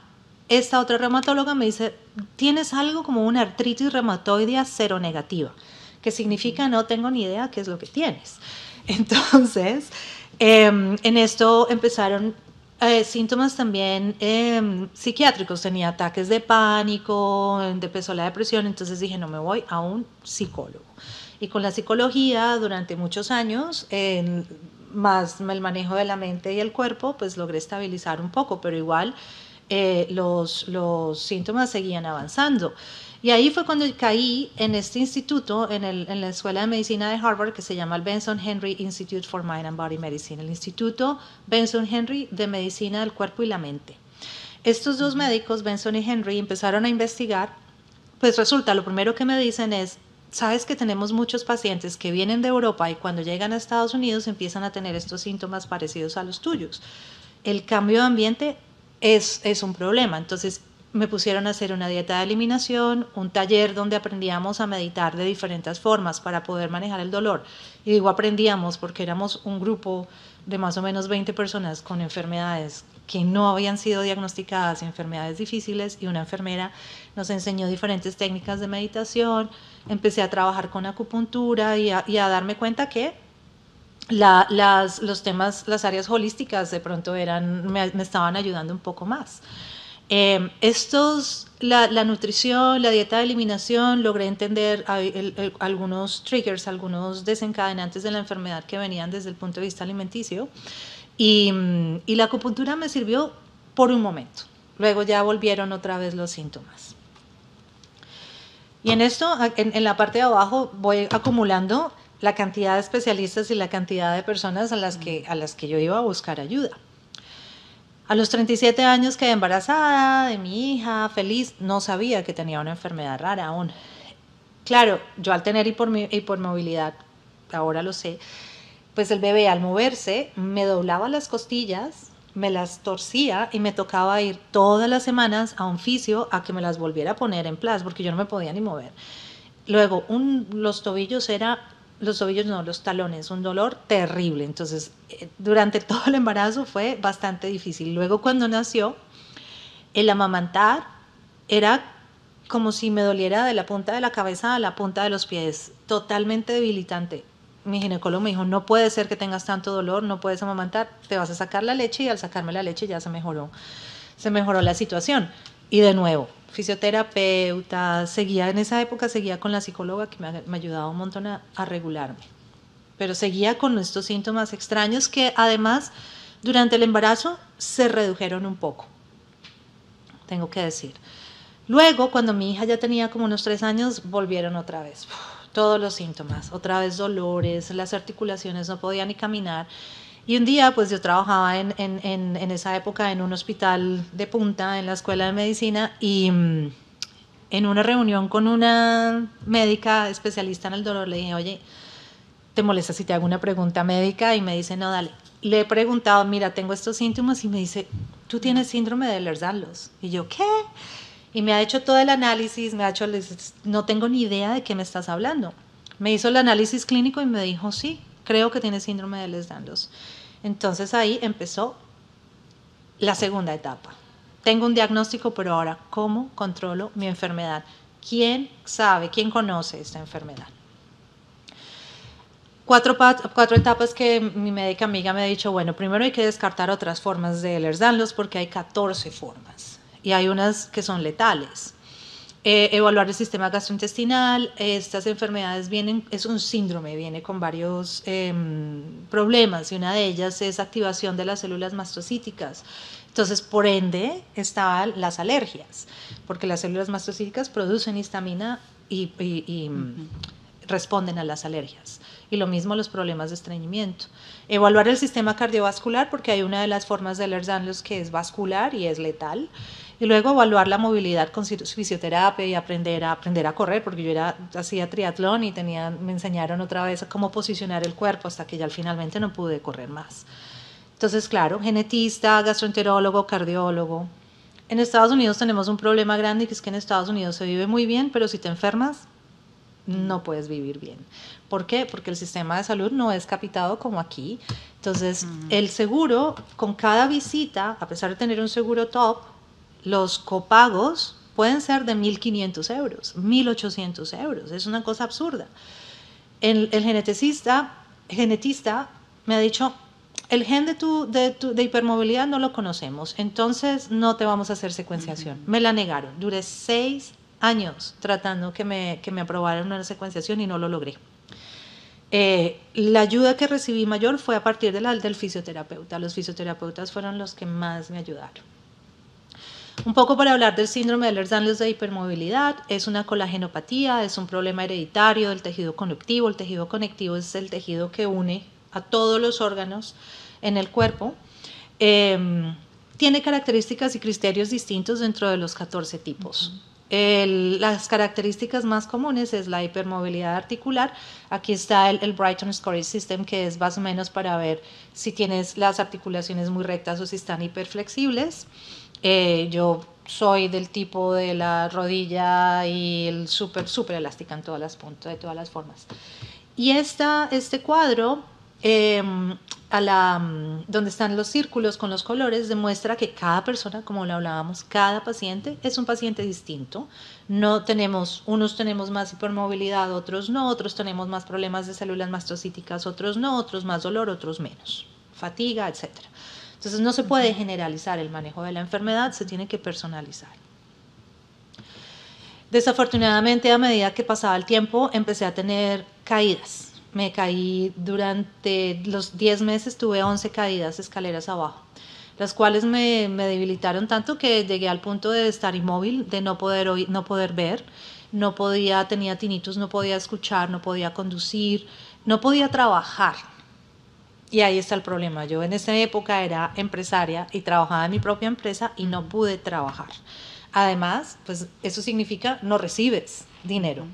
Esta otra reumatóloga me dice, tienes algo como una artritis reumatoidea cero negativa ¿Qué significa no tengo ni idea qué es lo que tienes. Entonces, em, en esto empezaron eh, síntomas también em, psiquiátricos, tenía ataques de pánico, empezó la depresión, entonces dije, no me voy a un psicólogo. Y con la psicología durante muchos años, más el manejo de la mente y el cuerpo, pues logré estabilizar un poco, pero igual eh, los, los síntomas seguían avanzando. Y ahí fue cuando caí en este instituto, en, la Escuela de Medicina de Harvard, que se llama el Benson Henry Institute for Mind and Body Medicine, el Instituto Benson Henry de Medicina del Cuerpo y la Mente. Estos dos médicos, Benson y Henry, empezaron a investigar. Pues resulta, lo primero que me dicen es, sabes que tenemos muchos pacientes que vienen de Europa y cuando llegan a Estados Unidos empiezan a tener estos síntomas parecidos a los tuyos. El cambio de ambiente es, es un problema. Entonces, me pusieron a hacer una dieta de eliminación, un taller donde aprendíamos a meditar de diferentes formas para poder manejar el dolor. Y digo aprendíamos porque éramos un grupo de más o menos 20 personas con enfermedades que no habían sido diagnosticadas, enfermedades difíciles, y una enfermera nos enseñó diferentes técnicas de meditación, empecé a trabajar con acupuntura y a, darme cuenta que las, los temas, las áreas holísticas de pronto eran, me estaban ayudando un poco más. Em, estos, la, nutrición, la dieta de eliminación, logré entender algunos triggers, algunos desencadenantes de la enfermedad que venían desde el punto de vista alimenticio. Y, la acupuntura me sirvió por un momento. Luego ya volvieron otra vez los síntomas. Y en esto, en, en la parte de abajo, voy acumulando la cantidad de especialistas y la cantidad de personas a las que, a las que yo iba a buscar ayuda. A los 37 años quedé embarazada de mi hija, feliz, no sabía que tenía una enfermedad rara aún. Claro, yo al tener movilidad, ahora lo sé, pues el bebé al moverse me doblaba las costillas, me las torcía y me tocaba ir todas las semanas a un fisio a que me las volviera a poner en place porque yo no me podía ni mover. Luego, un, los tobillos era los tobillos, no, los talones, un dolor terrible. Entonces, eh, durante todo el embarazo fue bastante difícil. Luego cuando nació, el amamantar era como si me doliera de la punta de la cabeza a la punta de los pies, totalmente debilitante. Mi ginecólogo me dijo, no puede ser que tengas tanto dolor, no puedes amamantar, te vas a sacar la leche y al sacarme la leche ya se mejoró, se mejoró la situación. Y de nuevo, fisioterapeuta, seguía en esa época, seguía con la psicóloga que me, ha, ayudado ayudaba un montón a, regularme, pero seguía con estos síntomas extraños que además durante el embarazo se redujeron un poco, tengo que decir. Luego, cuando mi hija ya tenía como unos tres años, volvieron otra vez, todos los síntomas, otra vez dolores, las articulaciones no podían ni caminar y un día, pues yo trabajaba en, esa época en un hospital de punta, en la escuela de medicina, y mm, en una reunión con una médica especialista en el dolor le dije, oye, ¿te molesta si te hago una pregunta médica? Y me dice, no, dale. Le he preguntado, mira, tengo estos síntomas, y me dice, tú tienes síndrome de Ehlers-Danlos. Y yo, ¿qué? Y me ha hecho todo el análisis, me ha hecho, no tengo ni idea de qué me estás hablando. Me hizo el análisis clínico y me dijo, sí, creo que tiene síndrome de Les Danlos. Entonces ahí empezó la segunda etapa. Tengo un diagnóstico, pero ahora, ¿cómo controlo mi enfermedad? ¿Quién sabe, quién conoce esta enfermedad? Cuatro, cuatro etapas que mi médica amiga me ha dicho, bueno, primero hay que descartar otras formas de Ehlers-Danlos porque hay 14 formas y hay unas que son letales. Eh, evaluar el sistema gastrointestinal. Estas enfermedades vienen, es un síndrome, viene con varios em, problemas y una de ellas es activación de las células mastocíticas. Entonces, por ende, estaban las alergias, porque las células mastocíticas producen histamina y, mm, responden a las alergias. Y lo mismo los problemas de estreñimiento. Evaluar el sistema cardiovascular, porque hay una de las formas de ehlers que es vascular y es letal y luego evaluar la movilidad con fisioterapia y aprender a, aprender a correr, porque yo era, hacía triatlón y tenía, me enseñaron otra vez cómo posicionar el cuerpo hasta que ya finalmente no pude correr más. Entonces, claro, genetista, gastroenterólogo, cardiólogo. En Estados Unidos tenemos un problema grande que es que en Estados Unidos se vive muy bien, pero si te enfermas, no mm. puedes vivir bien. ¿Por qué? Porque el sistema de salud no es capitado como aquí. Entonces, mm. el seguro, con cada visita, a pesar de tener un seguro top, los copagos pueden ser de 1.500 euros, 1.800 euros, es una cosa absurda. El, genetista me ha dicho, el gen de, tu, hipermovilidad no lo conocemos, entonces no te vamos a hacer secuenciación. Me la negaron, duré seis años tratando que me, que aprobaran una secuenciación y no lo logré. Eh, la ayuda que recibí mayor fue a partir del del fisioterapeuta. Los fisioterapeutas fueron los que más me ayudaron. Un poco para hablar del síndrome de Ehlers-Danlos de hipermovilidad, es una colagenopatía, es un problema hereditario del tejido conectivo. El tejido conectivo es el tejido que une a todos los órganos en el cuerpo. Em, tiene características y criterios distintos dentro de los 14 tipos. las características más comunes es la hipermovilidad articular. Aquí está el, Brighton Scoring System, que es más o menos para ver si tienes las articulaciones muy rectas o si están hiperflexibles. Eh, yo soy del tipo de la rodilla y el súper, súper elástica en todas las puntas, de todas las formas. Y esta, este cuadro, em, mm, donde están los círculos con los colores, demuestra que cada persona, como lo hablábamos, cada paciente es un paciente distinto. No tenemos, unos tenemos más hipermovilidad, otros no, otros tenemos más problemas de células mastocíticas, otros no, otros más dolor, otros menos, fatiga, etcétera. Entonces no se puede generalizar el manejo de la enfermedad, se tiene que personalizar. Desafortunadamente, a medida que pasaba el tiempo, empecé a tener caídas. Me caí durante los 10 meses, tuve 11 caídas escaleras abajo, las cuales me, debilitaron tanto que llegué al punto de estar inmóvil, de no poder, no poder ver, no podía, tenía tinitos no podía escuchar, no podía conducir, no podía trabajar. Y ahí está el problema. Yo en esa época era empresaria y trabajaba en mi propia empresa y no pude trabajar. Además, pues eso significa no recibes dinero.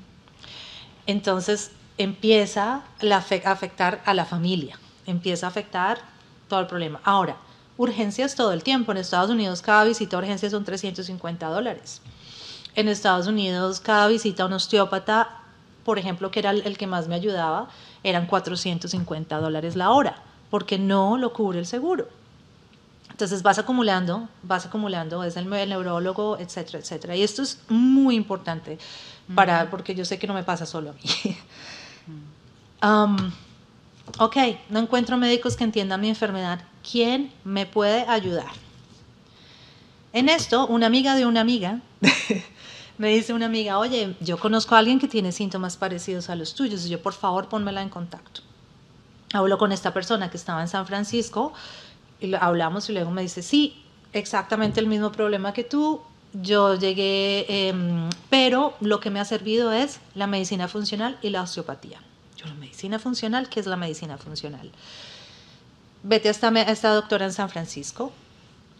Entonces empieza a afectar a la familia, empieza a afectar todo el problema. Ahora, urgencias todo el tiempo. En Estados Unidos cada visita a urgencias son 350 dólares. En Estados Unidos cada visita a un osteópata, por ejemplo, que era el que más me ayudaba, eran 450 dólares la hora, porque no lo cubre el seguro. Entonces vas acumulando, vas acumulando, es el, neurólogo, etcétera, etcétera. Y esto es muy importante para, porque yo sé que no me pasa solo a mí. Mm. Um, ok, no encuentro médicos que entiendan mi enfermedad. ¿Quién me puede ayudar? En esto, una amiga de una amiga me dice una amiga, oye, yo conozco a alguien que tiene síntomas parecidos a los tuyos, y yo por favor pónmela en contacto. Hablo con esta persona que estaba en San Francisco, y hablamos y luego me dice, sí, exactamente el mismo problema que tú, yo llegué, em, pero lo que me ha servido es la medicina funcional y la osteopatía. Yo, la medicina funcional, ¿qué es la medicina funcional? Vete a a esta doctora en San Francisco,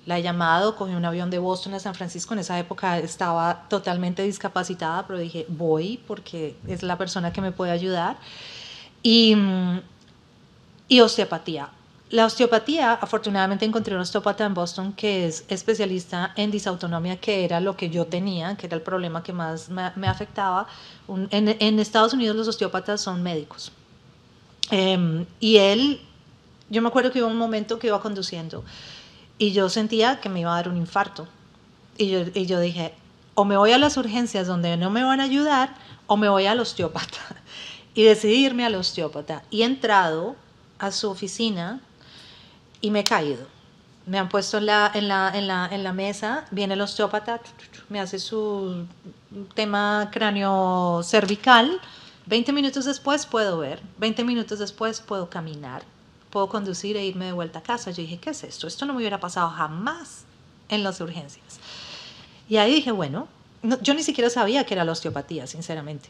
la he llamado, cogí un avión de Boston a San Francisco, en esa época estaba totalmente discapacitada, pero dije, voy porque es la persona que me puede ayudar. Y, mm, osteopatía. La osteopatía, afortunadamente encontré un osteópata en Boston que es especialista en disautonomía que era lo que yo tenía, que era el problema que más me, afectaba. en, Estados Unidos los osteópatas son médicos. Em, y él, yo me acuerdo que hubo un momento que iba conduciendo y yo sentía que me iba a dar un infarto. Y yo, dije, o me voy a las urgencias donde no me van a ayudar, o me voy al osteópata. Y decidí irme al osteópata. Y he entrado a su oficina y me he caído. Me han puesto en la, en en la, en la mesa, viene el osteópata, me hace su tema cráneo cervical. 20 minutos después puedo ver, 20 minutos después puedo caminar, puedo conducir e irme de vuelta a casa. Yo dije, ¿qué es esto? Esto no me hubiera pasado jamás en las urgencias. Y ahí dije, bueno, yo ni siquiera sabía que era la osteopatía, sinceramente.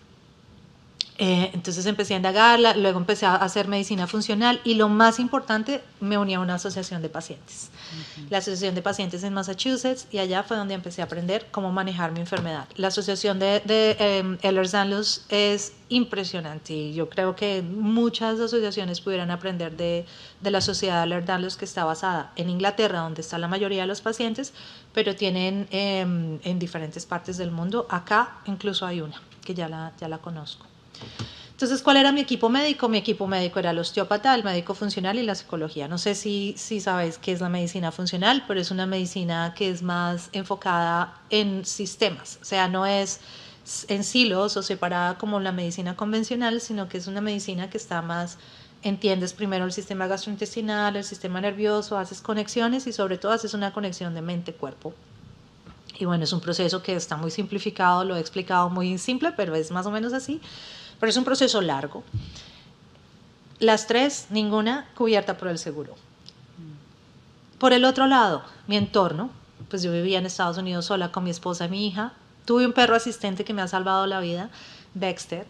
Eh, entonces empecé a indagarla, luego empecé a hacer medicina funcional y lo más importante, me uní a una asociación de pacientes la Asociación de Pacientes en Massachusetts, y allá fue donde empecé a aprender cómo manejar mi enfermedad. La Asociación de, de em, danlos es impresionante y yo creo que muchas asociaciones pudieran aprender de, la Sociedad Ehlers-Danlos que está basada en Inglaterra, donde está la mayoría de los pacientes, pero tienen em, en diferentes partes del mundo. Acá incluso hay una que ya ya la conozco. Entonces, ¿cuál era mi equipo médico? Mi equipo médico era el osteópata, el médico funcional y la psicología. No sé si, si sabéis qué es la medicina funcional, pero es una medicina que es más enfocada en sistemas, o sea, no es en silos o separada como la medicina convencional, sino que es una medicina que está más, entiendes primero el sistema gastrointestinal, el sistema nervioso, haces conexiones y sobre todo haces una conexión de mente-cuerpo. Y bueno, es un proceso que está muy simplificado, lo he explicado muy simple, pero es más o menos así pero es un proceso largo. Las tres, ninguna cubierta por el seguro. Por el otro lado, mi entorno, pues yo vivía en Estados Unidos sola con mi esposa y mi hija, tuve un perro asistente que me ha salvado la vida, Dexter,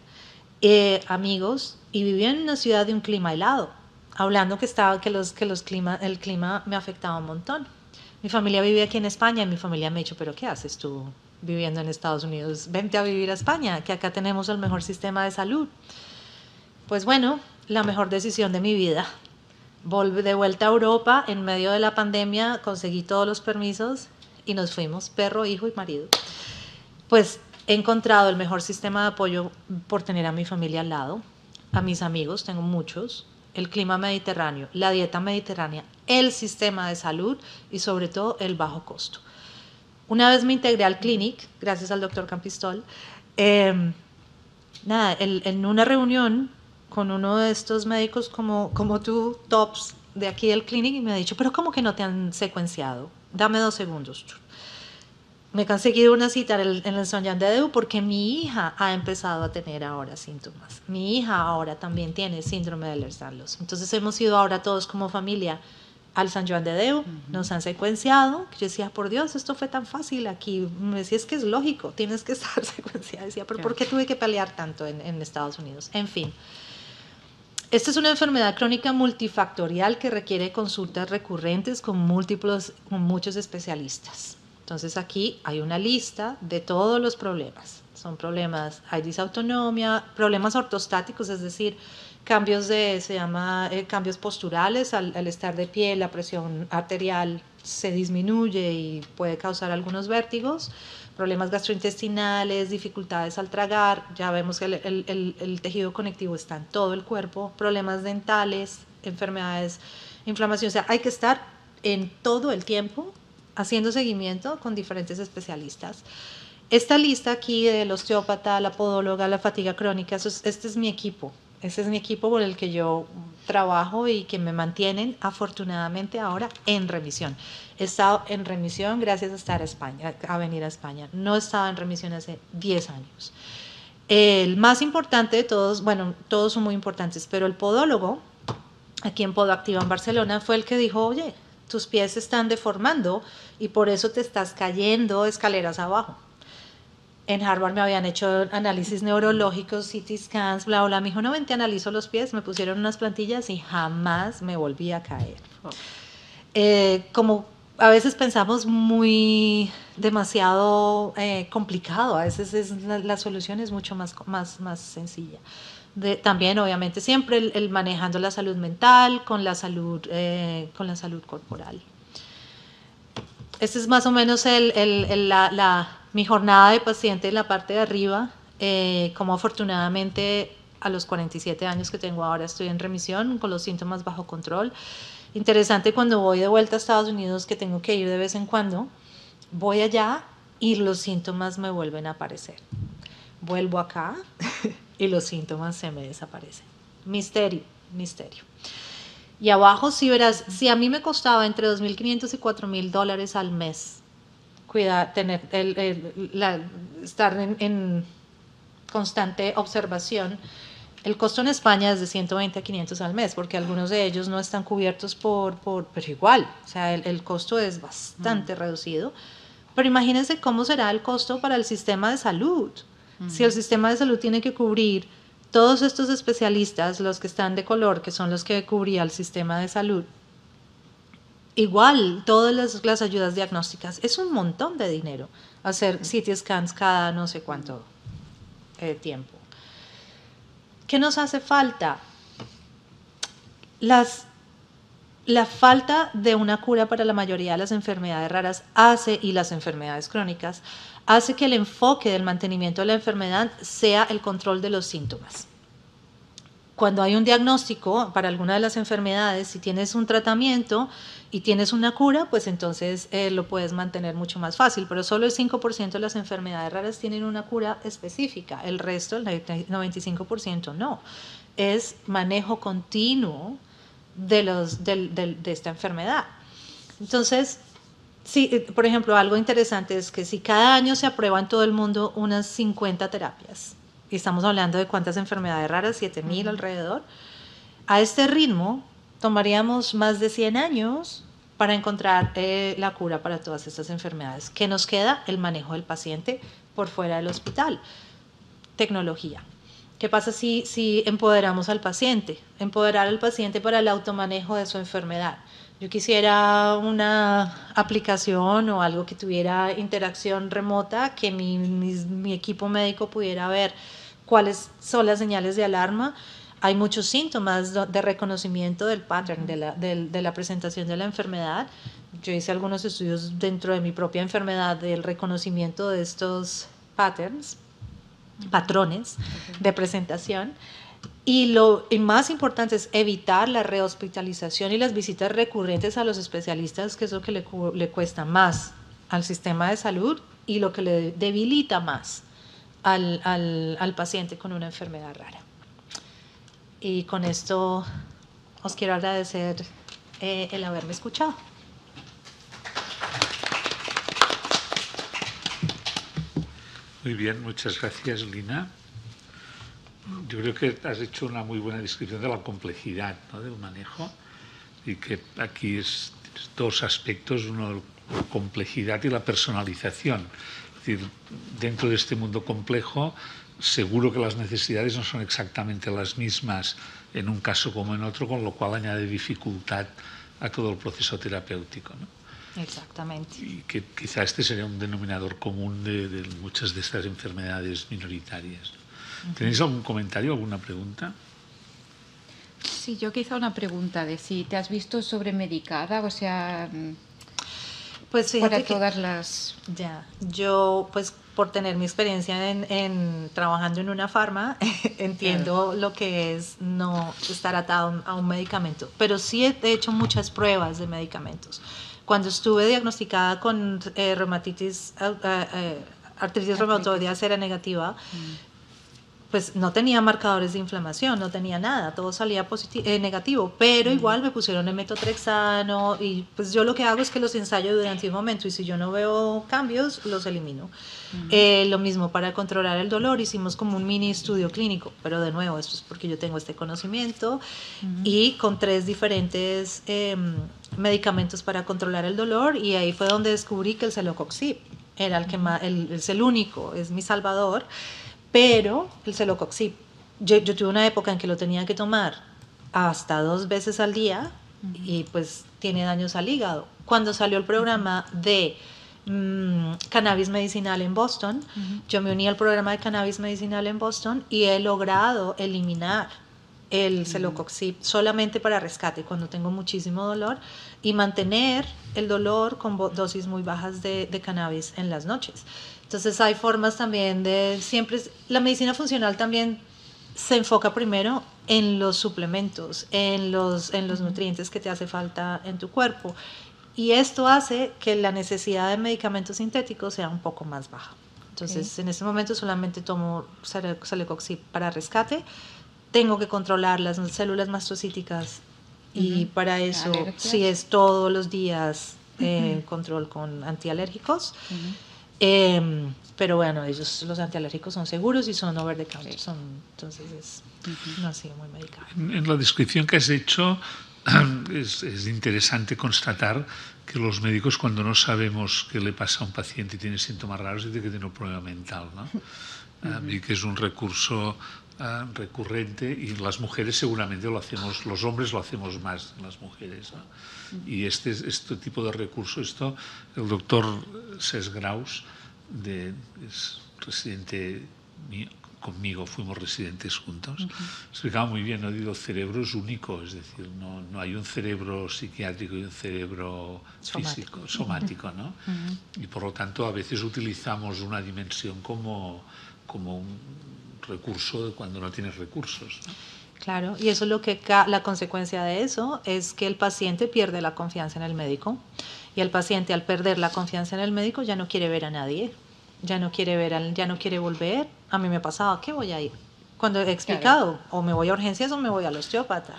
eh, amigos, y vivía en una ciudad de un clima helado, hablando que, estaba, que, los, que los clima, el clima me afectaba un montón. Mi familia vivía aquí en España y mi familia me ha dicho, pero ¿qué haces tú? viviendo en Estados Unidos, vente a vivir a España, que acá tenemos el mejor sistema de salud. Pues bueno, la mejor decisión de mi vida. Volví de vuelta a Europa, en medio de la pandemia, conseguí todos los permisos y nos fuimos, perro, hijo y marido. Pues he encontrado el mejor sistema de apoyo por tener a mi familia al lado, a mis amigos, tengo muchos, el clima mediterráneo, la dieta mediterránea, el sistema de salud y sobre todo el bajo costo. Una vez me integré al Clinic, gracias al doctor Campistol, eh, nada, en, una reunión con uno de estos médicos como, como tú, tops de aquí del Clinic, y me ha dicho, pero ¿cómo que no te han secuenciado, dame dos segundos. Me he conseguido una cita en el de Edu porque mi hija ha empezado a tener ahora síntomas. Mi hija ahora también tiene síndrome de ehlers Entonces hemos ido ahora todos como familia al San Juan de Deu, nos han secuenciado. Yo decía, por Dios, esto fue tan fácil aquí. Me decía, es que es lógico, tienes que estar secuenciado. Decía, pero ¿por qué tuve que pelear tanto en, Estados Unidos? En fin. Esta es una enfermedad crónica multifactorial que requiere consultas recurrentes con múltiplos, con muchos especialistas. Entonces aquí hay una lista de todos los problemas. Son problemas, hay disautonomía, problemas ortostáticos, es decir, cambios de, se llama eh, cambios posturales, al, estar de pie la presión arterial se disminuye y puede causar algunos vértigos, problemas gastrointestinales, dificultades al tragar, ya vemos que el, el, tejido conectivo está en todo el cuerpo, problemas dentales, enfermedades, inflamación, o sea, hay que estar en todo el tiempo haciendo seguimiento con diferentes especialistas. Esta lista aquí del osteópata, la podóloga, la fatiga crónica, este es mi equipo, ese es mi equipo por el que yo trabajo y que me mantienen afortunadamente ahora en remisión. He estado en remisión gracias a estar a España, a venir a España. No estaba en remisión hace 10 años. El más importante de todos, bueno, todos son muy importantes, pero el podólogo, aquí en Podoactiva en Barcelona, fue el que dijo, oye, tus pies se están deformando y por eso te estás cayendo escaleras abajo en Harvard me habían hecho análisis neurológicos, CT scans, bla, bla. Me dijo, no, ven, te analizo los pies. Me pusieron unas plantillas y jamás me volví a caer. Eh, como a veces pensamos muy demasiado eh, complicado, a veces es, la, solución es mucho más, más, más sencilla. De, también, obviamente, siempre el, manejando la salud mental con la salud, eh, con la salud corporal. Este es más o menos el, el, la mi jornada de paciente en la parte de arriba, eh, como afortunadamente a los 47 años que tengo ahora estoy en remisión con los síntomas bajo control. Interesante cuando voy de vuelta a Estados Unidos que tengo que ir de vez en cuando, voy allá y los síntomas me vuelven a aparecer. Vuelvo acá y los síntomas se me desaparecen. Misterio, misterio. Y abajo, si verás, si a mí me costaba entre 2.500 y 4.000 dólares al mes cuidar, tener estar en, constante observación. El costo en España es de 120 a 500 al mes, porque algunos de ellos no están cubiertos por, por pero igual, o sea, el, costo es bastante mm. reducido. Pero imagínense cómo será el costo para el sistema de salud. Mm. Si el sistema de salud tiene que cubrir todos estos especialistas, los que están de color, que son los que cubría el sistema de salud, Igual, todas las, ayudas diagnósticas, es un montón de dinero hacer CT scans cada no sé cuánto eh, tiempo. ¿Qué nos hace falta? Las, la falta de una cura para la mayoría de las enfermedades raras hace y las enfermedades crónicas hace que el enfoque del mantenimiento de la enfermedad sea el control de los síntomas cuando hay un diagnóstico para alguna de las enfermedades, si tienes un tratamiento y tienes una cura, pues entonces eh, lo puedes mantener mucho más fácil. Pero solo el 5% de las enfermedades raras tienen una cura específica, el resto, el 95%, no. Es manejo continuo de, los, esta enfermedad. Entonces, eh, por ejemplo, algo interesante es que si cada año se aprueban todo el mundo unas 50 terapias, y estamos hablando de cuántas enfermedades raras, 7.000 alrededor, a este ritmo tomaríamos más de 100 años para encontrar eh, la cura para todas estas enfermedades. ¿Qué nos queda? El manejo del paciente por fuera del hospital. Tecnología. ¿Qué pasa si, si empoderamos al paciente? Empoderar al paciente para el automanejo de su enfermedad. Yo quisiera una aplicación o algo que tuviera interacción remota, que mi, mi equipo médico pudiera ver cuáles son las señales de alarma. Hay muchos síntomas de reconocimiento del pattern, de la, presentación de la enfermedad. Yo hice algunos estudios dentro de mi propia enfermedad del reconocimiento de estos patterns, patrones de presentación. Y lo y más importante es evitar la rehospitalización y las visitas recurrentes a los especialistas, que es lo que le cuesta más al sistema de salud y lo que le debilita más al, al, paciente con una enfermedad rara. Y con esto os quiero agradecer eh, el haberme escuchado. Muy bien, muchas gracias Lina. Yo creo que has hecho una muy buena descripción de la complejidad del manejo y que aquí es dos aspectos, uno la complejidad y la personalización. Es decir, dentro de este mundo complejo, seguro que las necesidades no son exactamente las mismas en un caso como en otro, con lo cual añade dificultad a todo el proceso terapéutico. ¿no? Exactamente. Y que quizá este sería un denominador común de, muchas de estas enfermedades minoritarias. ¿Tenéis algún comentario, alguna pregunta? Sí, yo quizá una pregunta de si te has visto sobremedicada, o sea, pues para todas que las... Ya, yo pues por tener mi experiencia en, trabajando en una farma, entiendo lo que es no estar atado a un medicamento, pero sí he hecho muchas pruebas de medicamentos. Cuando estuve diagnosticada con eh, eh, eh artritis reumatoidea era negativa, mm pues no tenía marcadores de inflamación, no tenía nada, todo salía positivo, eh, negativo, pero igual me pusieron el metotrexano y pues yo lo que hago es que los ensayo durante un momento y si yo no veo cambios, los elimino. Eh, lo mismo para controlar el dolor, hicimos como un mini estudio clínico, pero de nuevo, esto es porque yo tengo este conocimiento y con tres diferentes em, medicamentos para controlar el dolor y ahí fue donde descubrí que el celococcip era el que más, es el único, es mi salvador pero el celocoxib, yo, tuve una época en que lo tenía que tomar hasta dos veces al día y pues tiene daños al hígado. Cuando salió el programa de mm, cannabis medicinal en Boston, yo me uní al programa de cannabis medicinal en Boston y he logrado eliminar el celocoxib solamente para rescate cuando tengo muchísimo dolor y mantener el dolor con dosis muy bajas de, de cannabis en las noches. Entonces hay formas también de siempre, la medicina funcional también se enfoca primero en los suplementos, en los, en los nutrientes que te hace falta en tu cuerpo. Y esto hace que la necesidad de medicamentos sintéticos sea un poco más baja. Entonces, en este momento solamente tomo celecoxib para rescate. Tengo que controlar las células mastocíticas y para eso, si es todos los días, eh, control con antialérgicos. Em, pero bueno, ellos, los antialérgicos son seguros y son over the counter, son, entonces no ha sido muy medicado. En, la descripción que has hecho es, interesante constatar que los médicos cuando no sabemos qué le pasa a un paciente y tiene síntomas raros, dice que tiene un problema mental, ¿no? Em, y que es un recurso Ah, recurrente y las mujeres seguramente lo hacemos, los hombres lo hacemos más, las mujeres. Y este, este tipo de recurso, esto, el doctor Sesgraus, de, es residente conmigo, fuimos residentes juntos, se explicaba muy bien, dicho cerebro cerebros únicos, es decir, no, hay un cerebro psiquiátrico y un cerebro físico, somático, ¿no? Y por lo tanto a veces utilizamos una dimensión como, como un, recurso de cuando no tienes recursos. Claro, y eso es lo que la consecuencia de eso es que el paciente pierde la confianza en el médico y el paciente al perder la confianza en el médico ya no quiere ver a nadie, ya no quiere ver, al ya no quiere volver. A mí me pasaba, ¿qué voy a ir? Cuando he explicado, o me voy a urgencias o me voy al osteópata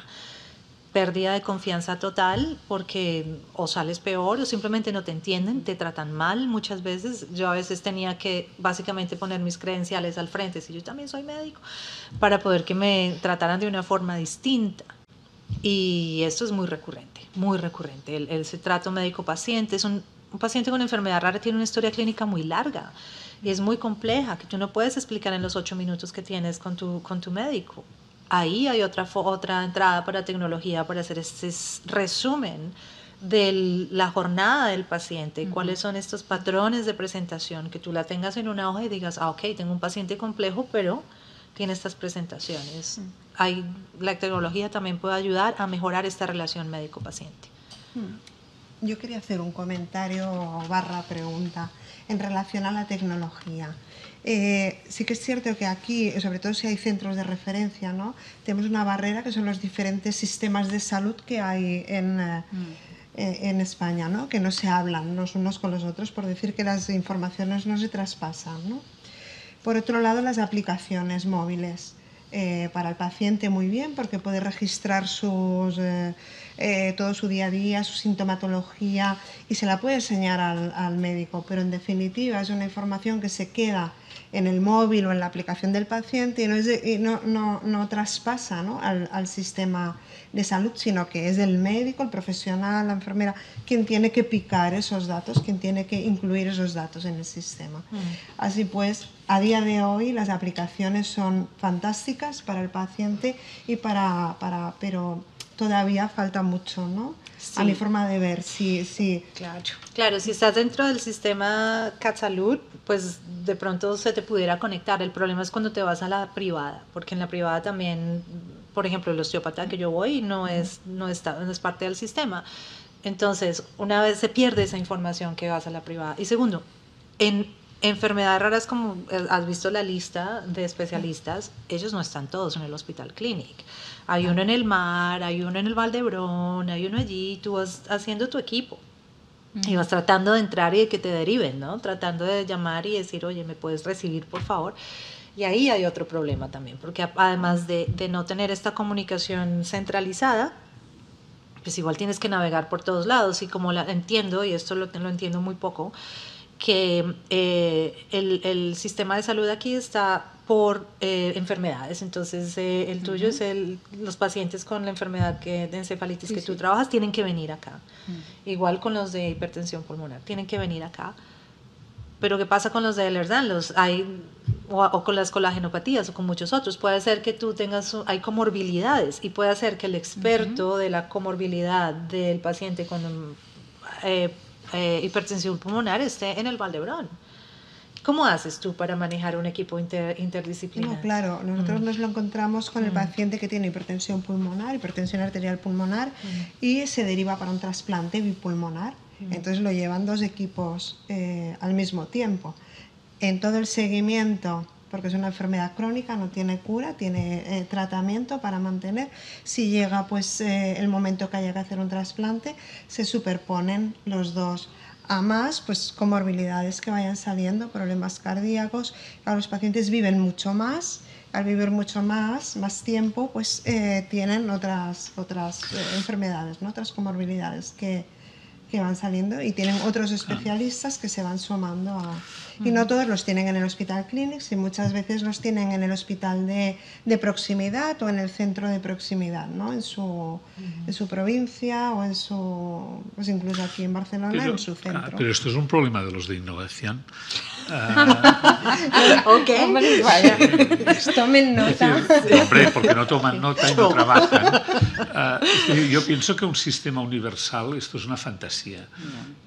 pérdida de confianza total porque o sales peor o simplemente no te entienden, te tratan mal muchas veces. Yo a veces tenía que básicamente poner mis credenciales al frente, si yo también soy médico, para poder que me trataran de una forma distinta. Y esto es muy recurrente, muy recurrente. El, el trato médico-paciente es un, paciente con enfermedad rara tiene una historia clínica muy larga y es muy compleja, que tú no puedes explicar en los ocho minutos que tienes con tu, con tu médico ahí hay otra, otra entrada para tecnología para hacer ese resumen de la jornada del paciente, cuáles son estos patrones de presentación, que tú la tengas en una hoja y digas, ah, ok, tengo un paciente complejo, pero tiene estas presentaciones. Mm. hay, la tecnología también puede ayudar a mejorar esta relación médico-paciente. Mm. Yo quería hacer un comentario barra pregunta en relación a la tecnología. Eh, sí que es cierto que aquí, eh, sobre todo si hay centros de referencia, ¿no? tenemos una barrera que son los diferentes sistemas de salud que hay en, eh, mm. en España, ¿no? que no se hablan los unos con los otros, por decir que las informaciones no se traspasan. Por otro lado, las aplicaciones móviles. para el paciente muy bien porque puede registrar sus, todo su día a día, su sintomatología y se la puede enseñar al, al, médico, pero en definitiva es una información que se queda en el móvil o en la aplicación del paciente y no, traspasa al, sistema de salud, sino que es el médico, el profesional, la enfermera, quien tiene que picar esos datos, quien tiene que incluir esos datos en el sistema. Mm. Así pues, a día de hoy las aplicaciones son fantásticas para el paciente y para, para pero todavía falta mucho, ¿no? a mi forma de ver. Sí, sí. Claro. Claro, si estás dentro del sistema CatSalud, pues de pronto se te pudiera conectar. El problema es cuando te vas a la privada, porque en la privada también, por ejemplo, el osteópata que yo voy no es, no está, no es parte del sistema. Entonces, una vez se pierde esa información que vas a la privada. Y segundo, en Enfermedades raras, como eh, has visto la lista de especialistas, ellos no están todos en el hospital clinic. Hay uno en el mar, hay uno en el Valdebrón, hay uno allí, tú vas haciendo tu equipo. Y vas tratando de entrar y que te deriven, ¿no? Tratando de llamar y decir, oye, ¿me puedes recibir, por favor? Y ahí hay otro problema también, porque además de, no tener esta comunicación centralizada, pues igual tienes que navegar por todos lados. Y como la entiendo, y esto lo entiendo muy poco, que eh, el, el, sistema de salud aquí está por eh, enfermedades, entonces eh, el tuyo es el, los pacientes con la enfermedad que, de encefalitis que tú trabajas tienen que venir acá, igual con los de hipertensión pulmonar, tienen que venir acá, pero ¿qué pasa con los de ehlers Los hay o, con las colagenopatías o con muchos otros. Puede ser que tú tengas, hay comorbilidades y puede ser que el experto de la comorbilidad del paciente con eh, hipertensión pulmonar esté en el Valdebrón. ¿Cómo haces tú para manejar un equipo interdisciplinar? claro, nosotros mm. nos lo encontramos con el mm. paciente que tiene hipertensión pulmonar, hipertensión arterial pulmonar mm. y se deriva para un trasplante bipulmonar. Entonces lo llevan dos equipos eh, al mismo tiempo. En todo el seguimiento porque es una enfermedad crónica, no tiene cura, tiene eh, tratamiento para mantener. Si llega pues eh, el momento que haya que hacer un trasplante, se superponen los dos. A más, pues comorbilidades que vayan saliendo, problemas cardíacos. los pacientes viven mucho más, al vivir mucho más, más tiempo, pues eh, tienen otras, otras enfermedades, otras comorbilidades que, que van saliendo y tienen otros especialistas que se van sumando a, y no todos los tienen en el hospital clinics y muchas veces los tienen en el hospital de, de proximidad o en el centro de proximidad, ¿no? en, su, en su provincia o en su, pues incluso aquí en Barcelona, en su ah, centro. pero esto es un problema de los de innovación. Uh... ok, Tomen nota. hombre, porque no toman nota y no trabajan. Ah, yo pienso que un sistema universal, esto es una fantasía.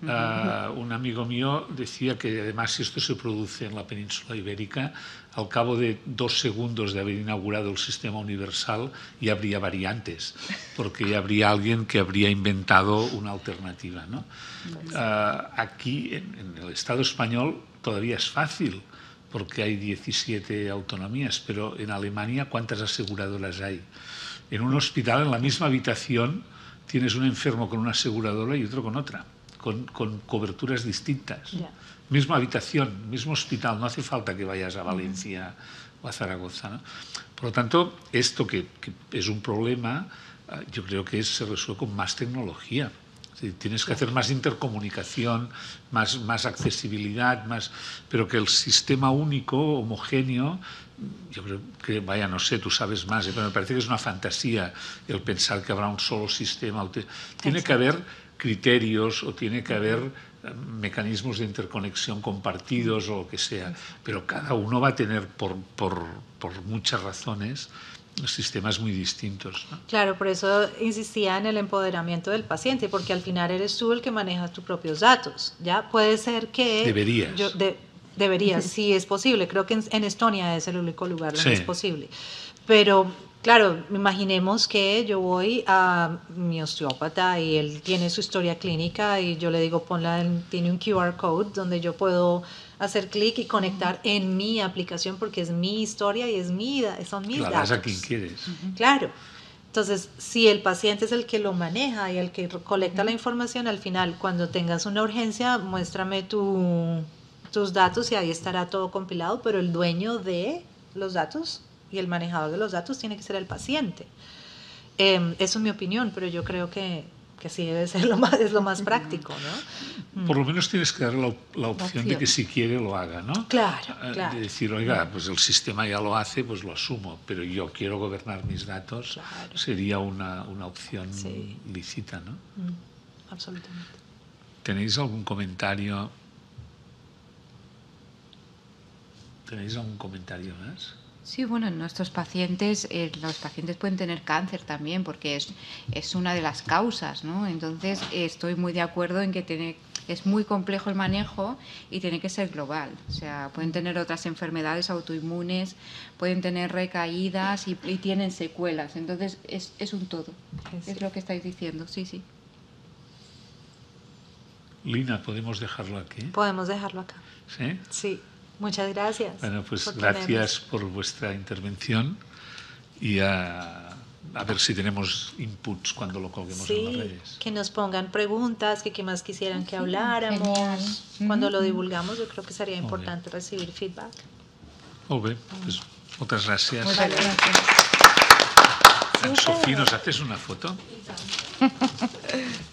un amigo mío decía que además si esto se produce en la península ibérica, al cabo de dos segundos de haber inaugurado el sistema universal ya habría variantes, porque ya habría alguien que habría inventado una alternativa. ¿no? Uh, aquí, en, en, el Estado español, todavía es fácil, porque hay 17 autonomías, pero en Alemania, ¿cuántas aseguradoras hay? En un hospital, en la misma habitación, tienes un enfermo con una aseguradora y otro con otra, con, con coberturas distintas. Yeah. misma habitación, mismo hospital, no hace falta que vayas a Valencia o a Zaragoza. ¿no? Por lo tanto, esto que, es un problema, eh, yo creo que se resuelve con más tecnología. Tienes que hacer más intercomunicación, más, más accesibilidad, más, pero que el sistema único, homogéneo, yo creo que, vaya, no sé, tú sabes más, ¿eh? pero me parece que es una fantasía el pensar que habrá un solo sistema. Tiene que haber criterios o tiene que haber mecanismos de interconexión compartidos o lo que sea, pero cada uno va a tener por, por, por muchas razones sistemas muy distintos. Claro, por eso insistía en el empoderamiento del paciente, porque al final eres tú el que manejas tus propios datos, ¿ya? Puede ser que... Deberías. Yo, deberías, sí. es posible. Creo que en, Estonia es el único lugar donde es posible. Pero Claro, imaginemos que yo voy a mi osteópata y él tiene su historia clínica y yo le digo, ponla, tiene un QR code donde yo puedo hacer clic y conectar en mi aplicación porque es mi historia y es mi, son mis datos. a quien quieres. Claro. Entonces, si el paciente es el que lo maneja y el que colecta la información, al final, cuando tengas una urgencia, muéstrame tu, tus datos y ahí estará todo compilado, pero el dueño de los datos y el manejador de los datos tiene que ser el paciente. Em, eso es mi opinión, pero yo creo que, que sí debe ser lo más, es lo más práctico, mm. Por lo menos tienes que dar la, opción de que si quiere lo haga, ¿no? Claro, eh, De decir, oiga, pues el sistema ya lo hace, pues lo asumo, pero yo quiero gobernar mis datos, sería una, opción lícita, ¿no? Mm, absolutamente. ¿Tenéis algún comentario? ¿Tenéis algún comentario más? Sí, bueno, en nuestros pacientes, eh, los pacientes pueden tener cáncer también, porque es, es una de las causas, ¿no? Entonces, estoy muy de acuerdo en que tiene, es muy complejo el manejo y tiene que ser global. O sea, pueden tener otras enfermedades autoinmunes, pueden tener recaídas y, tienen secuelas. Entonces, es, es un todo. Es lo que estáis diciendo, sí, sí. Lina, podemos dejarlo aquí. Podemos dejarlo acá. ¿Sí? Sí. Muchas gracias. Bueno, pues gracias por vuestra intervención y a, ver si tenemos inputs cuando lo colguemos en las redes. Que nos pongan preguntas, que qué más quisieran que habláramos. Cuando lo divulgamos, yo creo que sería importante recibir feedback. Muy pues muchas gracias. Muchas gracias. Sofía, ¿nos haces una foto?